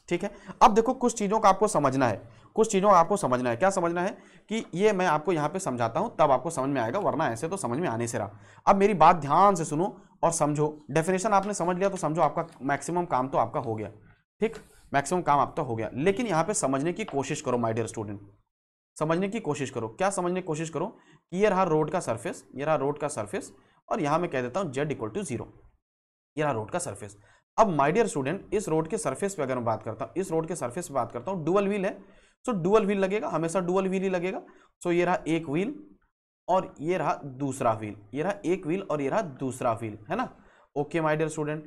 ठीक है अब देखो कुछ चीज़ों का आपको समझना है कुछ चीज़ों का आपको समझना है क्या समझना है कि ये मैं आपको यहाँ पे समझाता हूँ तब आपको समझ में आएगा वरना ऐसे तो समझ में आने से रहा अब मेरी बात ध्यान से सुनो और समझो डेफिनेशन आपने समझ लिया तो समझो आपका मैक्सिमम काम तो आपका हो गया ठीक मैक्सिमम काम आपका हो गया लेकिन यहाँ पर समझने की कोशिश करो माई डियर स्टूडेंट समझने की कोशिश करो क्या समझने की कोशिश करो कि ये रहा रोड का सर्फेस ये रहा रोड का सर्फेस और यहाँ मैं कह देता हूँ जेड इक्वल टू जीरो ये रहा रोड का सर्फेस अब माय डियर स्टूडेंट इस रोड के सरफेस पे अगर मैं बात करता हूँ इस रोड के सरफेस पे बात करता हूँ डुअल व्हील है सो डुअल व्हील लगेगा हमेशा डुअल व्हील ही लगेगा सो ये रहा एक व्हील और ये रहा दूसरा व्हील ये रहा एक व्हील और ये रहा दूसरा व्हील है ना ओके माई डियर स्टूडेंट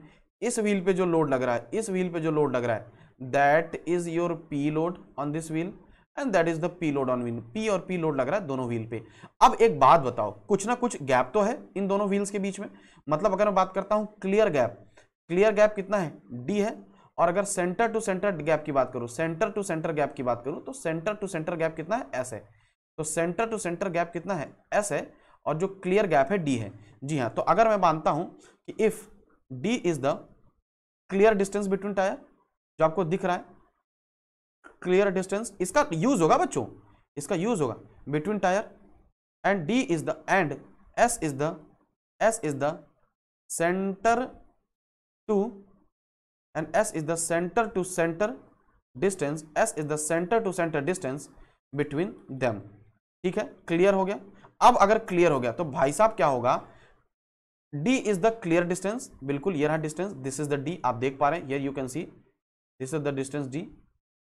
इस व्हील पे जो लोड लग रहा है इस व्हील पे जो लोड लग रहा है that is your P load on this wheel and that is the P load on wheel P और पी लोड लग रहा है दोनों व्हील पे अब एक बात बताओ कुछ ना कुछ गैप तो है इन दोनों व्हील्स के बीच में मतलब अगर मैं बात करता हूँ क्लियर गैप क्लियर गैप कितना है डी है और अगर सेंटर टू सेंटर गैप की बात करूँ सेंटर टू सेंटर गैप की बात करूँ तो सेंटर टू सेंटर गैप कितना है एस है तो सेंटर टू सेंटर गैप कितना है एस है और जो क्लियर गैप है डी है जी हाँ तो अगर मैं मानता हूँ कि if D is the clear distance between tyre जो आपको दिख रहा है क्लियर डिस्टेंस इसका यूज़ होगा बच्चों इसका यूज़ होगा between tyre and D is the and S is the S is the centre to and S is the centre to centre distance S is the centre to centre distance between them ठीक है clear हो गया अब अगर clear हो गया तो भाई साहब क्या होगा D is the clear distance बिल्कुल ये रहा distance this is the D आप देख पा रहे हैं you can see this is the distance D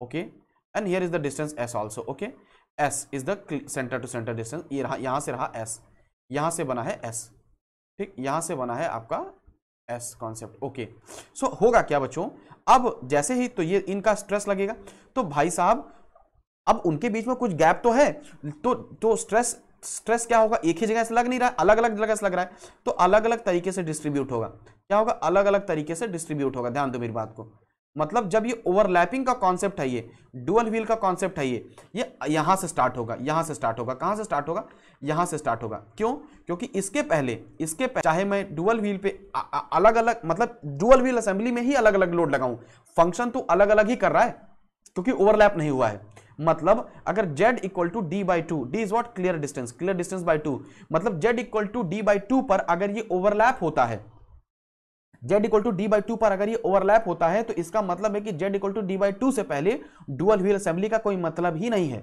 okay and here is the distance S also okay S is the centre to centre distance ये रहा यहाँ से रहा एस यहाँ से बना है एस ठीक यहाँ से बना है आपका एस कॉन्सेप्ट ओके सो होगा क्या बच्चों अब जैसे ही तो ये इनका स्ट्रेस लगेगा तो भाई साहब अब उनके बीच में कुछ गैप तो है तो तो स्ट्रेस स्ट्रेस क्या होगा एक ही जगह से लग नहीं रहा अलग अलग जगह से लग रहा है तो अलग अलग तरीके से डिस्ट्रीब्यूट होगा क्या होगा अलग अलग तरीके से डिस्ट्रीब्यूट होगा ध्यान दो मेरी बात को मतलब जब ये ओवरलैपिंग का कॉन्सेप्ट है ये डुअल व्हील का कॉन्सेप्ट है ये ये यहाँ से स्टार्ट होगा यहाँ से स्टार्ट होगा कहाँ से स्टार्ट होगा यहाँ से स्टार्ट होगा क्यों क्योंकि इसके पहले इसके पहले, चाहे मैं डुअल व्हील पे आ, आ, अलग अलग मतलब डुअल व्हील असेंबली में ही अलग अलग लोड लगाऊं फंक्शन तो अलग अलग ही कर रहा है क्योंकि ओवरलैप नहीं हुआ है मतलब अगर Z equal to D by two D is what clear distance clear distance by two मतलब Z equal to D by two पर अगर ये ओवरलैप होता है Z equal to D by two पर अगर ये ओवरलैप होता है तो इसका मतलब है कि Z equal to D by two से पहले डुअल व्हील असेंबली का कोई मतलब ही नहीं है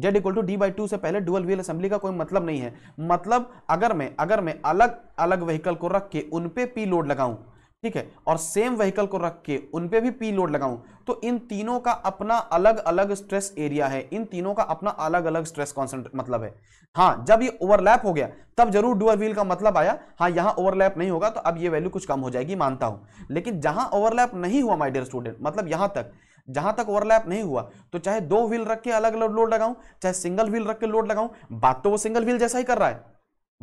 Z equal to D by two से पहले डुअल व्हील असेंबली का कोई मतलब नहीं है मतलब अगर मैं अगर मैं अलग अलग व्हीकल को रख के उनपे पी लोड लगाऊं ठीक है और सेम व्हीकल को रख के उन पे भी पी लोड लगाऊं तो इन तीनों का अपना अलग अलग स्ट्रेस एरिया है इन तीनों का अपना अलग अलग स्ट्रेस कॉन्सेंट्रेट मतलब है हाँ जब ये ओवरलैप हो गया तब जरूर डुअर व्हील का मतलब आया हाँ यहां ओवरलैप नहीं होगा तो अब ये वैल्यू कुछ कम हो जाएगी मानता हूं लेकिन जहां ओवरलैप नहीं हुआ माई डियर स्टूडेंट मतलब यहां तक जहां तक ओवरलैप नहीं हुआ तो चाहे दो व्हील रख के अलग अलग लोड लगाऊं चाहे सिंगल व्हील रख के लोड लगाऊं बात तो वो सिंगल व्हील जैसा ही कर रहा है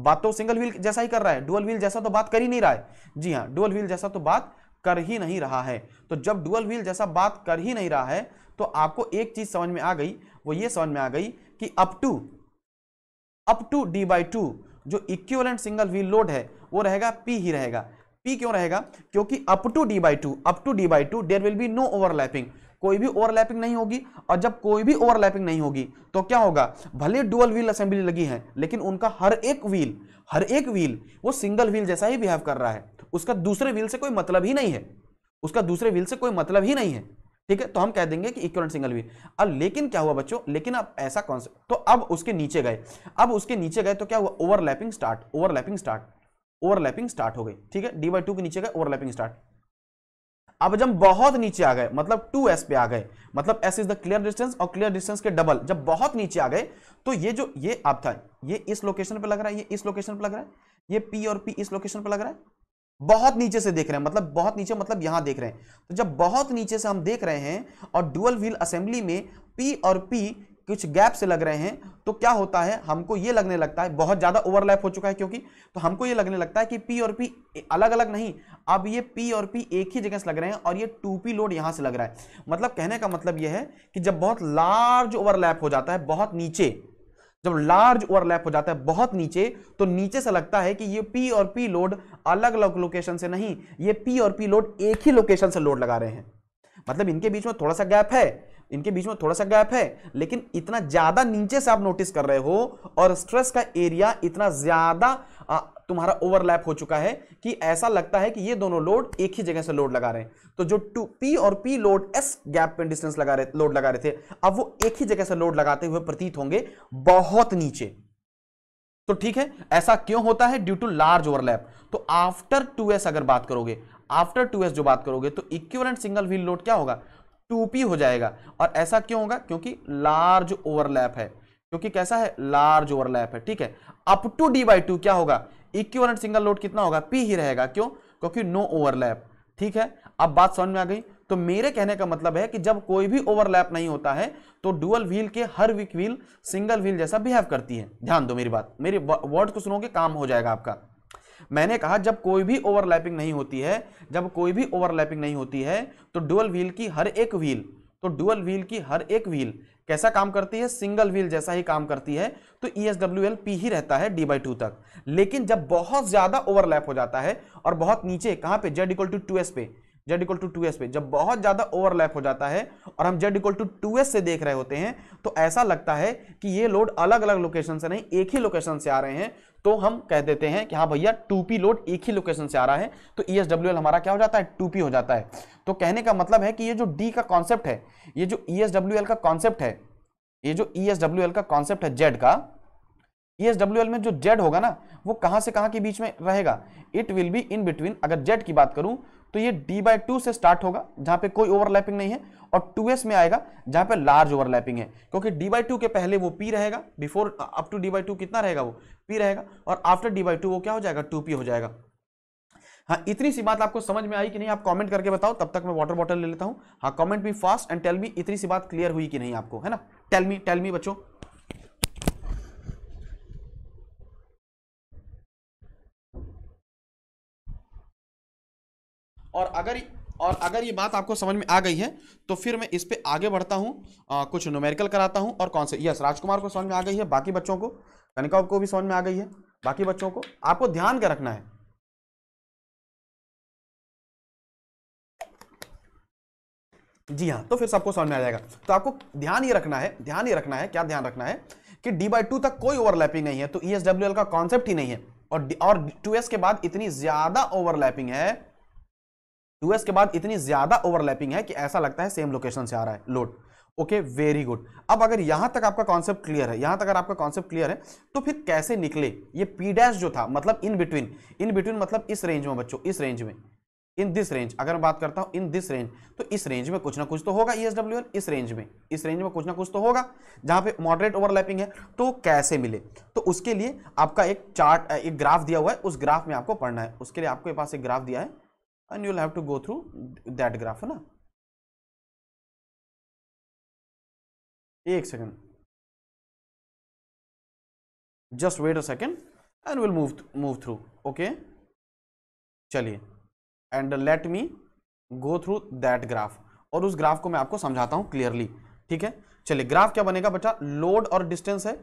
बात तो सिंगल व्हील जैसा ही कर रहा है डुअल व्हील जैसा तो बात कर ही नहीं रहा है जी हाँ डुअल व्हील जैसा तो बात कर ही नहीं रहा है तो जब डुअल व्हील जैसा बात कर ही नहीं रहा है तो आपको एक चीज समझ में आ गई वो ये समझ में आ गई कि up to up to D by two जो इक्विवेलेंट सिंगल व्हील लोड है वो रहेगा पी ही रहेगा पी क्यों रहेगा क्योंकि up to D by two up to D by two there will be no overlapping कोई भी ओवरलैपिंग नहीं होगी और जब कोई भी ओवरलैपिंग नहीं होगी तो क्या होगा भले डुअल व्हील असेंबली लगी है लेकिन उनका हर एक व्हील हर एक व्हील वो सिंगल व्हील जैसा ही बिहेव कर रहा है उसका दूसरे व्हील से कोई मतलब ही नहीं है उसका दूसरे व्हील से कोई मतलब ही नहीं है ठीक है तो हम कह देंगे कि इक्वल सिंगल व्हील अब लेकिन क्या हुआ बच्चों लेकिन अब ऐसा कौन सा तो अब उसके नीचे गए अब उसके नीचे गए तो क्या हुआ overlapping start overlapping start overlapping start हो गई ठीक है डी बाई टू के नीचे गए ओवरलैपिंग स्टार्ट अब जब बहुत नीचे आ गए मतलब टू एस पे आ गए मतलब S is the clear distance और क्लियर डिस्टेंस के डबल जब बहुत नीचे आ गए तो ये जो ये आप था ये इस लोकेशन पे लग रहा है ये इस लोकेशन पे लग रहा है ये पी और पी इस लोकेशन पे लग रहा है बहुत नीचे से देख रहे हैं मतलब बहुत नीचे मतलब यहां देख रहे हैं तो जब बहुत नीचे से हम देख रहे हैं और डुअल व्हील असेंबली में पी और पी कुछ गैप से लग रहे हैं तो क्या होता है हमको ये लगने लगता है बहुत ज़्यादा ओवरलैप हो चुका है क्योंकि तो हमको ये लगने लगता है कि पी और पी अलग अलग नहीं अब ये पी और पी एक ही जगह से लग रहे हैं और ये टू पी लोड यहाँ से लग रहा है मतलब कहने का मतलब ये है कि जब बहुत लार्ज ओवरलैप हो जाता है बहुत नीचे जब लार्ज ओवरलैप हो जाता है बहुत नीचे तो नीचे से लगता है कि ये पी और पी लोड अलग अलग लोकेशन से नहीं ये पी और पी लोड एक ही लोकेशन से लोड लगा रहे हैं मतलब इनके बीच में थोड़ा सा गैप है इनके बीच में थोड़ा सा गैप है लेकिन इतना ज्यादा नीचे से आप नोटिस कर रहे हो और स्ट्रेस का एरिया इतना ज्यादा तुम्हारा ओवरलैप हो चुका है कि ऐसा लगता है कि ये दोनों लोड एक ही जगह से लोड लगा रहे हैं तो जो टू पी और पी लोड एस गैप पे डिस्टेंस लगा रहे लोड लगा रहे थे अब वो एक ही जगह से लोड लगाते हुए प्रतीत होंगे बहुत नीचे तो ठीक है ऐसा क्यों होता है ड्यू टू लार्ज ओवरलैप तो आफ्टर टू अगर बात करोगे आफ्टर टू जो बात करोगे तो इक्विवेलेंट सिंगल व्हील लोड क्या होगा टू पी हो जाएगा और ऐसा क्यों होगा क्योंकि लार्ज ओवरलैप है क्योंकि कैसा है लार्ज ओवरलैप है ठीक है up to D by two क्या होगा इक्विवेलेंट सिंगल लोड कितना होगा p ही रहेगा क्यों क्योंकि नो ओवरलैप ठीक है अब बात समझ में आ गई तो मेरे कहने का मतलब है कि जब कोई भी ओवरलैप नहीं होता है तो डुअल व्हील के हर वीक व्हील सिंगल व्हील जैसा बिहेव करती है ध्यान दो मेरी बात मेरी वर्ड को सुनोगे काम हो जाएगा आपका मैंने कहा जब कोई भी ओवरलैपिंग नहीं होती है जब कोई भी ओवरलैपिंग नहीं होती है तो डुअल व्हील की हर एक व्हील तो डुअल व्हील की हर एक व्हील कैसा काम करती है सिंगल व्हील जैसा ही काम करती है तो E S W L P ही रहता है डी बाई टू तक लेकिन जब बहुत ज्यादा ओवरलैप हो जाता है और बहुत नीचे कहां पे Z equal to two S पे Z equal to two S पे जब बहुत ज़्यादा ओवरलैप हो जाता है और हम Z equal to two S से देख रहे होते हैं तो ऐसा लगता है कि ये लोड अलग अलग लोकेशन से नहीं एक ही लोकेशन से आ रहे हैं तो हम कह देते हैं कि हाँ भैया टू पी लोड एक ही लोकेशन से आ रहा है तो ई एस डब्ल्यू एल हमारा क्या हो जाता है टू पी हो जाता है तो कहने का मतलब है कि ये जो डी का कॉन्सेप्ट है ये जो ई एस डब्ल्यू एल का कॉन्सेप्ट है ये जो ई एस डब्ल्यू एल का कॉन्सेप्ट है जेड का ESWL एस डब्ल्यू एल में जो जेड होगा ना वो कहां से कहां के बीच में रहेगा it will be in between अगर जेड की बात करूं तो ये डी बाई टू से स्टार्ट होगा जहां पे कोई ओवरलैपिंग नहीं है और 2S में आएगा जहां पे लार्ज ओवरलैपिंग है क्योंकि D बाई टू के पहले वो P रहेगा before up to D by two कितना रहेगा वो पी रहेगा और आफ्टर डी बाई टू वो क्या हो जाएगा टू पी हो जाएगा हाँ इतनी सी बात आपको समझ में आई कि नहीं आप कमेंट करके बताओ तब तक मैं वाटर बॉटल ले लेता हूँ हाँ कमेंट भी फास्ट एंड टेल मी इतनी सी बात क्लियर हुई कि नहीं आपको है ना टेल मी टेल मी बच्चों और अगर और अगर ये बात आपको समझ में आ गई है तो फिर मैं इस पर आगे बढ़ता हूँ कुछ नोमेरिकल कराता हूँ और कौन से यस राजकुमार को समझ में आ गई है बाकी बच्चों को कनिका को भी समझ में आ गई है बाकी बच्चों को आपको ध्यान के रखना है जी हाँ तो फिर सबको समझ में आ जाएगा तो आपको ध्यान ये रखना है ध्यान ये रखना है क्या ध्यान रखना है कि डी बाई टू तक कोई ओवरलैपिंग नहीं है तो ई एस डब्ल्यू एल का कॉन्सेप्ट ही नहीं है और और टू एस के बाद इतनी ज्यादा ओवरलैपिंग है 2s के बाद इतनी ज्यादा ओवरलैपिंग है कि ऐसा लगता है सेम लोकेशन से आ रहा है लोड ओके वेरी गुड अब अगर यहां तक आपका कॉन्सेप्ट क्लियर है यहां तक अगर आपका कॉन्सेप्ट क्लियर है तो फिर कैसे निकले ये पी डैश जो था मतलब इन बिटवीन इन बिटवीन मतलब इस रेंज में बच्चों इस रेंज में इन दिस रेंज अगर मैं बात करता हूं इन दिस रेंज तो इस रेंज में कुछ ना कुछ तो होगा ई e एन इस रेंज में इस रेंज में कुछ ना कुछ तो होगा जहां पे मॉडरेट ओवरलैपिंग है तो कैसे मिले तो उसके लिए आपका एक चार्ट एक ग्राफ दिया हुआ है उस ग्राफ में आपको पढ़ना है उसके लिए आपके पास एक ग्राफ दिया है and you will have to go through that graph है ना एक second just wait a second and will move move through okay चलिए and let me go through that graph और उस ग्राफ को मैं आपको समझाता हूँ क्लियरली ठीक है चलिए ग्राफ क्या बनेगा बच्चा लोड और डिस्टेंस है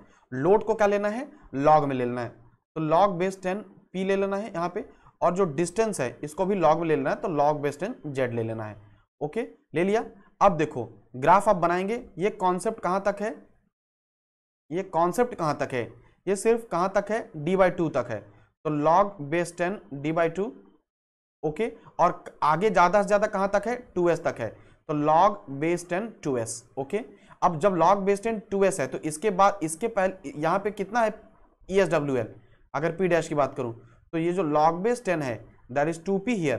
लोड को क्या लेना है लॉग में ले लेना है तो लॉग बेस टेन पी ले लेना है यहाँ पे और जो डिस्टेंस है इसको भी लॉग में ले लेना है तो लॉग बेस्ट टेन जेड ले लेना है ओके ले लिया अब देखो ग्राफ आप बनाएंगे ये कॉन्सेप्ट कहाँ तक है ये कॉन्सेप्ट कहाँ तक है ये सिर्फ कहाँ तक है डी बाई टू तक है तो log base ten D by two okay और आगे ज़्यादा से ज़्यादा कहाँ तक है टू एस तक है तो log base ten two S okay अब जब log base ten two S है तो इसके बाद इसके पहले यहाँ पे कितना है ई एस डब्ल्यू एल अगर पी डैश की बात करूँ तो ये जो लॉग बेस टेन है that is two P here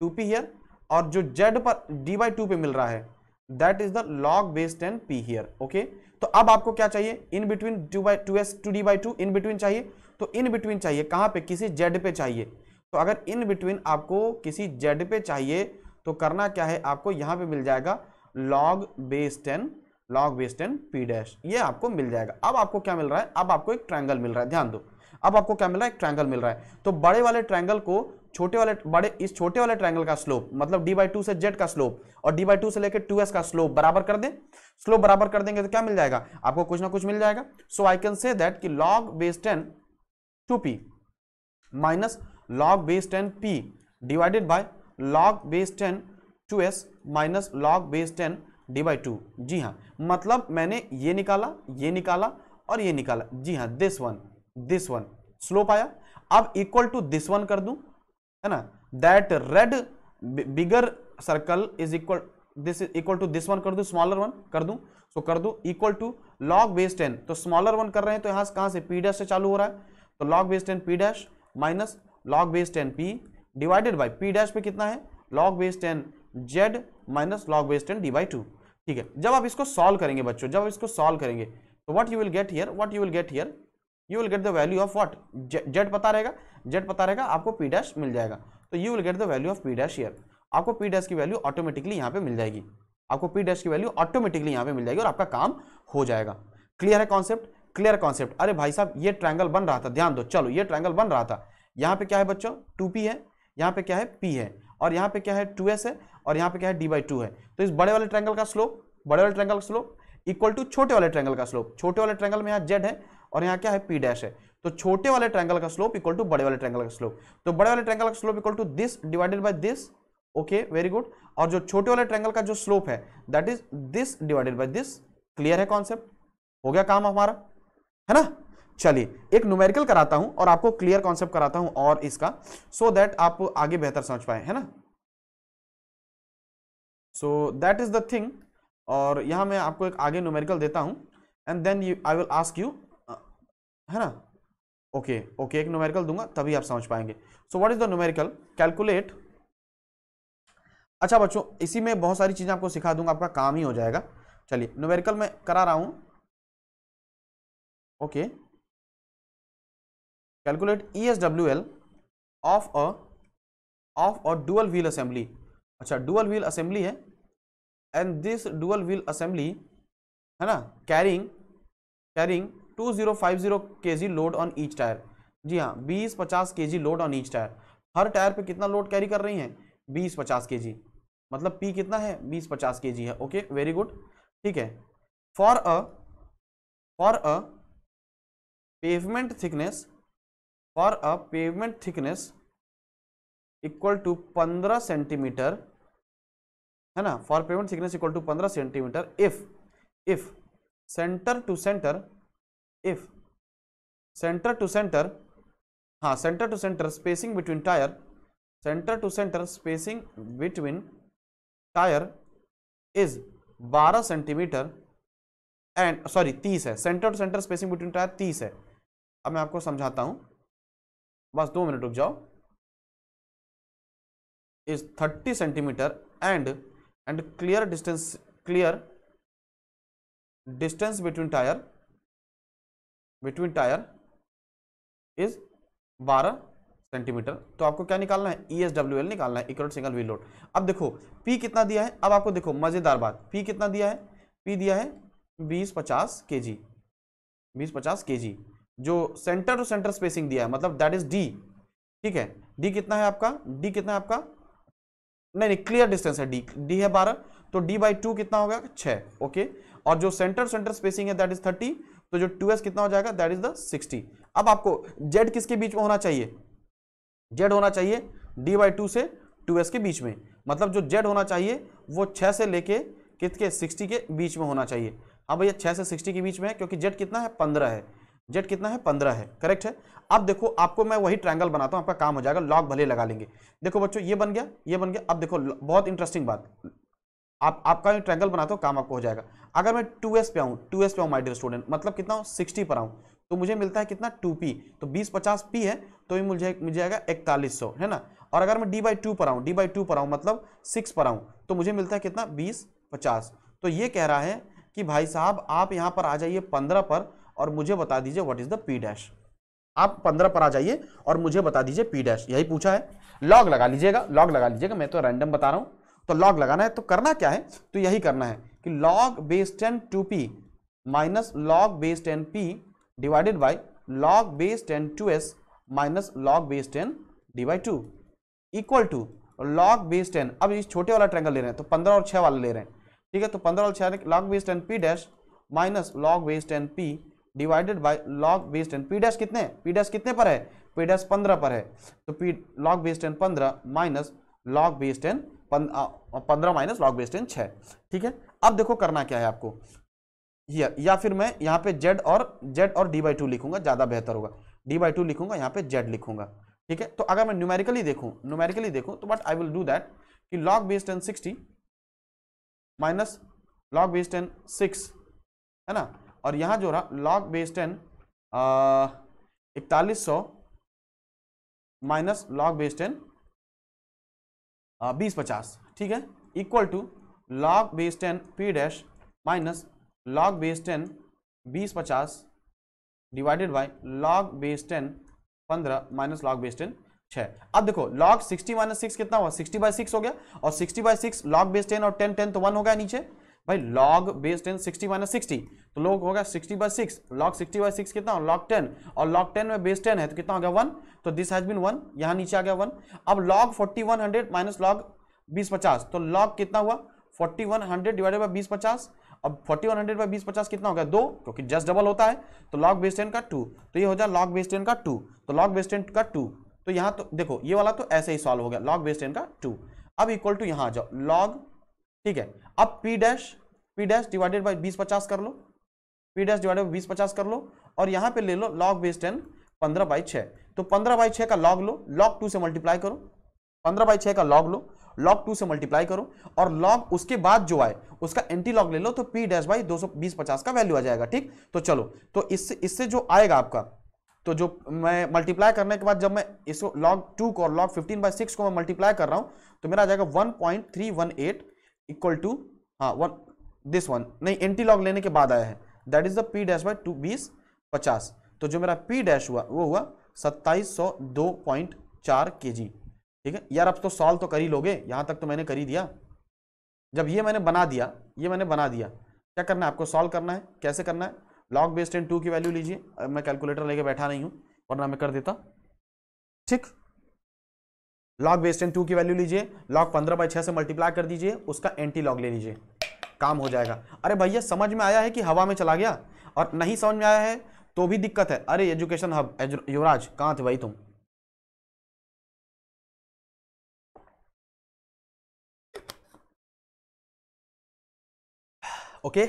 two P here और जो जेड पर डी बाई टू पे मिल रहा है that is the log base ten P here okay तो अब आपको क्या चाहिए in between two by two S two D by two in between चाहिए तो इन बिटवीन चाहिए कहाँ पे किसी जेड पे चाहिए तो अगर इन बिटवीन आपको किसी जेड पे चाहिए तो करना क्या है आपको यहाँ पे मिल जाएगा log base ten log base ten P dash ये आपको मिल जाएगा अब आपको क्या मिल रहा है अब आपको एक ट्रायंगल मिल रहा है ध्यान दो अब आपको क्या मिल रहा है एक ट्रैंगल मिल रहा है तो बड़े वाले ट्रैंगल को छोटे वाले बड़े इस छोटे वाले ट्रैंगल का स्लोप मतलब डी बाई टू से जेड का स्लोप और डी बाई टू से लेकर टू एस का स्लोप बराबर कर दें स्लोप बराबर कर देंगे तो क्या मिल जाएगा आपको कुछ ना कुछ मिल जाएगा so I can say that कि log base ten two P minus log base ten P divided by log base ten two S minus log base ten D by two जी हाँ मतलब मैंने ये निकाला ये निकाला और ये निकाला जी हाँ this one this one slope आया अब इक्वल टू दिस वन कर दू है ना that red bigger circle is equal this equal to this one कर दू स्मॉलर वन कर दू सो कर दू equal to log base ten तो स्मॉलर वन कर रहे हैं तो यहां से कहां से पी डैश से चालू हो रहा है तो log base ten P dash minus log base ten P divided by P dash पे कितना है log base ten Z minus log base ten D by two ठीक है जब आप इसको सॉल्व करेंगे बच्चों जब आप इसको सॉल्व करेंगे तो what you will get here what you will get here you will get the value of what Z पता रहेगा जेड पता रहेगा आपको पी डैश मिल जाएगा तो you will get the value of P dash here आपको पी डैश की वैल्यू ऑटोमेटिकली यहाँ पे मिल जाएगी आपको पी डैश की वैल्यू ऑटोमेटिकली यहाँ पे मिल जाएगी और आपका काम हो जाएगा क्लियर है कॉन्सेप्ट क्लियर कॉन्सेप्ट अरे भाई साहब ये ट्रैंगल बन रहा था ध्यान दो चलो ये ट्राइंगल बन रहा था यहाँ पे क्या है बच्चों टू पी है यहाँ पे क्या है पी है और यहाँ पे क्या है टू एस है और यहाँ पे क्या है डी बाई टू है तो इस बड़े वाले ट्रैंगल का स्लोप बड़े वाले ट्रायंगल का स्लोप इक्वल टू छोटे वाले ट्रैंगल का स्लोप छोटे वाले ट्रैंगल में यहाँ जेड है और यहाँ क्या है पी डैश है तो छोटे वाले ट्रैंगल का स्लोप इक्वल टू बड़े वाले ट्रैंगल का स्लोप तो बड़े वाले ट्रैंगल का slope equal to this divided by this okay very good और जो छोटे वाले ट्रैंगल का जो स्लोप है that is this divided by this clear है कॉन्सेप्ट हो गया काम हमारा है ना चलिए एक न्यूमेरिकल कराता हूं और आपको क्लियर कॉन्सेप्ट कराता हूं और इसका सो so दैट आप आगे बेहतर समझ पाए है ना so that is the thing और यहां मैं आपको एक आगे न्यूमेरिकल देता हूं and then I will ask you है ना ओके ओके एक नोमेरिकल दूंगा तभी आप समझ पाएंगे so what is the numerical calculate अच्छा बच्चों इसी में बहुत सारी चीज़ें आपको सिखा दूंगा आपका काम ही हो जाएगा चलिए नोमेरिकल में करा रहा हूं okay calculate E S W L of a of a dual wheel assembly अच्छा डुअल व्हील असेंबली है and this dual wheel assembly है ना carrying carrying 2050 KG load on each tyre जी हाँ 20-50 KG load on each tyre हर टायर पे कितना लोड कैरी कर रही हैं 20-50 केजी मतलब पी कितना है 20-50 केजी है ओके वेरी गुड ठीक है for a for a pavement thickness for a pavement thickness equal to 15 centimetre है ना for pavement thickness equal to 15 centimetre if if centre to centre if centre to centre हाँ centre to centre spacing between tyre centre to centre spacing between tyre is 12 centimetre and sorry 30 है centre to centre spacing between tyre 30 है अब मैं आपको समझाता हूँ बस दो मिनट रुक जाओ is 30 centimetre and and clear distance clear distance between tyre between tyre is 12 centimetre तो आपको क्या निकालना है ई एस डब्ल्यू एल निकालना है इक्वल सिंगल व्हील लोड अब देखो पी कितना दिया है अब आपको देखो मज़ेदार बात पी कितना दिया है पी दिया है बीस पचास के जी बीस पचास के जी जो सेंटर टू सेंटर स्पेसिंग दिया है मतलब दैट इज डी ठीक है डी कितना है आपका डी कितना है आपका नहीं नहीं क्लियर डिस्टेंस है डी डी है बारह तो डी बाई टू कितना होगा छः ओके और जो सेंटर सेंटर स्पेसिंग है दैट इज थर्टी तो जो टू कितना हो जाएगा दैट इज द 60 अब आपको जेड किसके बीच में होना चाहिए जेड होना चाहिए डी बाई टू से टू के बीच में मतलब जो जेड होना चाहिए वो छः से लेके कितके 60 के बीच में होना चाहिए हाँ भैया छः से सिक्सटी के बीच में है क्योंकि जेड कितना है पंद्रह है जेड कितना है पंद्रह है करेक्ट है अब देखो आपको मैं वही ट्रायंगल बनाता हूँ आपका काम हो जाएगा लॉग भले लगा लेंगे देखो बच्चों ये बन गया ये बन गया अब देखो बहुत इंटरेस्टिंग बात आप आपका जो ट्रैंगल बनाते हो काम आपको हो जाएगा अगर मैं टू एस पे आऊँ टू एस पे आऊँ माई डियर स्टूडेंट मतलब कितना हूँ सिक्सटी पर आऊँ तो मुझे मिलता है कितना टू पी तो बीस पचास पी है तो मुझे मुझे आएगा इकतालीस सौ है ना और अगर मैं डी बाई टू पर आऊँ डी बाई टू पर आऊँ मतलब सिक्स पर आऊँ तो मुझे मिलता है कितना बीस पचास तो ये कह रहा है कि भाई साहब आप यहाँ पर आ जाइए पंद्रह पर और मुझे बता दीजिए what is the P dash आप पंद्रह पर आ जाइए और मुझे बता दीजिए पी डैश यही पूछा है लॉग लगा लीजिएगा लॉग लगा लीजिएगा मैं तो रैंडम बता रहा हूँ तो लॉग लगाना है तो करना क्या है तो यही करना है कि log base ten two P minus log base ten P divided by log base ten two S minus log base ten D by two equal to log base ten अब इस छोटे वाला ट्रैंगल ले रहे हैं तो पंद्रह और छः वाला ले रहे हैं ठीक है तो पंद्रह और छः log base ten P dash minus log base ten P divided by log base ten P dash कितने पी डैश कितने पर है पी डैश पंद्रह पर है तो पी लॉग बेस टेन पंद्रह माइनस लॉग बेस टेन पंद्रह माइनस लॉग बेस टेन छः ठीक है अब देखो करना क्या है आपको या, या फिर मैं यहाँ पे जेड और जेड और डी बाई टू लिखूंगा ज़्यादा बेहतर होगा डी बाई टू लिखूंगा यहाँ पे जेड लिखूंगा ठीक है तो अगर मैं न्यूमेरिकली देखूँ न्यूमेरिकली देखूँ तो but I will do that कि log base ten sixty minus log base ten six है ना और यहाँ जो रहा लॉग बेस टेन इकतालीस सौ माइनस लॉग बेस टेन बीस पचास ठीक है equal to log base ten P dash minus log base ten बीस पचास divided by log base ten पंद्रह माइनस लॉग बेस टेन छः अब देखो लॉग सिक्सटी माइनस सिक्स कितना हुआ सिक्सटी बाई सिक्स हो गया और sixty by six log base ten और टेन टेन तो वन हो गया नीचे भाई log base ten sixty minus sixty तो लोग होगा sixty by six log sixty by six कितना लॉग टेन और लॉग टेन में बेस टेन है तो कितना हो गया वन तो दिस हैज बिन वन यहाँ नीचे आ गया वन अब log forty one hundred minus log बीस पचास तो लॉग कितना हुआ forty one hundred divided by बीस पचास अब फोर्टी वन हंड्रेड बाई बीस पचास कितना हो गया दो क्योंकि जस्ट डबल होता है तो लॉग बेस टेन का टू तो ये हो जाए लॉग बेस टेन का टू तो लॉग बेस टेन का टू तो यहाँ तो देखो ये वाला तो ऐसे ही सॉल्व हो गया लॉग बेस टेन का टू अब इक्वल टू यहाँ आ जाओ लॉग ठीक है अब P dash P dash divided by बीस पचास कर लो पी डैश डिवाइडेड बाई बीस पचास कर लो और यहाँ पे ले लो लॉग बेस टेन पंद्रह बाई छः तो पंद्रह बाई छः का लॉग लो लॉग टू से मल्टीप्लाई करो पंद्रह बाई छः का लॉग लो लॉग टू से मल्टीप्लाई करो और लॉग उसके बाद जो आए उसका एंटी लॉग ले लो तो पी डैश बाई दो सौ बीस पचास का वैल्यू आ जाएगा ठीक तो चलो तो इससे इससे जो आएगा आपका तो जो मैं मल्टीप्लाई करने के बाद जब मैं इसको लॉग टू को और लॉग फिफ्टीन बाई सिक्स को मैं मल्टीप्लाई कर रहा हूँ तो मेरा आ जाएगा one point three one eight equal to हाँ वन दिस वन नहीं एंटी लॉग लेने के बाद आया है that is the P dash by two बीस पचास तो जो मेरा पी डैश हुआ वो हुआ सत्ताईस सौ दो पॉइंट चार के जी ठीक है यार अब तो सॉल्व तो कर ही लोगे यहाँ तक तो मैंने कर ही दिया जब ये मैंने बना दिया ये मैंने बना दिया क्या करना है आपको सॉल्व करना है कैसे करना है लॉग बेस्ड एंड टू की वैल्यू लीजिए मैं कैलकुलेटर लेके बैठा नहीं हूँ वरना मैं कर देता ठीक लॉग बेस टेन टू की वैल्यू लीजिए लॉग पंद्रह बाई छः से मल्टीप्लाई कर दीजिए उसका एंटी लॉग ले लीजिए काम हो जाएगा अरे भैया समझ में आया है कि हवा में चला गया और नहीं समझ में आया है तो भी दिक्कत है अरे एजुकेशन हब युवराज कहाँ थे भाई तुम ओके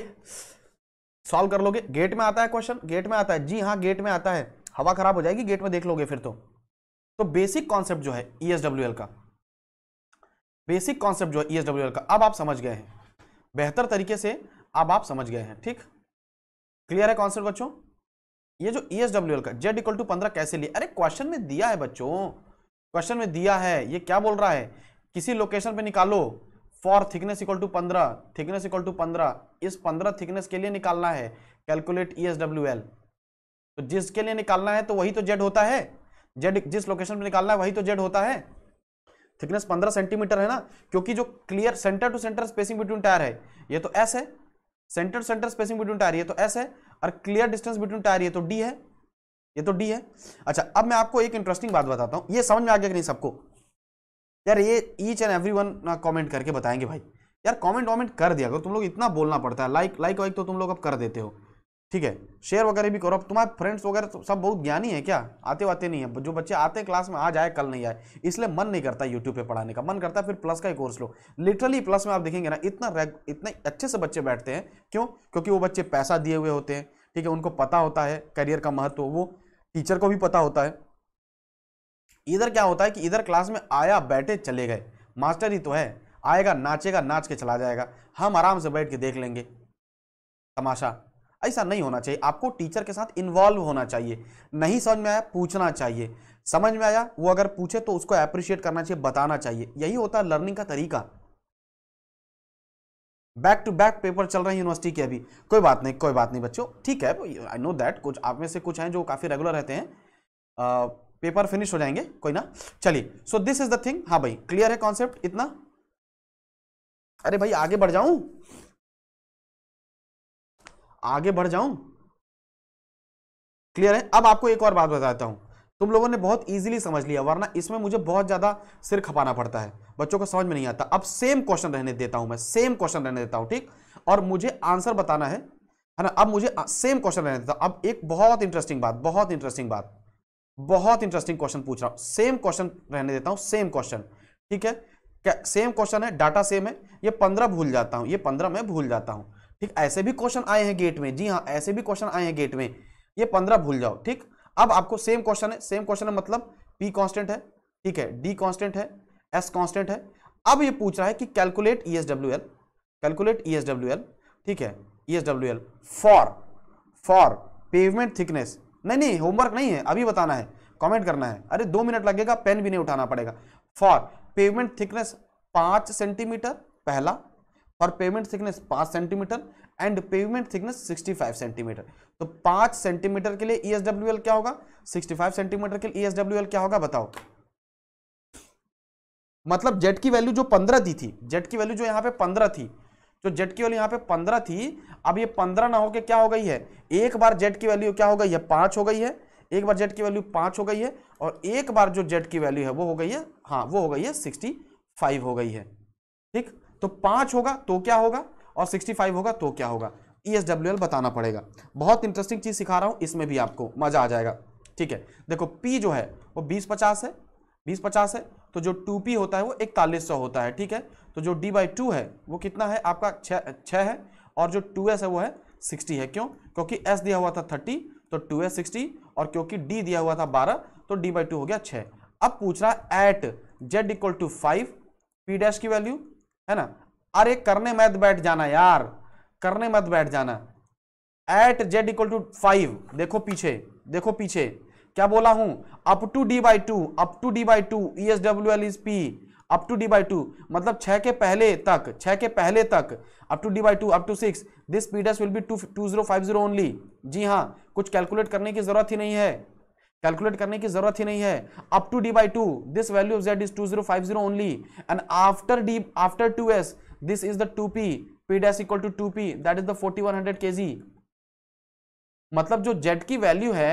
सॉल्व कर लोगे गेट में आता है क्वेश्चन गेट में आता है जी हाँ गेट में आता है हवा खराब हो जाएगी गेट में देख लोगे फिर तो तो बेसिक कॉन्सेप्ट जो है ई e का बेसिक कॉन्सेप्ट जो है ई e का अब आप समझ गए हैं बेहतर तरीके से अब आप समझ गए हैं ठीक क्लियर है कॉन्सेप्ट बच्चों ये जो ई एस डब्ल्यू एल का जेड इक्वल टू पंद्रह कैसे लिया अरे क्वेश्चन में दिया है बच्चों क्वेश्चन में दिया है ये क्या बोल रहा है किसी लोकेशन पे निकालो फॉर थिकनेस इक्वल टू पंद्रह थिकनेस इक्वल टू पंद्रह इस पंद्रह थिकनेस के लिए निकालना है calculate E S W L तो जिसके लिए निकालना है तो वही तो जेड होता है जेड जिस लोकेशन में निकालना है वही तो जेड होता है थिकनेस 15 सेंटीमीटर है ना क्योंकि जो clear centre to centre spacing between tyre है ये तो एस है centre to centre spacing between tyre ये तो एस है और क्लियर डिस्टेंस बिटवीन टायर ये तो डी है ये तो डी है अच्छा अब मैं आपको एक इंटरेस्टिंग बात बताता हूँ ये समझ में आ गया कि नहीं सबको यार ये each and every one comment करके बताएंगे भाई यार कमेंट वॉमेंट कर दिया अगर तुम लोग इतना बोलना पड़ता है लाइक लाइक वाइक तो तुम लोग अब कर देते हो ठीक है शेयर वगैरह भी करो अब तुम्हारे फ्रेंड्स वगैरह तो सब बहुत ज्ञानी है क्या आते वाते नहीं है जो बच्चे आते हैं क्लास में आज आए कल नहीं आए इसलिए मन नहीं करता यूट्यूब पे पढ़ाने का मन करता है फिर प्लस का ही कोर्स लो लिटरली प्लस में आप देखेंगे ना इतना इतने अच्छे से बच्चे बैठते हैं क्यों क्योंकि वो बच्चे पैसा दिए हुए होते हैं ठीक है उनको पता होता है करियर का महत्व वो टीचर को भी पता होता है इधर क्या होता है कि इधर क्लास में आया बैठे चले गए मास्टर ही तो है आएगा नाचेगा नाच के चला जाएगा हम आराम से बैठ के देख लेंगे तमाशा ऐसा नहीं होना चाहिए आपको टीचर के साथ इन्वॉल्व होना चाहिए नहीं समझ में आया पूछना चाहिए समझ में आया वो अगर पूछे तो उसको अप्रिशिएट करना चाहिए बताना चाहिए यही होता है लर्निंग का तरीका बैक टू बैक पेपर चल रहे हैं यूनिवर्सिटी के अभी कोई बात नहीं कोई बात नहीं बच्चों ठीक है आई नो दैट कुछ आप में से कुछ हैं जो काफ़ी रेगुलर रहते हैं आ, पेपर फिनिश हो जाएंगे कोई ना चलिए so this is the thing हाँ भाई क्लियर है कॉन्सेप्ट इतना अरे भाई आगे बढ़ जाऊं आगे बढ़ जाऊं क्लियर है अब आपको एक और बात बताता हूं तुम लोगों ने बहुत इजीली समझ लिया वरना इसमें मुझे बहुत ज्यादा सिर खपाना पड़ता है बच्चों को समझ में नहीं आता अब सेम क्वेश्चन रहने देता हूं मैं सेम क्वेश्चन रहने देता हूं ठीक और मुझे आंसर बताना है है ना अब मुझे सेम क्वेश्चन रहने देता हूं अब एक बहुत इंटरेस्टिंग बात बहुत इंटरेस्टिंग बात बहुत इंटरेस्टिंग क्वेश्चन पूछ रहा हूं सेम क्वेश्चन रहने देता हूं सेम क्वेश्चन ठीक है सेम क्वेश्चन है डाटा सेम है ये पंद्रह भूल जाता हूं ये पंद्रह मैं भूल जाता हूं ठीक ऐसे भी क्वेश्चन आए हैं गेट में जी हाँ ऐसे भी क्वेश्चन आए हैं गेट में ये पंद्रह भूल जाओ ठीक अब आपको सेम क्वेश्चन है सेम क्वेश्चन है मतलब पी कांस्टेंट है ठीक है डी कांस्टेंट है एस कांस्टेंट है अब ये पूछ रहा है कि calculate E S W L calculate E S W L ठीक है E S W L for for pavement thickness नहीं नहीं होमवर्क नहीं है अभी बताना है कमेंट करना है अरे दो मिनट लगेगा पेन भी नहीं उठाना पड़ेगा फॉर पेवमेंट थिकनेस पांच सेंटीमीटर पहला फॉर पेमेंट थिकनेस पांच centimetre and pavement thickness five centimetre तो पांच सेंटीमीटर के लिए ई e क्या होगा फाइव सेंटीमीटर के लिए ई e क्या होगा बताओ मतलब जेट की वैल्यू जो पंद्रह दी थी जेट की वैल्यू जो यहाँ पे पंद्रह थी जो जेट की वैल्यू यहाँ पे पंद्रह थी अब ये पंद्रह ना होकर क्या हो गई है एक बार जेट की वैल्यू क्या हो गई है पांच हो गई है एक बार जेट की वैल्यू पांच हो गई है और एक बार जो जेट की वैल्यू है वो हो गई है हाँ वो हो गई है सिक्सटी फाइव हो गई है ठीक तो पांच होगा तो क्या होगा और सिक्सटी फाइव होगा तो क्या होगा ई e बताना पड़ेगा बहुत इंटरेस्टिंग चीज सिखा रहा हूं इसमें भी आपको मजा आ जाएगा ठीक है देखो पी जो है वो बीस पचास है बीस पचास है तो जो टू पी होता है वो इकतालीस सौ होता है ठीक है तो जो डी बाई टू है वो कितना है आपका छः है और जो टू एस है वो है सिक्सटी है क्यों क्योंकि एस दिया हुआ था थर्टी तो टू एस सिक्सटी और क्योंकि डी दिया हुआ था बारह तो डी बाई टू हो गया छः अब पूछ रहा है at Z equal to five P dash की वैल्यू है ना अरे करने मत बैठ जाना यार करने मत बैठ जाना at Z equal to five देखो पीछे देखो पीछे क्या बोला हूं up to D by two up to D by two E S W L is P up to D by two मतलब छह के पहले तक छह के पहले तक up to D by two up to six this पीडस will be two two zero five zero only जी हाँ कुछ कैलकुलेट करने की जरूरत ही नहीं है कैलकुलेट करने की जरूरत ही नहीं है up to D by two this value of Z is two zero five zero only and after D after two S this is the two P P dash equal to two P that is the forty one hundred K G मतलब जो Z की वैल्यू है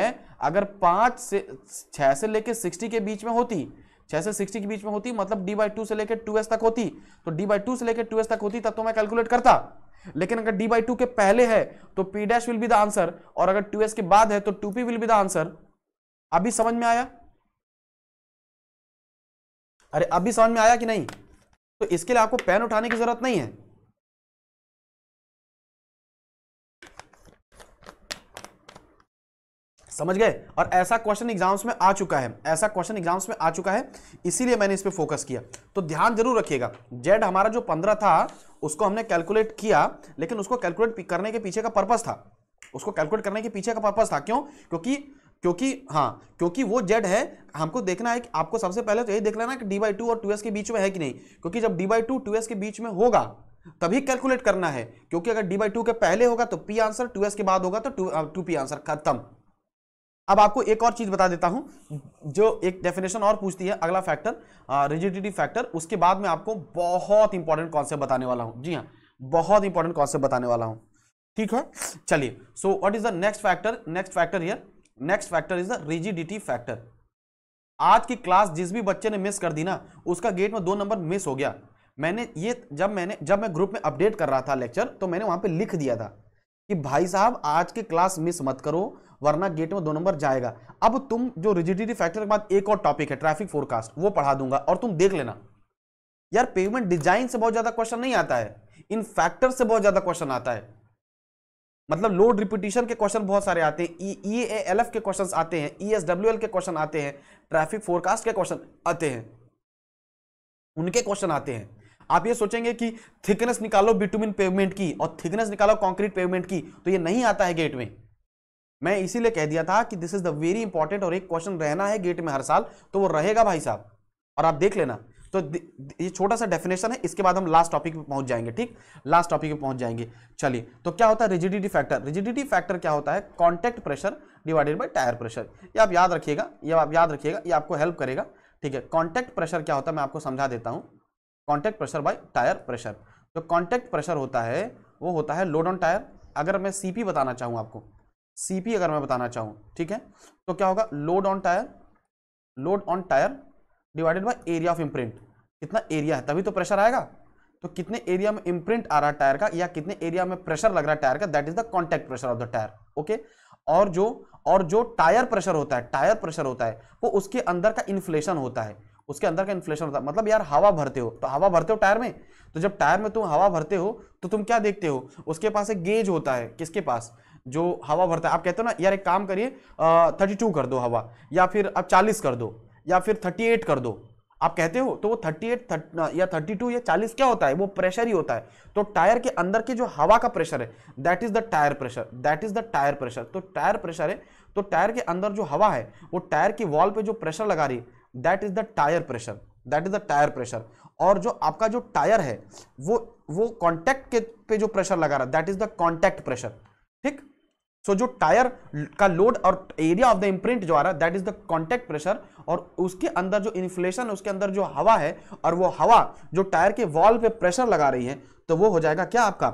अगर पांच से छह से लेकर सिक्सटी के बीच में होती छह से सिक्सटी के बीच में होती मतलब डी बाई टू से लेकर टू एस तक होती तो डी बाई टू से लेकर टू एस तक होती तब तो मैं कैलकुलेट करता लेकिन अगर डी बाई टू के पहले है तो P dash will be the answer और अगर टू एस के बाद है तो two P will be the answer अभी समझ में आया अरे अभी समझ में आया कि नहीं तो इसके लिए आपको पेन उठाने की जरूरत नहीं है समझ गए और ऐसा क्वेश्चन एग्जाम्स में आ चुका है ऐसा क्वेश्चन एग्जाम्स में आ चुका है इसीलिए मैंने इस पर फोकस किया तो ध्यान जरूर रखिएगा जेड हमारा जो पंद्रह था उसको हमने कैलकुलेट किया लेकिन उसको कैलकुलेट करने के पीछे का पर्पज था उसको कैलकुलेट करने के पीछे का पर्पज था क्यों क्योंकि क्योंकि हाँ क्योंकि वो जेड है हमको देखना है कि आपको सबसे पहले तो यही देख लेना कि डी बाई टू और टू के बीच में है कि नहीं क्योंकि जब डी बाई टू टू के बीच में होगा तभी कैलकुलेट करना है क्योंकि अगर डी बाई टू के पहले होगा तो पी आंसर टू एस के बाद होगा तो टू टू पी आंसर खत्म अब आपको एक और चीज बता देता हूं जो एक डेफिनेशन और पूछती है अगला फैक्टर रिजिडिटी फैक्टर उसके बाद में आपको बहुत इंपॉर्टेंट कॉन्सेप्ट बताने वाला हूं जी हाँ बहुत इंपॉर्टेंट कॉन्सेप्ट बताने वाला हूं ठीक है चलिए so what is the next factor next factor here next factor is the rigidity factor आज की क्लास जिस भी बच्चे ने मिस कर दी ना उसका गेट में दो नंबर मिस हो गया मैंने ये जब मैंने जब मैं ग्रुप में अपडेट कर रहा था लेक्चर तो मैंने वहां पे लिख दिया था कि भाई साहब आज की क्लास मिस मत करो वरना गेट में दो नंबर जाएगा अब तुम जो रिजिडिटी फैक्टर के बाद एक और टॉपिक है ट्रैफिक फोरकास्ट वो पढ़ा दूंगा और तुम देख लेना यार पेमेंट डिजाइन से बहुत ज्यादा क्वेश्चन नहीं आता है इन फैक्टर से बहुत ज्यादा क्वेश्चन आता है मतलब लोड रिपीटिशन के क्वेश्चन बहुत सारे आते हैं ई ए एल एफ के क्वेश्चन आते हैं ई एस डब्ल्यू एल के क्वेश्चन आते हैं ट्रैफिक फोरकास्ट के क्वेश्चन आते हैं उनके क्वेश्चन आते हैं आप ये सोचेंगे कि थिकनेस निकालो बिटुमिन पेवमेंट की और थिकनेस निकालो कॉन्क्रीट पेवमेंट की तो ये नहीं आता है गेट में मैं इसीलिए कह दिया था कि this is the very important और एक क्वेश्चन रहना है गेट में हर साल तो वो रहेगा भाई साहब और आप देख लेना तो ये छोटा सा डेफिनेशन है इसके बाद हम लास्ट टॉपिक पे पहुंच जाएंगे ठीक लास्ट टॉपिक पे पहुंच जाएंगे चलिए तो क्या होता है रिजिडिटी फैक्टर रिजिडिटी फैक्टर क्या होता है contact pressure divided by tyre pressure ये आप याद रखिएगा ये आप याद रखिएगा ये आपको हेल्प करेगा ठीक है कॉन्टैक्ट प्रेशर क्या होता है मैं आपको समझा देता हूँ contact pressure by tyre pressure जो कॉन्टैक्ट प्रेशर होता है वो होता है लोड ऑन टायर अगर मैं सी बताना चाहूँ आपको सी अगर मैं बताना चाहूँ ठीक है तो क्या होगा load on tyre load on tyre divided by area of imprint कितना एरिया है तभी तो प्रेशर आएगा तो कितने एरिया में इम्प्रिंट आ रहा है टायर का या कितने एरिया में प्रेशर लग रहा है टायर का that is the contact pressure of the tyre okay और जो और जो टायर प्रेशर होता है टायर प्रेशर होता है वो उसके अंदर का इन्फ्लेशन होता है उसके अंदर का इन्फ्लेशन होता है मतलब यार हवा भरते हो तो हवा भरते हो टायर में तो जब टायर में तुम हवा भरते हो तो तुम क्या देखते हो उसके पास एक गेज होता है किसके पास जो हवा भरता है आप कहते हो ना यार एक काम करिए थर्टी टू कर दो हवा या फिर आप चालीस कर दो या फिर थर्टी एट कर दो आप कहते हो तो वो 38 30, या 32 या 40 क्या होता है वो प्रेशर ही होता है तो टायर के अंदर के जो हवा का प्रेशर है that is the tyre pressure that is the tyre pressure तो टायर प्रेशर है तो टायर के अंदर जो हवा है वो टायर की वॉल पे जो प्रेशर लगा रही है that is the tyre pressure that is the tyre pressure और जो आपका जो टायर है वो वो कॉन्टैक्ट के पे जो प्रेशर लगा रहा है that is the contact pressure ठीक सो so, जो टायर का लोड और एरिया ऑफ द इम्प्रिंट जो आ रहा है that is the contact pressure और उसके अंदर जो इन्फ्लेशन उसके अंदर जो हवा है और वो हवा जो टायर के वॉल पे प्रेशर लगा रही है तो वो हो जाएगा क्या आपका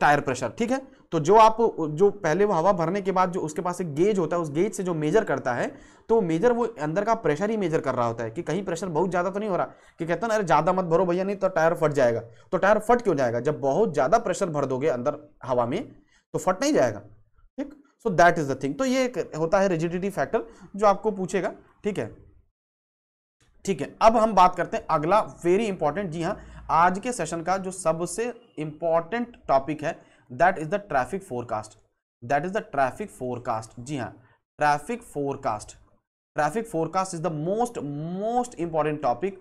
टायर प्रेशर ठीक है तो जो आप जो पहले वो हवा भरने के बाद जो उसके पास एक गेज होता है उस गेज से जो मेजर करता है तो मेजर वो अंदर का प्रेशर ही मेजर कर रहा होता है कि कहीं प्रेशर बहुत ज़्यादा तो नहीं हो रहा कि कहते ना अरे ज़्यादा मत भरो भैया नहीं तो टायर फट जाएगा तो टायर फट क्यों जाएगा जब बहुत ज़्यादा प्रेशर भर दोगे अंदर हवा में तो फट नहीं जाएगा so that is the thing तो ये एक होता है रिजिडिटी फैक्टर जो आपको पूछेगा ठीक है ठीक है अब हम बात करते हैं अगला वेरी इंपॉर्टेंट जी हाँ आज के सेशन का जो सबसे इंपॉर्टेंट टॉपिक है that is the traffic forecast that is the traffic forecast जी हाँ traffic forecast traffic forecast is the most most important topic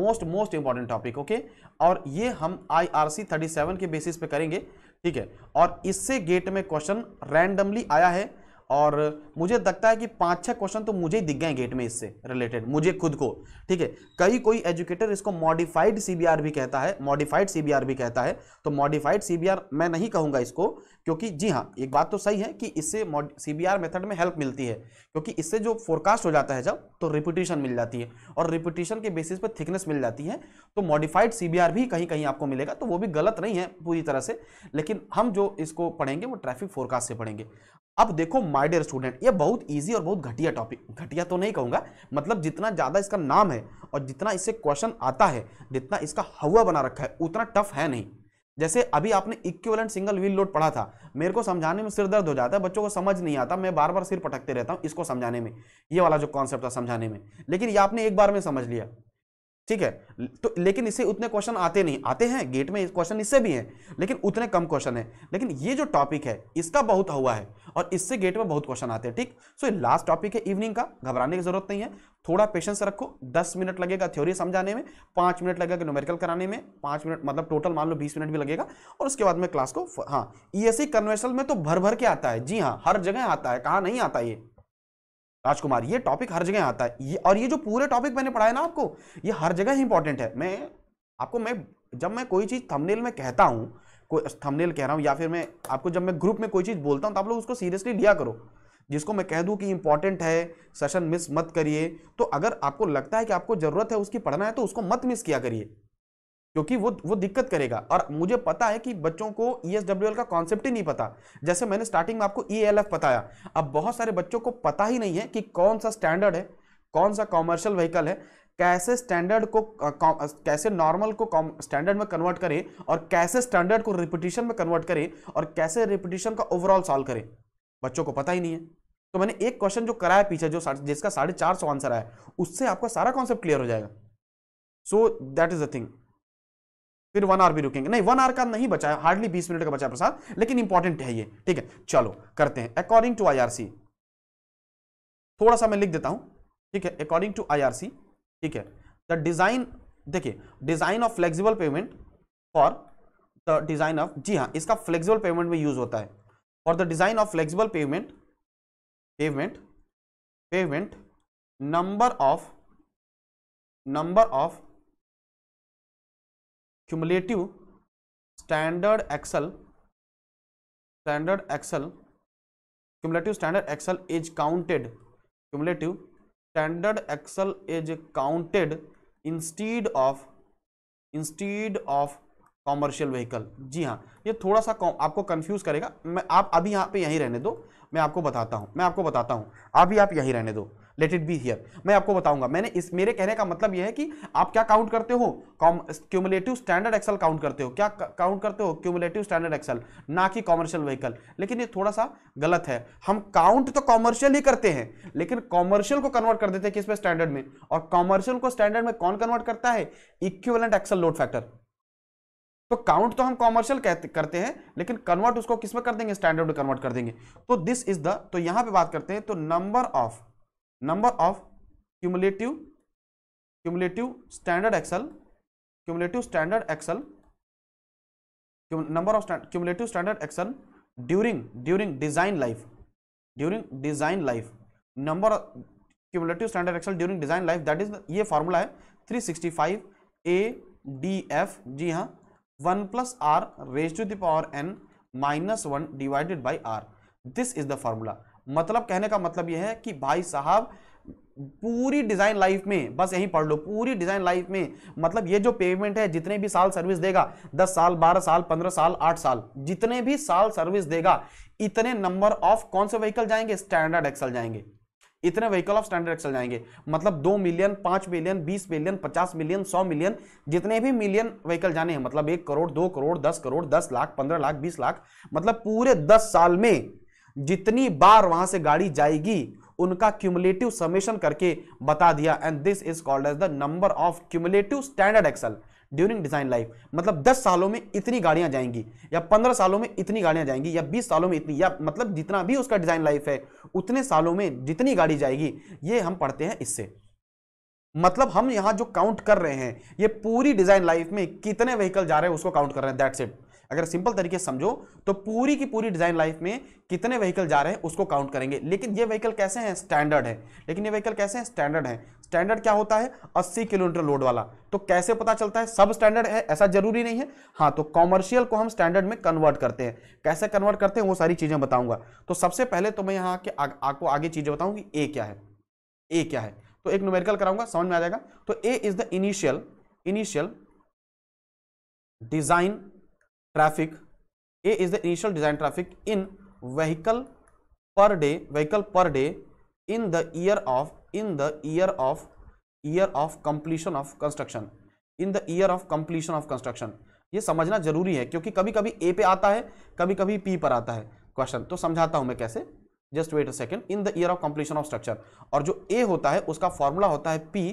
most most important topic okay और ये हम I R C thirty seven के basis पे करेंगे ठीक है और इससे गेट में क्वेश्चन रैंडमली आया है और मुझे लगता है कि पाँच छह क्वेश्चन तो मुझे ही दिख गए गेट में इससे रिलेटेड मुझे खुद को ठीक है कई कोई एजुकेटर इसको मॉडिफाइड सीबीआर भी कहता है मॉडिफाइड सीबीआर भी कहता है तो मॉडिफाइड सीबीआर मैं नहीं कहूँगा इसको क्योंकि जी हाँ एक बात तो सही है कि इससे सीबीआर मेथड में हेल्प मिलती है क्योंकि इससे जो फोरकास्ट हो जाता है जब तो रिपीटेशन मिल जाती है और रिपीटेशन के बेसिस पर थिकनेस मिल जाती है तो मॉडिफाइड सीबीआर भी कहीं कहीं आपको मिलेगा तो वो भी गलत नहीं है पूरी तरह से लेकिन हम जो इसको पढ़ेंगे वो ट्रैफिक फोरकास्ट से पढ़ेंगे अब देखो माय डियर स्टूडेंट ये बहुत इजी और बहुत घटिया टॉपिक घटिया तो नहीं कहूँगा मतलब जितना ज़्यादा इसका नाम है और जितना इससे क्वेश्चन आता है जितना इसका हवा बना रखा है उतना टफ है नहीं जैसे अभी आपने इक्विवेलेंट सिंगल व्हील लोड पढ़ा था मेरे को समझाने में सिर दर्द हो जाता है बच्चों को समझ नहीं आता मैं बार बार सिर पटकते रहता हूँ इसको समझाने में ये वाला जो कॉन्सेप्ट था समझाने में लेकिन ये आपने एक बार में समझ लिया ठीक है तो लेकिन इससे उतने क्वेश्चन आते नहीं आते हैं गेट में क्वेश्चन इससे भी हैं लेकिन उतने कम क्वेश्चन हैं लेकिन ये जो टॉपिक है इसका बहुत हुआ है और इससे गेट में बहुत क्वेश्चन आते हैं ठीक सो ये लास्ट टॉपिक है इवनिंग का घबराने की जरूरत नहीं है थोड़ा पेशेंस रखो दस मिनट लगेगा थ्योरी समझाने में पाँच मिनट लगेगा न्यूमेरिकल कराने में पाँच मिनट मतलब टोटल मान लो बीस मिनट भी लगेगा और उसके बाद में क्लास को हाँ ई e एस में तो भर भर के आता है जी हाँ हर जगह आता है कहाँ नहीं आता ये राजकुमार ये टॉपिक हर जगह आता है ये और ये जो पूरे टॉपिक मैंने पढ़ाया ना आपको ये हर जगह इंपॉर्टेंट है मैं आपको मैं जब मैं कोई चीज़ थंबनेल में कहता हूँ कोई थंबनेल कह रहा हूँ या फिर मैं आपको जब मैं ग्रुप में कोई चीज़ बोलता हूँ तो आप लोग उसको सीरियसली लिया करो जिसको मैं कह दूँ कि इंपॉर्टेंट है सेशन मिस मत करिए तो अगर आपको लगता है कि आपको ज़रूरत है उसकी पढ़ना है तो उसको मत मिस किया करिए क्योंकि वो वो दिक्कत करेगा और मुझे पता है कि बच्चों को ई e का कॉन्सेप्ट ही नहीं पता जैसे मैंने स्टार्टिंग में आपको ई e बताया अब बहुत सारे बच्चों को पता ही नहीं है कि कौन सा स्टैंडर्ड है कौन सा कॉमर्शियल व्हीकल है कैसे स्टैंडर्ड को कैसे नॉर्मल को स्टैंडर्ड में कन्वर्ट करें और कैसे स्टैंडर्ड को रिपीटिशन में कन्वर्ट करें और कैसे रिपीटिशन का ओवरऑल सॉल्व करें बच्चों को पता ही नहीं है तो मैंने एक क्वेश्चन जो कराया पीछे जो जिसका साढ़े चार सौ आंसर आया उससे आपका सारा कॉन्सेप्ट क्लियर हो जाएगा so that is a thing फिर वन आवर भी रुकेंगे नहीं वन आवर का नहीं बचा है हार्डली बीस मिनट का बचा प्रसाद लेकिन इंपॉर्टेंट है ये ठीक है चलो करते हैं अकॉर्डिंग टू आईआरसी थोड़ा सा मैं लिख देता हूं ठीक है अकॉर्डिंग टू आईआरसी ठीक है द डिजाइन देखिए design of flexible pavement for the design of जी हाँ इसका फ्लेक्सिबल पेमेंट में यूज होता है for the design of flexible pavement pavement pavement number of number of cumulative standard axle standard axle cumulative standard axle is counted cumulative standard axle is counted instead of instead of commercial vehicle जी हाँ ये थोड़ा सा आपको confuse करेगा मैं आप अभी यहाँ पे यहीं रहने दो मैं आपको बताता हूँ मैं आपको बताता हूँ अभी आप यहीं रहने दो लेट इट बी हियर मैं आपको बताऊंगा मैंने इस मेरे कहने का मतलब यह है कि आप क्या काउंट करते हो क्यूमुलेटिव स्टैंडर्ड एक्सल काउंट करते हो क्या काउंट करते हो क्यूमुलेटिव स्टैंडर्ड एक्सल ना कि कॉमर्शियल व्हीकल लेकिन ये थोड़ा सा गलत है हम काउंट तो कॉमर्शियल ही करते हैं लेकिन कॉमर्शियल को कन्वर्ट कर देते हैं किस पे स्टैंडर्ड में और कॉमर्शियल को स्टैंडर्ड में कौन कन्वर्ट करता है इक्विवेलेंट एक्सल लोड फैक्टर तो काउंट तो हम कॉमर्शियल करते हैं लेकिन कन्वर्ट उसको किसमें कर देंगे स्टैंडर्ड में कन्वर्ट कर देंगे तो दिस इज द तो यहां पे बात करते हैं तो number of number of cumulative cumulative standard axle cumulative standard axle number of cumulative standard axle during during design life during design life number cumulative standard axle during design life that is ये formula है three sixty five A D F जी हाँ one plus R raise to the power N minus one divided by R this is the formula मतलब कहने का मतलब यह है कि भाई साहब पूरी डिजाइन लाइफ में बस यही पढ़ लो पूरी डिजाइन लाइफ में मतलब ये जो पेमेंट है जितने भी साल सर्विस देगा दस साल बारह साल पंद्रह साल आठ साल जितने भी साल सर्विस देगा इतने नंबर ऑफ कौन से व्हीकल जाएंगे स्टैंडर्ड एक्सल जाएंगे इतने व्हीकल ऑफ स्टैंडर्ड एक्सल जाएंगे मतलब दो मिलियन पांच मिलियन बीस मिलियन पचास मिलियन सौ मिलियन जितने भी मिलियन व्हीकल जाने हैं मतलब एक करोड़ दो करोड़ दस करोड़ दस लाख पंद्रह लाख बीस लाख मतलब पूरे दस साल में जितनी बार वहां से गाड़ी जाएगी उनका क्यूमुलेटिव समेशन करके बता दिया and this is called as the number of cumulative standard axle during design life मतलब 10 सालों में इतनी गाड़ियां जाएंगी या 15 सालों में इतनी गाड़ियां जाएंगी या 20 सालों में इतनी या मतलब जितना भी उसका डिजाइन लाइफ है उतने सालों में जितनी गाड़ी जाएगी ये हम पढ़ते हैं इससे मतलब हम यहां जो काउंट कर रहे हैं ये पूरी डिजाइन लाइफ में कितने व्हीकल जा रहे हैं उसको काउंट कर रहे हैं दैट्स इट अगर सिंपल तरीके समझो तो पूरी की पूरी डिजाइन लाइफ में कितने व्हीकल जा रहे हैं उसको काउंट करेंगे लेकिन ये व्हीकल कैसे हैं स्टैंडर्ड है लेकिन ये व्हीकल कैसे हैं स्टैंडर्ड है स्टैंडर्ड क्या होता है अस्सी किलोमीटर लोड वाला तो कैसे पता चलता है सब स्टैंडर्ड है ऐसा जरूरी नहीं है हाँ तो कॉमर्शियल को हम स्टैंडर्ड में कन्वर्ट करते हैं कैसे कन्वर्ट करते हैं वो सारी चीजें बताऊंगा तो सबसे पहले तो मैं यहाँ आपको आगे चीजें बताऊंगी ए क्या है ए क्या है तो एक न्यूमेरिकल कराऊंगा समझ में आ जाएगा तो A is the initial initial design traffic A is the initial design traffic in vehicle per day vehicle per day in the year of in the year of year of completion of construction in the year of completion of construction ये समझना जरूरी है क्योंकि कभी कभी ए पे आता है कभी कभी पी पर आता है क्वेश्चन तो समझाता हूं मैं कैसे just wait a second in the year of completion of structure और जो ए होता है उसका फॉर्मूला होता है P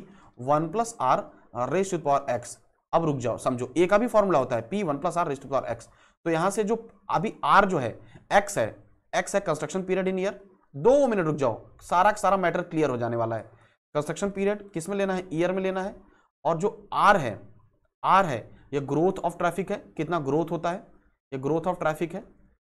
one plus are raise to power X अब रुक जाओ समझो ए का भी फॉर्मूला होता है P one plus R raised power X तो यहां से जो अभी आर जो है एक्स है एक्स है कंस्ट्रक्शन पीरियड इन ईयर दो मिनट रुक जाओ सारा सारा मैटर क्लियर हो जाने वाला है कंस्ट्रक्शन पीरियड किस में लेना है ईयर में लेना है और जो आर है आर है ये ग्रोथ ऑफ ट्रैफिक है कितना ग्रोथ होता है ये ग्रोथ ऑफ ट्रैफिक है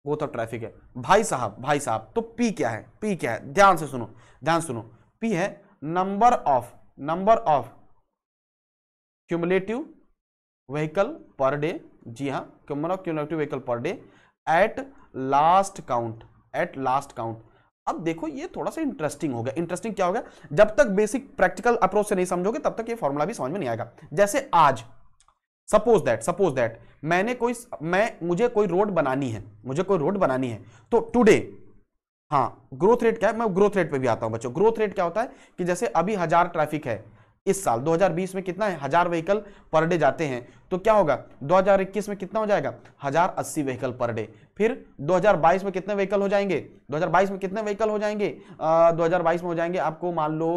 ग्रोथ ऑफ ट्रैफिक है भाई साहब भाई साहब तो पी क्या है पी क्या है ध्यान से सुनो ध्यान सुनो पी है number of number of cumulative vehicle per day जी हाँ number of vehicle per day at last count at last count अब देखो ये थोड़ा सा इंटरेस्टिंग हो गया इंटरेस्टिंग क्या हो गया जब तक बेसिक प्रैक्टिकल अप्रोच से नहीं समझोगे तब तक ये फॉर्मूला भी समझ में नहीं आएगा जैसे आज सपोज दैट सपोज दैट मैंने कोई मैं मुझे कोई रोड बनानी है मुझे कोई रोड बनानी है तो टुडे हाँ ग्रोथ रेट क्या है मैं ग्रोथ रेट पे भी आता हूँ बच्चों ग्रोथ रेट क्या होता है कि जैसे अभी हजार ट्रैफिक है इस साल 2020 में कितना है हजार व्हीकल पर डे जाते हैं तो क्या होगा 2021 में कितना हो जाएगा हजार अस्सी व्हीकल पर डे फिर 2022 में कितने व्हीकल हो जाएंगे 2022 में कितने व्हीकल हो जाएंगे आ, 2022 में हो जाएंगे आपको मान लो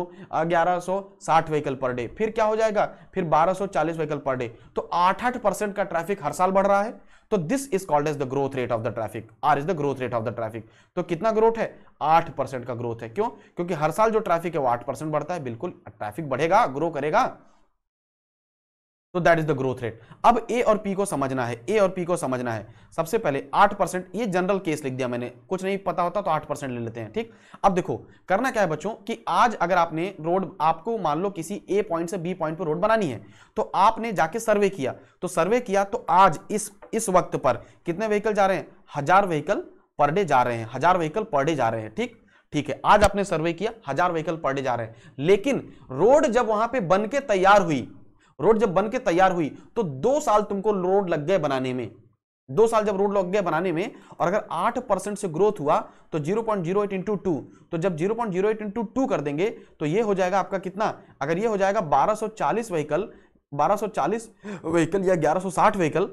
1160 व्हीकल पर डे फिर क्या हो जाएगा फिर 1240 व्हीकल पर डे तो आठ आठ परसेंट का ट्रैफिक हर साल बढ़ रहा है तो this is called as the growth rate of the traffic R is the growth rate of the traffic तो कितना ग्रोथ है आठ परसेंट का ग्रोथ है क्यों क्योंकि हर साल जो ट्रैफिक है वो आठ परसेंट बढ़ता है बिल्कुल ट्रैफिक बढ़ेगा ग्रो करेगा तो that is the growth rate अब ए और पी को समझना है ए और पी को समझना है सबसे पहले आठ परसेंट ये जनरल केस लिख दिया मैंने कुछ नहीं पता होता तो आठ परसेंट ले लेते हैं ठीक अब देखो करना क्या है बच्चों कि आज अगर आपने रोड आपको मान लो किसी ए पॉइंट से बी पॉइंट पर रोड बनानी है तो आपने जाके सर्वे किया तो सर्वे किया तो आज इस इस वक्त पर कितने व्हीकल जा रहे हैं हजार व्हीकल पर डे जा रहे हैं हजार व्हीकल पर डे जा रहे हैं ठीक ठीक है आज आपने सर्वे किया हजार व्हीकल पर डे जा रहे हैं लेकिन रोड जब वहां पे बन के तैयार हुई रोड जब बन के तैयार हुई तो दो साल तुमको रोड लग गए बनाने में दो साल जब रोड लग गए बनाने में और अगर आठ परसेंट से ग्रोथ हुआ तो zero point zero eight into two तो जब zero point zero eight into two कर देंगे तो ये हो जाएगा आपका कितना अगर ये हो जाएगा बारह सौ चालीस व्हीकल बारह सौ चालीस व्हीकल या ग्यारह सौ साठ व्हीकल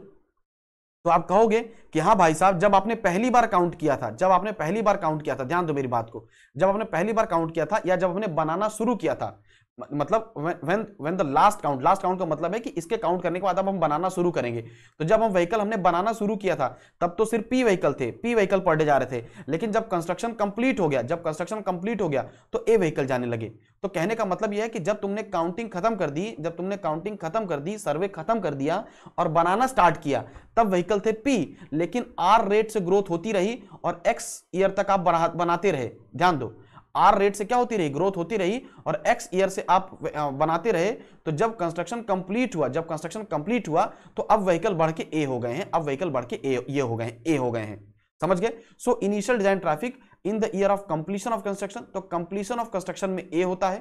तो आप कहोगे कि हाँ भाई साहब जब आपने पहली बार काउंट किया था जब आपने पहली बार काउंट किया था ध्यान दो मेरी बात को जब आपने पहली बार काउंट किया था या जब आपने बनाना शुरू किया था मतलब when, when the last count last count का मतलब है कि इसके काउंट करने के बाद अब हम बनाना शुरू करेंगे तो जब हम व्हीकल हमने बनाना शुरू किया था तब तो सिर्फ पी व्हीकल थे पी व्हीकल पढ़े जा रहे थे लेकिन जब कंस्ट्रक्शन कंप्लीट हो गया जब कंस्ट्रक्शन कंप्लीट हो गया तो ए व्हीकल जाने लगे तो कहने का मतलब यह है कि जब तुमने काउंटिंग खत्म कर दी जब तुमने काउंटिंग खत्म कर दी सर्वे खत्म कर दिया और बनाना स्टार्ट किया तब व्हीकल थे पी लेकिन आर रेट से ग्रोथ होती रही और एक्स ईयर तक आप बनाते रहे ध्यान दो आर रेट से क्या होती रही ग्रोथ होती रही और एक्स ईयर से आप बनाते रहे तो जब कंस्ट्रक्शन कंप्लीट हुआ जब कंस्ट्रक्शन कंप्लीट हुआ तो अब व्हीकल बढ़ के ए हो गए हैं अब व्हीकल बढ़ के ए ये हो गए ए हो गए हैं समझ गए so initial design traffic in the year of completion of construction तो कंप्लीशन ऑफ कंस्ट्रक्शन में ए होता है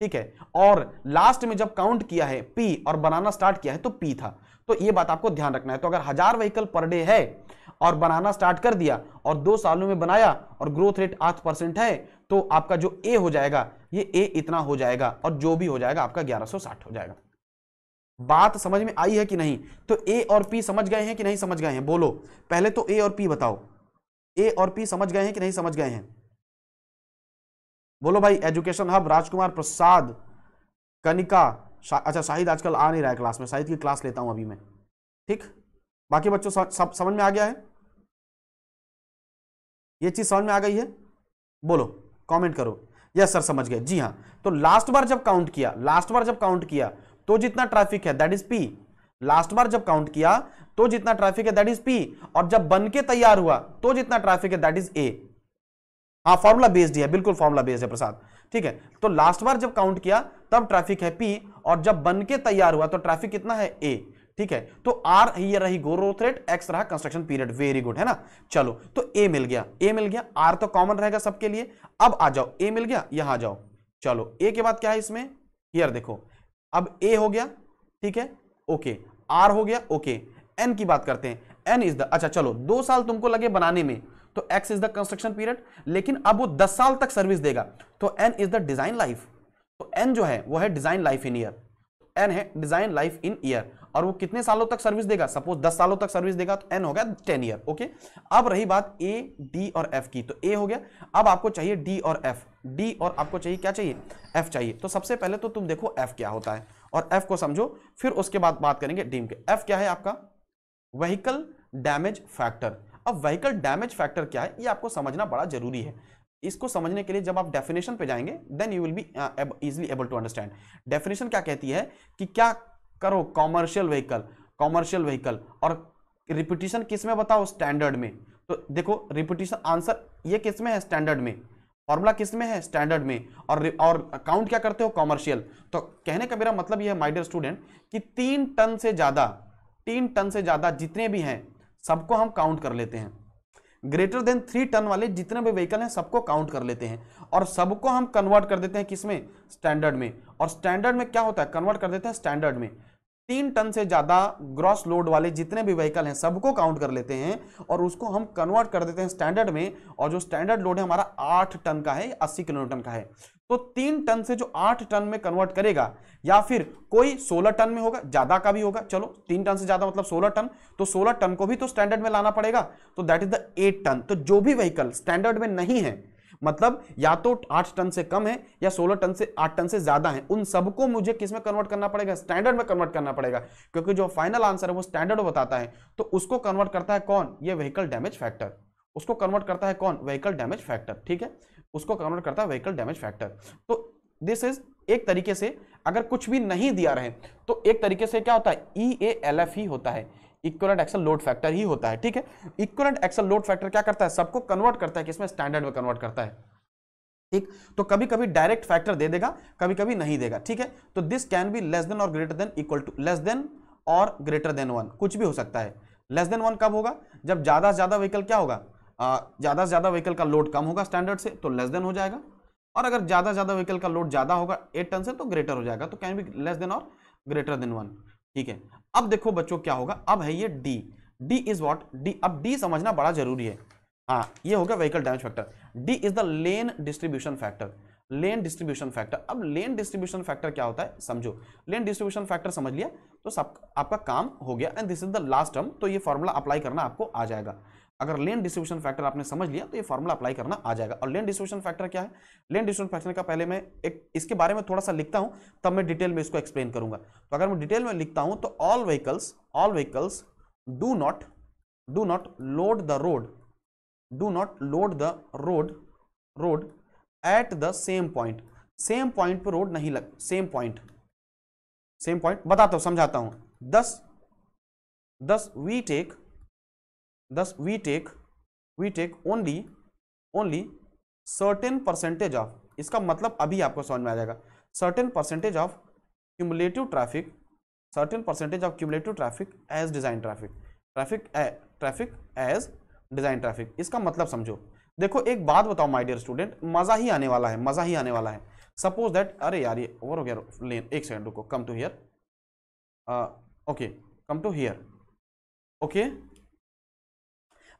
ठीक है और लास्ट में जब काउंट किया है पी और बनाना स्टार्ट किया है तो पी था तो ये बात आपको ध्यान रखना है तो अगर हजार व्हीकल पर डे है और बनाना स्टार्ट कर दिया और दो सालों में बनाया और ग्रोथ रेट आठ परसेंट है तो आपका जो ए हो जाएगा ये ए इतना हो जाएगा और जो भी हो जाएगा आपका 1160 हो जाएगा बात समझ में आई है कि नहीं तो ए और पी समझ गए हैं कि नहीं समझ गए हैं बोलो पहले तो ए और पी बताओ ए और पी समझ गए हैं कि नहीं समझ गए हैं बोलो भाई एजुकेशन हब राजकुमार प्रसाद कनिका शा, अच्छा शाहिद आजकल आ नहीं रहा है क्लास में शाहिद की क्लास लेता हूं अभी मैं ठीक बाकी बच्चों सब समझ में आ गया है ये चीज समझ में आ गई है बोलो कमेंट करो यस सर समझ गए जी हाँ तो लास्ट बार जब काउंट किया लास्ट बार जब काउंट किया तो जितना ट्रैफिक है दैट इज पी लास्ट बार जब काउंट किया तो जितना ट्रैफिक है दैट इज पी और जब बन के तैयार हुआ तो जितना ट्रैफिक है दैट इज ए हाँ फॉर्मूला बेस्ड है बिल्कुल फॉर्मूला बेस्ड है प्रसाद ठीक है तो लास्ट बार जब काउंट किया तब ट्रैफिक है पी और जब बन के तैयार हुआ तो ट्रैफिक कितना है ए ठीक है तो आर ये रही ग्रोथ रेट एक्स रहा कंस्ट्रक्शन पीरियड वेरी गुड है ना चलो तो ए मिल गया ए मिल गया आर तो कॉमन रहेगा सबके लिए अब आ जाओ ए मिल गया यहां आ जाओ चलो ए के बाद क्या है इसमें हियर देखो अब ए हो गया ठीक है ओके आर हो गया ओके एन की बात करते हैं एन इज द अच्छा चलो दो साल तुमको लगे बनाने में तो X is the construction period लेकिन अब वो दस साल तक सर्विस देगा तो N is the design life तो एन जो है वो है design life in year N है डिजाइन लाइफ इन ईयर और वो कितने सालों तक सर्विस देगा सपोज दस सालों तक सर्विस देगा तो एन हो गया टेन ईयर ओके अब रही बात ए डी और एफ की तो ए हो गया अब आपको चाहिए डी और एफ डी और आपको चाहिए क्या चाहिए एफ चाहिए तो सबसे पहले तो तुम देखो एफ क्या होता है और एफ को समझो फिर उसके बाद बात करेंगे डीम के एफ क्या है आपका व्हीकल डैमेज फैक्टर अब व्हीकल डैमेज फैक्टर क्या है ये आपको समझना बड़ा जरूरी है इसको समझने के लिए जब आप डेफिनेशन पे जाएंगे then you will be easily able to understand definition क्या कहती है कि क्या करो कॉमर्शियल व्हीकल कॉमर्शियल व्हीकल और रिपीटिशन किस में बताओ स्टैंडर्ड में तो देखो रिपीटिशन आंसर ये किस में है स्टैंडर्ड में फॉर्मूला किस में है स्टैंडर्ड में और और काउंट क्या करते हो कॉमर्शियल तो कहने का मेरा मतलब यह है माइडियर स्टूडेंट कि तीन टन से ज़्यादा तीन टन से ज़्यादा जितने भी हैं सबको हम काउंट कर लेते हैं ग्रेटर देन थ्री टन वाले जितने भी व्हीकल हैं सबको काउंट कर लेते हैं और सबको हम कन्वर्ट कर देते हैं किसमें स्टैंडर्ड में और स्टैंडर्ड में क्या होता है कन्वर्ट कर देते हैं स्टैंडर्ड में तीन टन से ज़्यादा ग्रॉस लोड वाले जितने भी व्हीकल हैं सबको काउंट कर लेते हैं और उसको हम कन्वर्ट कर देते हैं स्टैंडर्ड में और जो स्टैंडर्ड लोड है हमारा आठ टन का है अस्सी किलोमीटर का है तो तीन टन से जो आठ टन में कन्वर्ट करेगा या फिर कोई सोलह टन में होगा ज़्यादा का भी होगा चलो तीन टन से ज़्यादा मतलब सोलह टन तो सोलह टन को भी तो स्टैंडर्ड में लाना पड़ेगा तो that is the eight ton तो जो भी व्हीकल स्टैंडर्ड में नहीं है मतलब या तो आठ टन से कम है या सोलह टन से आठ टन से ज्यादा है उन सबको मुझे किस में कन्वर्ट करना पड़ेगा स्टैंडर्ड में कन्वर्ट करना पड़ेगा क्योंकि जो फाइनल आंसर है वो स्टैंडर्ड बताता है तो उसको कन्वर्ट करता है कौन ये व्हीकल डैमेज फैक्टर उसको कन्वर्ट करता है कौन व्हीकल डैमेज फैक्टर ठीक है उसको कन्वर्ट करता है व्हीकल डैमेज फैक्टर तो दिस इज एक तरीके से अगर कुछ भी नहीं दिया रहे तो एक तरीके से क्या होता है ई ए एल एफ ही होता है इक्वलेंट एक्सल लोड फैक्टर ही होता है ठीक है इक्वलेंट एक्सल लोड फैक्टर क्या करता है सबको कन्वर्ट करता है किसमें स्टैंडर्ड में कन्वर्ट करता है ठीक तो कभी कभी डायरेक्ट फैक्टर दे देगा कभी कभी नहीं देगा ठीक है तो this can be less than और greater than equal to less than और ग्रेटर देन वन कुछ भी हो सकता है लेस देन वन कब होगा जब ज़्यादा से ज़्यादा व्हीकल क्या होगा ज़्यादा से ज़्यादा व्हीकल का लोड कम होगा स्टैंडर्ड से तो लेस देन हो जाएगा और अगर ज़्यादा ज़्यादा व्हीकल का लोड ज़्यादा होगा एट टन से तो ग्रेटर हो जाएगा तो कैन बी लेस देन और ग्रेटर देन वन ठीक है अब देखो बच्चों क्या होगा अब है ये D D is what D अब डी समझना बड़ा जरूरी है हाँ ये होगा vehicle damage factor D is the lane distribution factor lane distribution factor अब लेन डिस्ट्रीब्यूशन फैक्टर क्या होता है समझो लेन डिस्ट्रीब्यूशन फैक्टर समझ लिया तो सब आपका काम हो गया and this is the last term तो ये फॉर्मूला अप्लाई करना आपको आ जाएगा अगर लेन डिस्ट्रीब्यूशन फैक्टर आपने समझ लिया तो ये फॉर्मूला अप्लाई करना आ जाएगा और लेन डिस्ट्रीब्यूशन फैक्टर क्या है लेन डिस्ट्रीब्यूशन फैक्टर का पहले मैं एक इसके बारे में थोड़ा सा लिखता हूं तब मैं डिटेल में इसको एक्सप्लेन करूंगा तो अगर मैं डिटेल में लिखता हूं तो all vehicles all vehicles do not do not load the road do not load the road road at the same point same point पर रोड नहीं लग सेम पॉइंट सेम पॉइंट बताता हूं समझाता हूं thus thus we take thus we take we take only only certain percentage of इसका मतलब अभी आपको समझ में आ जाएगा certain percentage of cumulative traffic certain percentage of cumulative traffic as design traffic traffic traffic as design traffic इसका मतलब समझो देखो एक बात बताओ माय डियर स्टूडेंट मज़ा ही आने वाला है मज़ा ही आने वाला है सपोज दैट अरे यार ये ओवर हो गया लेन एक सेकंड रुको come to here okay come to here okay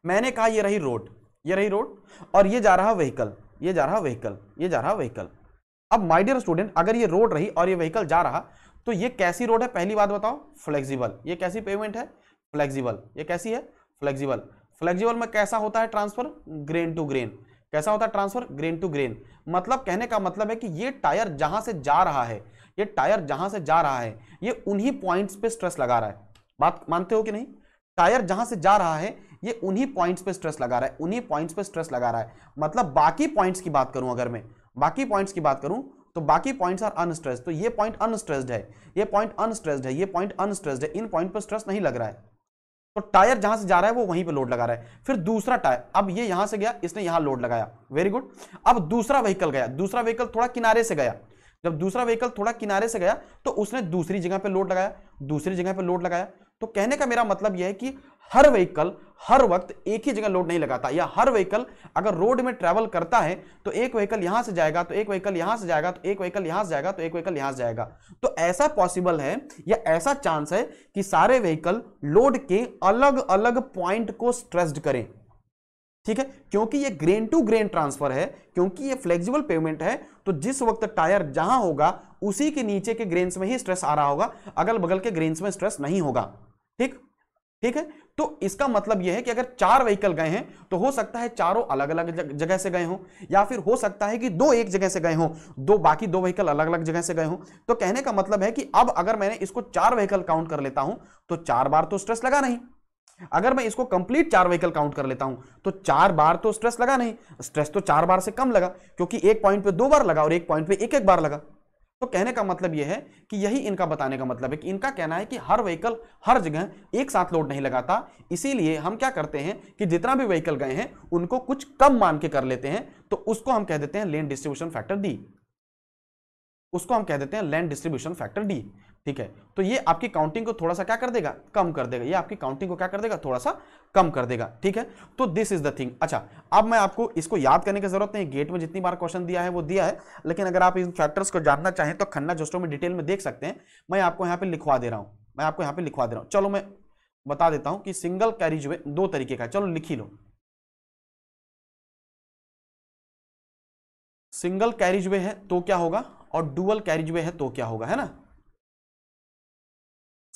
मैंने कहा ये रही रोड ये रही रोड और ये जा रहा व्हीकल ये जा रहा व्हीकल ये जा रहा व्हीकल अब माय डियर स्टूडेंट अगर ये रोड रही और ये व्हीकल जा रहा तो ये कैसी रोड है पहली बात बताओ फ्लेक्सिबल ये कैसी पेमेंट है फ्लेक्सिबल ये कैसी है फ्लेक्सिबल फ्लेक्सिबल में कैसा होता है ट्रांसफर ग्रेन टू ग्रेन कैसा होता है ट्रांसफर ग्रेन टू ग्रेन मतलब कहने का मतलब है कि ये टायर जहां से जा रहा है ये टायर जहां से जा रहा है ये उन्हीं पॉइंट्स पे स्ट्रेस लगा रहा है बात मानते हो कि नहीं टायर जहां से जा रहा है ये उन्हीं पॉइंट्स पे स्ट्रेस लगा रहा है उन्हीं पॉइंट्स पे स्ट्रेस लगा रहा है मतलब बाकी पॉइंट्स की बात करूं अगर मैं बाकी पॉइंट्स की बात करूं तो बाकी पॉइंट्स आर अनस्ट्रेस्ड तो ये पॉइंट अनस्ट्रेस्ड है ये पॉइंट अनस्ट्रेस्ड है ये पॉइंट अनस्ट्रेस्ड है इन पॉइंट पर स्ट्रेस नहीं लग रहा है तो टायर जहां से जा रहा है वो वहीं पर लोड लगा रहा है फिर दूसरा टायर अब ये यहां से गया इसने यहां लोड लगाया वेरी गुड अब दूसरा व्हीकल गया दूसरा व्हीकल थोड़ा किनारे से गया जब दूसरा व्हीकल थोड़ा किनारे से गया तो उसने दूसरी जगह पे लोड लगाया दूसरी जगह पे लोड लगाया तो कहने का मेरा मतलब यह है कि हर व्हीकल हर वक्त एक ही जगह लोड नहीं लगाता या हर व्हीकल अगर रोड में ट्रेवल करता है तो एक व्हीकल यहां से जाएगा तो एक व्हीकल यहां से जाएगा तो एक व्हीकल यहां से जाएगा तो एक व्हीकल यहां से जाएगा तो ऐसा पॉसिबल है या ऐसा चांस है कि सारे व्हीकल लोड के अलग अलग पॉइंट को स्ट्रेस्ड करें ठीक है क्योंकि ये ग्रेन टू ग्रेन ट्रांसफर है क्योंकि ये फ्लेक्सिबल पेमेंट है तो जिस वक्त टायर जहां होगा उसी के नीचे के ग्रेन्स में ही स्ट्रेस आ रहा होगा अगल बगल के ग्रेन्स में स्ट्रेस नहीं होगा ठीक ठीक है तो इसका मतलब यह है कि अगर चार व्हीकल गए हैं तो हो सकता है चारों अलग अलग जगह से गए हों या फिर हो सकता है कि दो एक जगह से गए हों दो बाकी दो व्हीकल अलग अलग जगह से गए हों तो कहने का मतलब है कि अब अगर मैंने इसको चार व्हीकल काउंट कर लेता हूं तो चार बार तो स्ट्रेस लगा नहीं अगर मैं इसको कंप्लीट चार व्हीकल काउंट कर लेता हूं तो चार बार तो स्ट्रेस लगा नहीं स्ट्रेस तो चार बार से कम लगा क्योंकि एक पॉइंट पे दो बार लगा और एक पॉइंट पे एक एक बार लगा तो कहने का मतलब यह है कि यही इनका बताने का मतलब है कि इनका कहना है कि हर व्हीकल हर जगह एक साथ लोड नहीं लगाता इसीलिए हम क्या करते हैं कि जितना भी व्हीकल गए हैं उनको कुछ कम मान के कर लेते हैं तो उसको हम कह देते हैं लेन डिस्ट्रीब्यूशन फैक्टर डी उसको हम कह देते हैं लैंड डिस्ट्रीब्यूशन फैक्टर डी ठीक है तो ये आपकी काउंटिंग को थोड़ा सा क्या कर देगा कम कर देगा ये आपकी काउंटिंग को क्या कर देगा थोड़ा सा कम कर देगा ठीक है तो दिस इज द थिंग अच्छा अब मैं आपको इसको याद करने की जरूरत नहीं गेट में जितनी बार क्वेश्चन दिया है वो दिया है लेकिन अगर आप इन फैक्टर्स को जानना चाहें तो खन्ना जोस्टो में डिटेल में देख सकते हैं मैं आपको यहाँ पे लिखवा दे रहा हूँ मैं आपको यहाँ पे लिखवा दे रहा हूँ चलो मैं बता देता हूँ कि सिंगल कैरिज वे दो तरीके का है चलो लिखी लो सिंगल कैरिज वे है तो क्या होगा और डुअल कैरिज वे है तो क्या होगा है ना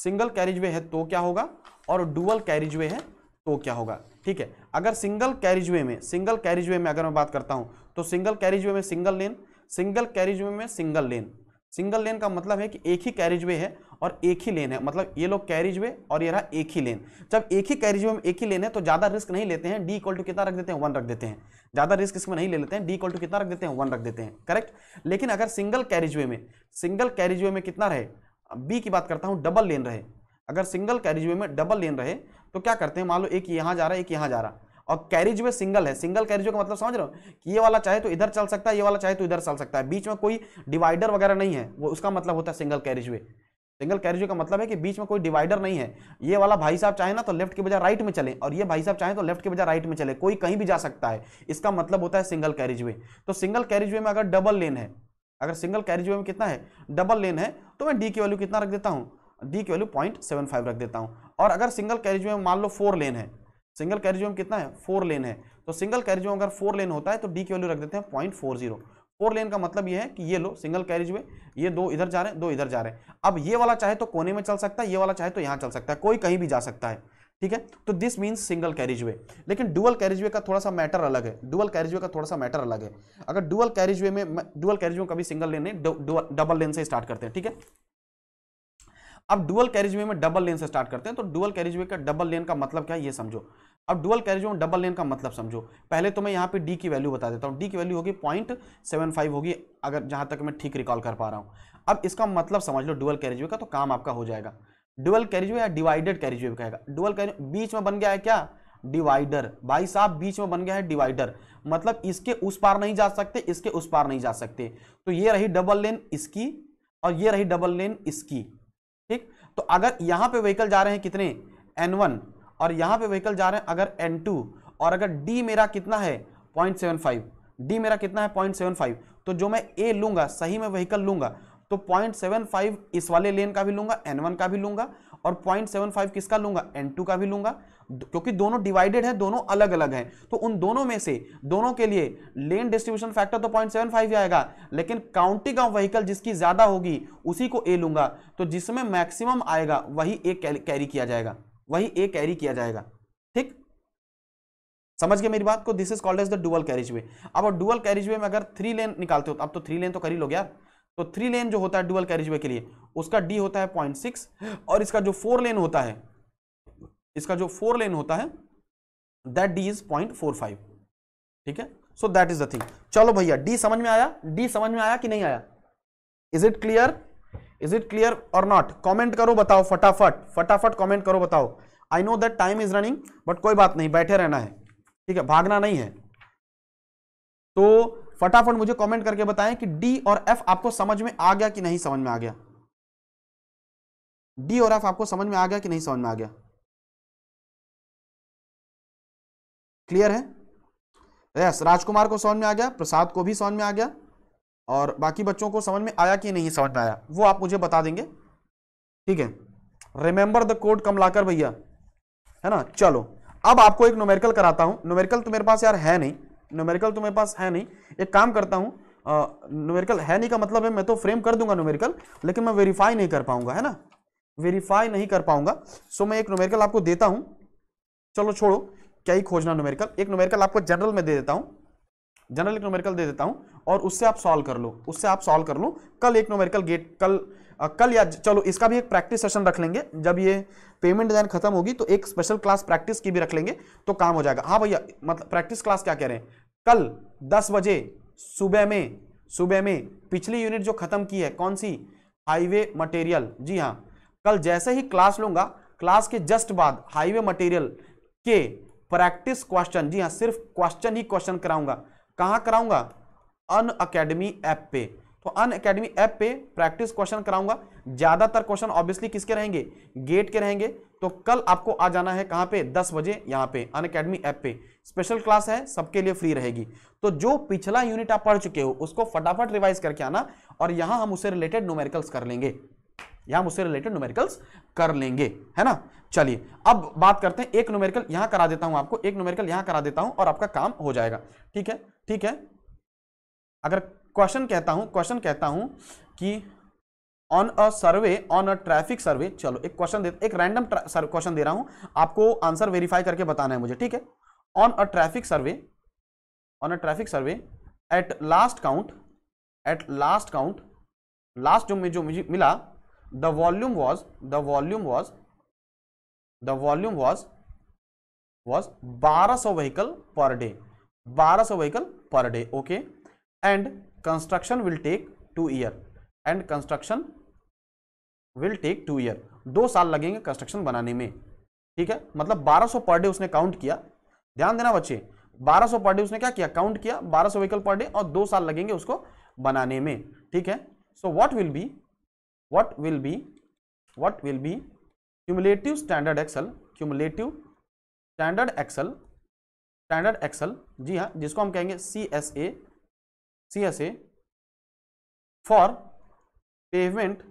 सिंगल कैरिज वे है तो क्या होगा और डुअल वे है तो क्या होगा ठीक है अगर सिंगल कैरिज वे में सिंगल कैरिज वे में अगर मैं बात करता हूँ तो सिंगल कैरिज वे में single lane single carriage way में सिंगल लेन सिंगल लेन का मतलब है कि एक ही कैरिज वे है और एक ही लेन है मतलब ये लोग कैरिज वे और ये रहा एक ही लेन जब एक ही वे में एक ही लेन है तो ज़्यादा रिस्क नहीं लेते हैं डी इक्वल टू कितना रख देते हैं वन रख देते हैं ज़्यादा रिस्क इसमें नहीं ले लेते हैं डी इक्वल टू कितना रख देते हैं वन रख देते हैं करेक्ट लेकिन अगर सिंगल कैरिज वे में सिंगल कैरिज वे में कितना रहे बी की बात करता हूँ डबल लेन रहे अगर सिंगल कैरिजवे में डबल लेन रहे तो क्या करते हैं मान लो एक यहाँ जा रहा है एक यहाँ जा रहा और और कैरिजवे सिंगल है सिंगल कैरिजवे का मतलब समझ रहे हो कि ये वाला चाहे तो इधर चल सकता है ये वाला चाहे तो इधर चल सकता है बीच में कोई डिवाइडर वगैरह नहीं है वो उसका मतलब होता है सिंगल कैरिजवे सिंगल कैरिजवे का मतलब है कि बीच में कोई डिवाइडर नहीं है ये वाला भाई साहब चाहे ना तो लेफ्ट के बजाय राइट में चले और ये भाई साहब चाहे तो लेफ्ट के बजाय राइट में चले कोई कहीं भी जा सकता है इसका मतलब होता है सिंगल कैरिजवे तो सिंगल कैरिजवे में अगर डबल लेन है अगर सिंगल कैरिजवे में कितना है डबल लेन है तो मैं डी की वैल्यू कितना रख देता हूँ डी की वैल्यू पॉइंट सेवन फाइव रख देता हूँ और अगर सिंगल कैरिज में मान लो फोर लेन है सिंगल कैरिज में कितना है फोर लेन है तो सिंगल कैरिज में अगर फोर लेन होता है तो डी की वैल्यू रख देते हैं point four zero four lane का मतलब ये है कि ये लो सिंगल कैरिज में ये दो इधर जा रहे हैं दो इधर जा रहे हैं अब ये वाला चाहे तो कोने में चल सकता है ये वाला चाहे तो यहाँ चल सकता है कोई कहीं भी जा सकता है ठीक है तो दिस मीन्स सिंगल वे लेकिन डुअल वे का थोड़ा सा मैटर अलग है डुअल वे का थोड़ा सा मैटर अलग है अगर डुअल वे में डुअल कैरिजवे कभी सिंगल लेन नहीं डबल लेन से स्टार्ट करते हैं ठीक है अब डुअल वे में डबल लेन से स्टार्ट करते हैं तो डुअल वे का डबल लेन का मतलब क्या है ये समझो अब डुअल कैरिजवे में डबल लेन का मतलब समझो पहले तो मैं यहाँ पे डी की वैल्यू बता देता हूँ डी की वैल्यू होगी पॉइंट सेवन फाइव होगी अगर जहाँ तक मैं ठीक रिकॉल कर पा रहा हूँ अब इसका मतलब समझ लो डुअल वे का तो काम आपका हो जाएगा डुअल कैरिजवे या डिवाइडेड कैरिजवे कहेगा डुअल कैरिज बीच में बन गया है क्या डिवाइडर भाई साहब बीच में बन गया है डिवाइडर मतलब इसके उस पार नहीं जा सकते इसके उस पार नहीं जा सकते तो ये रही डबल लेन इसकी और ये रही डबल लेन इसकी ठीक तो अगर यहाँ पे व्हीकल जा रहे हैं कितने एन वन और यहाँ पे व्हीकल जा रहे हैं अगर एन टू और अगर डी मेरा कितना है पॉइंट सेवन फाइव डी मेरा कितना है पॉइंट सेवन फाइव तो जो मैं ए लूँगा सही में व्हीकल लूँगा तो 0.75 इस वाले लेन का भी लूंगा एन वन का भी लूंगा और 0.75 किसका लूंगा एन टू का भी लूंगा क्योंकि दोनों डिवाइडेड है दोनों अलग अलग हैं तो उन दोनों में से दोनों के लिए लेन डिस्ट्रीब्यूशन फैक्टर तो 0.75 ही आएगा लेकिन काउंटिंग ऑफ व्हीकल जिसकी ज्यादा होगी उसी को ए लूंगा तो जिसमें मैक्सिमम आएगा वही ए कैरी किया जाएगा वही ए कैरी किया जाएगा ठीक समझ गए मेरी बात को this is called as the dual carriage way अब डुअल कैरिज वे में अगर थ्री लेन निकालते हो तो अब तो थ्री लेन तो कर ही लोग यार तो थ्री लेन जो होता है डुअल कैरिज के लिए उसका डी होता है पॉइंट सिक्स और इसका जो फोर लेन होता है इसका जो फोर लेन होता है that D is point four five ठीक है so that is the thing चलो भैया डी समझ में आया डी समझ में आया कि नहीं आया is it clear is it clear और नॉट कॉमेंट करो बताओ फटाफट फटाफट कॉमेंट करो बताओ I know that time is running but कोई बात नहीं बैठे रहना है ठीक है भागना नहीं है तो फटाफट मुझे कमेंट करके बताएं कि डी और एफ आपको समझ में आ गया कि नहीं समझ में आ गया डी और एफ आपको समझ में आ गया कि नहीं समझ में आ गया क्लियर है यस राजकुमार को समझ में आ गया प्रसाद को भी समझ में आ गया और बाकी बच्चों को समझ में आया कि नहीं समझ में आया वो आप मुझे बता देंगे ठीक है रिमेंबर द कोड कमलाकर भैया है ना चलो अब आपको एक नोमेरिकल कराता हूं नोमेरिकल तो मेरे पास यार है नहीं न्यूमेरिकल तो मेरे पास है नहीं एक काम करता हूँ न्यूमेरिकल है नहीं का मतलब है मैं तो फ्रेम कर दूंगा न्यूमेरिकल लेकिन मैं वेरीफाई नहीं कर पाऊंगा है ना वेरीफाई नहीं कर पाऊंगा सो मैं एक न्यूमेरिकल आपको देता हूँ चलो छोड़ो क्या ही खोजना न्यूमेरिकल एक न्यूमेरिकल आपको जनरल में दे देता हूँ जनरल एक न्यूमेरिकल दे देता हूँ और उससे आप सॉल्व कर लो उससे आप सॉल्व कर लो कल एक न्यूमेरिकल गेट कल आ, कल या चलो इसका भी एक प्रैक्टिस सेशन रख लेंगे जब ये पेमेंट डिजाइन खत्म होगी तो एक स्पेशल क्लास प्रैक्टिस की भी रख लेंगे तो काम हो जाएगा हाँ भैया मतलब प्रैक्टिस क्लास क्या कह रहे हैं कल दस बजे सुबह में सुबह में पिछली यूनिट जो खत्म की है कौन सी हाईवे मटेरियल जी हाँ कल जैसे ही क्लास लूंगा क्लास के जस्ट बाद हाईवे मटेरियल के प्रैक्टिस क्वेश्चन जी हाँ सिर्फ क्वेश्चन ही क्वेश्चन कराऊंगा कहाँ कराऊंगा अन अकेडमी ऐप पे तो अन अकेडमी ऐप पे प्रैक्टिस क्वेश्चन कराऊंगा ज़्यादातर क्वेश्चन ऑब्वियसली किसके रहेंगे गेट के रहेंगे तो कल आपको आ जाना है कहां पे 10 बजे यहाँ पे अन अकेडमी ऐप पे स्पेशल क्लास है सबके लिए फ्री रहेगी तो जो पिछला यूनिट आप पढ़ चुके हो उसको फटाफट रिवाइज करके आना और यहाँ हम उससे रिलेटेड नोमेरिकल्स कर लेंगे यहाँ उसे उससे रिलेटेड नोमेरिकल्स कर लेंगे है ना चलिए अब बात करते हैं एक नोमेरिकल यहां करा देता हूं आपको एक नोमेरिकल यहां करा देता हूँ और आपका काम हो जाएगा ठीक है ठीक है अगर क्वेश्चन कहता हूं क्वेश्चन कहता हूं कि on a survey on a traffic survey चलो एक क्वेश्चन दे एक रैंडम क्वेश्चन दे रहा हूं आपको आंसर वेरीफाई करके बताना है मुझे ठीक है on a traffic survey on a traffic survey at last count at last count last जो मुझे जो मुझे मिला the volume was the volume was the volume was was 1200 vehicle per day 1200 vehicle per day okay and construction will take two year and construction will take two year दो साल लगेंगे construction बनाने में ठीक है मतलब 1200 पर डे उसने count किया ध्यान देना बच्चे 1200 पर डे उसने क्या किया काउंट किया 1200 व्हीकल पर डे और दो साल लगेंगे उसको बनाने में ठीक है so what will be what will be what will be cumulative standard axle cumulative standard axle standard axle जी हाँ जिसको हम कहेंगे C S A CSA for pavement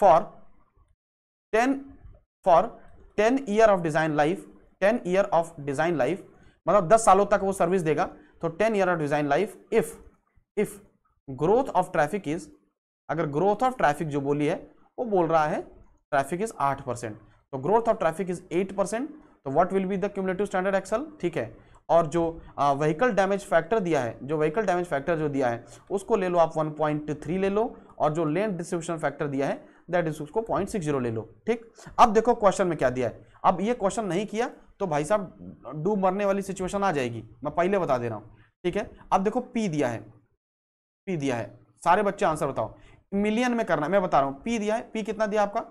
for ten for ten year of design life ten year of design life मतलब दस सालों तक वो सर्विस देगा तो ten year of design life if if growth of traffic is अगर growth of traffic जो बोली है वो बोल रहा है ट्रैफिक इज आठ परसेंट तो growth of traffic is eight percent तो what will be the cumulative standard axle ठीक है और जो व्हीकल डैमेज फैक्टर दिया है जो व्हीकल डैमेज फैक्टर जो दिया है उसको ले लो आप 1.3 ले लो और जो लेन डिस्ट्रीब्यूशन फैक्टर दिया है दैट इज उसको पॉइंट सिक्स जीरो ले लो ठीक अब देखो क्वेश्चन में क्या दिया है अब ये क्वेश्चन नहीं किया तो भाई साहब डूब मरने वाली सिचुएशन आ जाएगी मैं पहले बता दे रहा हूँ ठीक है अब देखो पी दिया है पी दिया है सारे बच्चे आंसर बताओ मिलियन में करना मैं बता रहा हूँ पी दिया है पी कितना दिया आपका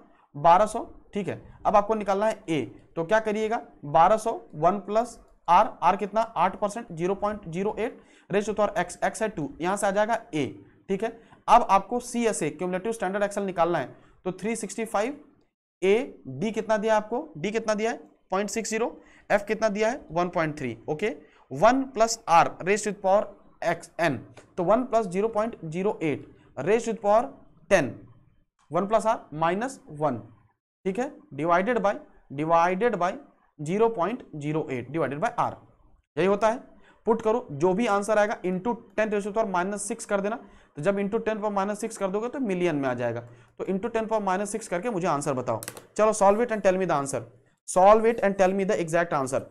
1200 ठीक है अब आपको निकालना है ए तो क्या करिएगा 1200 वन प्लस आर आर कितना आठ percent zero point zero eight raised तो एक्स एक्स है टू यहाँ से आ जाएगा ए ठीक है अब आपको C S A cumulative standard axle निकालना है तो three sixty five A D कितना दिया आपको डी कितना दिया है पॉइंट सिक्स जीरो एफ कितना दिया है one point three okay one plus R raised to power X N तो one plus zero point zero eight raised to power ten one plus R minus one ठीक है divided by divided by zero point zero eight divided by R यही होता है put करो जो भी answer आएगा इंटू टेन रेशो पर माइनस सिक्स कर देना तो जब इंटू टेन पर माइनस सिक्स कर दोगे तो मिलियन में आ जाएगा तो इंटू टेन पर माइनस सिक्स करके मुझे आंसर बताओ चलो solve it and tell me the answer solve it and tell me the exact answer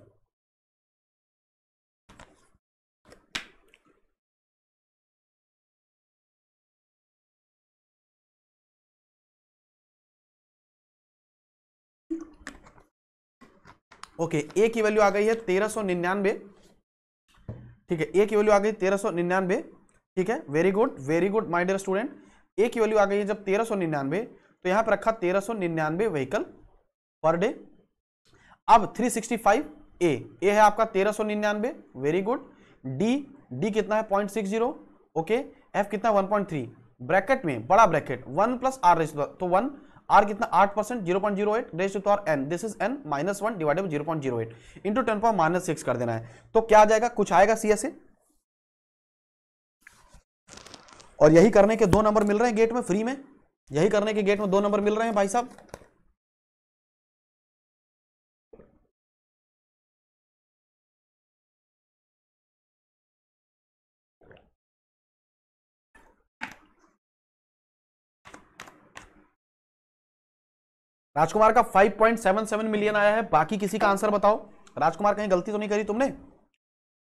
okay A की वैल्यू आ गई है तेरह ठीक है ए की वैल्यू आ गई तेरह ठीक है very good very good my dear student A की वैल्यू आ गई है जब तेरह तो यहां पर रखा तेरह सौ निन्यानवे व्हीकल पर डे अब 365 ए ए है आपका तेरह सौ निन्यानवे वेरी गुड डी डी कितना है 0.60 ओके एफ कितना 1.3 ब्रैकेट में बड़ा bracket one plus are raise तो वन आर कितना आठ percent zero point zero eight raise to power n this is n minus one divided zero point zero eight into ten power minus six कर देना है तो क्या आ जाएगा कुछ आएगा सी एस ए और यही करने के दो नंबर मिल रहे हैं गेट में फ्री में यही करने के गेट में दो नंबर मिल रहे हैं भाई साहब राजकुमार का 5.77 मिलियन आया है बाकी किसी का आंसर बताओ राजकुमार कहीं गलती तो नहीं करी तुमने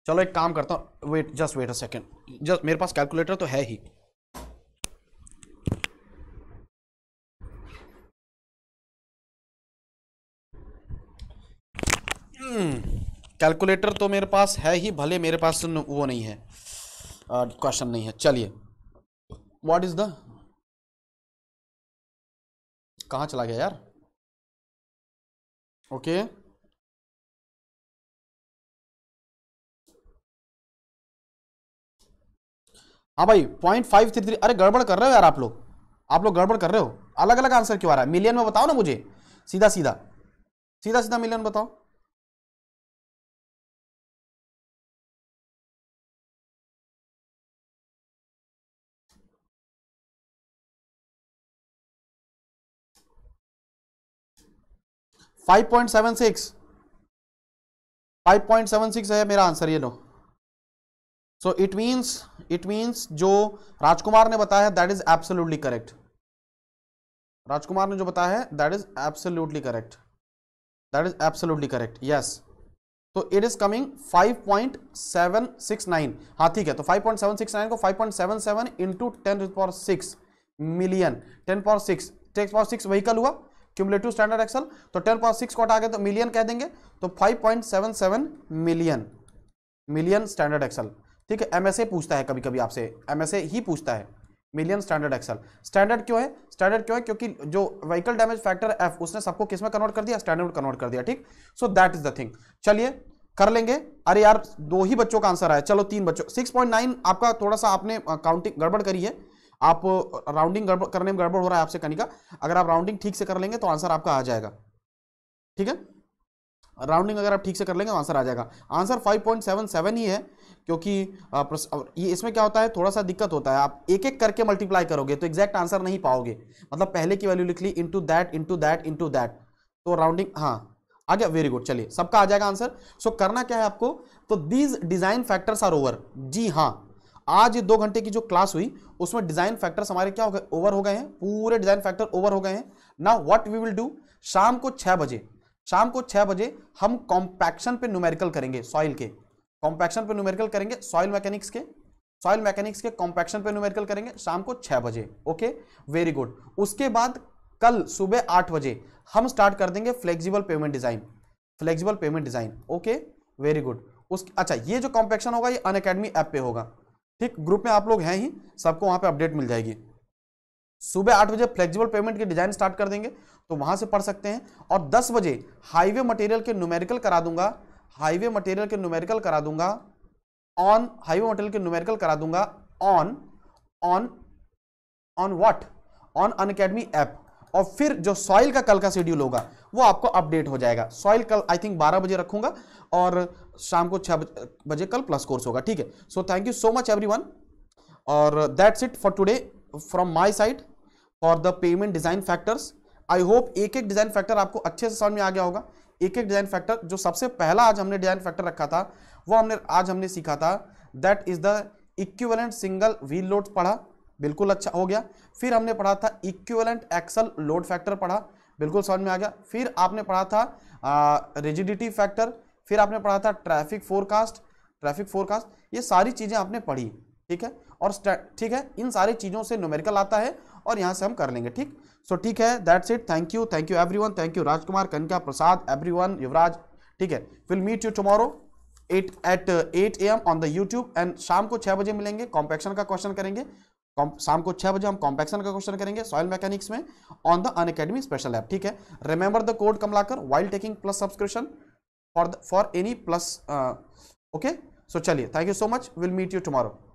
चलो एक काम करता हूँ wait just wait a second just मेरे पास कैलकुलेटर तो है ही कैलकुलेटर hmm, तो मेरे पास है ही भले मेरे पास वो नहीं है क्वेश्चन uh, नहीं है चलिए व्हाट इज़ द कहाँ चला गया यार ओके हाँ भाई पॉइंट फाइव थ्री थ्री अरे गड़बड़ कर रहे हो यार आप लोग आप लोग गड़बड़ कर रहे हो अलग अलग आंसर क्यों आ रहा है मिलियन में बताओ ना मुझे सीधा सीधा सीधा सीधा मिलियन बताओ 5.76 है मेरा आंसर ये लो so it means it means जो राजकुमार ने बताया that is absolutely correct Rajkumar ने जो बताया है that is absolutely correct that is absolutely correct yes तो इट इज कमिंग 5.769 हाँ ठीक है तो 5.769 को 5.77 point seven seven into ten power six million ten power six ten power six vehicle हुआ क्यूमलेटिव स्टैंडर्ड एक्सल तो टेन पॉइंट सिक्स को हटा गए तो मिलियन कह देंगे तो five point seven seven million million standard axle ठीक है एमएसए पूछता है कभी कभी आपसे एमएसए ही पूछता है मिलियन स्टैंडर्ड एक्सल स्टैंडर्ड क्यों है स्टैंडर्ड क्यों है क्योंकि जो व्हीकल डैमेज फैक्टर एफ उसने सबको किस में कन्वर्ट कर दिया स्टैंडर्ड कन्वर्ट कर दिया ठीक so that is the thing चलिए कर लेंगे अरे यार दो ही बच्चों का आंसर आया चलो तीन बच्चों 6.9 आपका थोड़ा सा आपने काउंटिंग गड़बड़ करी है आप राउंडिंग करने में गड़बड़ हो रहा है आपसे कनिका अगर आप राउंडिंग ठीक से कर लेंगे तो आंसर आपका आ जाएगा ठीक है राउंडिंग अगर आप ठीक से कर लेंगे तो आंसर आ जाएगा आंसर 5.77 ही है क्योंकि ये इसमें क्या होता है थोड़ा सा दिक्कत होता है आप एक एक करके मल्टीप्लाई करोगे तो एग्जैक्ट आंसर नहीं पाओगे मतलब पहले की वैल्यू लिख ली into that into that into that तो राउंडिंग हाँ आ गया वेरी गुड चलिए सबका आ जाएगा आंसर सो so, करना क्या है आपको तो these design factors are over जी हाँ आज दो घंटे की जो क्लास हुई उसमें डिजाइन फैक्टर्स हमारे क्या हो गए ओवर हो गए हैं पूरे डिजाइन फैक्टर ओवर हो गए हैं ना व्हाट वी विल डू शाम को छह बजे शाम को छह बजे हम कॉम्पैक्शन पे न्यूमेरिकल करेंगे सॉइल के कॉम्पैक्शन पे न्यूमेरिकल करेंगे सॉइल मैकेनिक्स के सॉइल मैकेनिक्स के कॉम्पैक्शन पे न्यूमेरिकल करेंगे शाम को छह बजे ओके वेरी गुड उसके बाद कल सुबह आठ बजे हम स्टार्ट कर देंगे flexible pavement design flexible pavement design okay very good उस अच्छा ये जो कॉम्पैक्शन होगा ये अन ऐप पे होगा ठीक ग्रुप में आप लोग हैं ही सबको वहां पे अपडेट मिल जाएगी सुबह आठ बजे फ्लेक्सिबल पेमेंट की डिजाइन स्टार्ट कर देंगे तो वहां से पढ़ सकते हैं और दस बजे हाईवे मटेरियल के न्यूमेरिकल करा दूंगा हाईवे मटेरियल के न्यूमेरिकल करा दूंगा ऑन हाईवे मटेरियल के न्यूमेरिकल करा दूंगा on on on what on अन ऐप और फिर जो सॉइल का कल का शेड्यूल होगा वो आपको अपडेट हो जाएगा सॉइल कल आई थिंक 12 बजे रखूंगा और शाम को 6 बजे कल प्लस कोर्स होगा ठीक है so thank you so much everyone और that's it for today from my side for the pavement design factors I hope एक एक डिज़ाइन फैक्टर आपको अच्छे से समझ में आ गया होगा एक एक डिज़ाइन फैक्टर जो सबसे पहला आज हमने डिज़ाइन फैक्टर रखा था वो हमने आज हमने सीखा था that is the equivalent single wheel load पढ़ा बिल्कुल अच्छा हो गया फिर हमने पढ़ा था इक्विवेलेंट एक्सल लोड फैक्टर पढ़ा बिल्कुल समझ में आ गया फिर आपने पढ़ा था रिजिडिटी फैक्टर फिर आपने पढ़ा था ट्रैफिक फोरकास्ट ट्रैफिक फोरकास्ट ये सारी चीज़ें आपने पढ़ी ठीक है और ठीक है इन सारी चीज़ों से नोमेरिकल आता है और यहाँ से हम कर लेंगे ठीक सो so, ठीक है that's it thank you thank you every thank you Rajkumar Kanaka Prasad every Yuvraj ठीक है will meet you tomorrow at at at A M on the YouTube and शाम को छः बजे मिलेंगे कॉम्पेक्शन का क्वेश्चन करेंगे शाम को छह बजे हम कॉम्पेक्शन का क्वेश्चन करेंगे सॉयल मैकेनिक्स में on the Unacademy special app ठीक है remember the code Kamlakar while taking plus subscription for for any plus okay so चलिए thank you so much will meet you tomorrow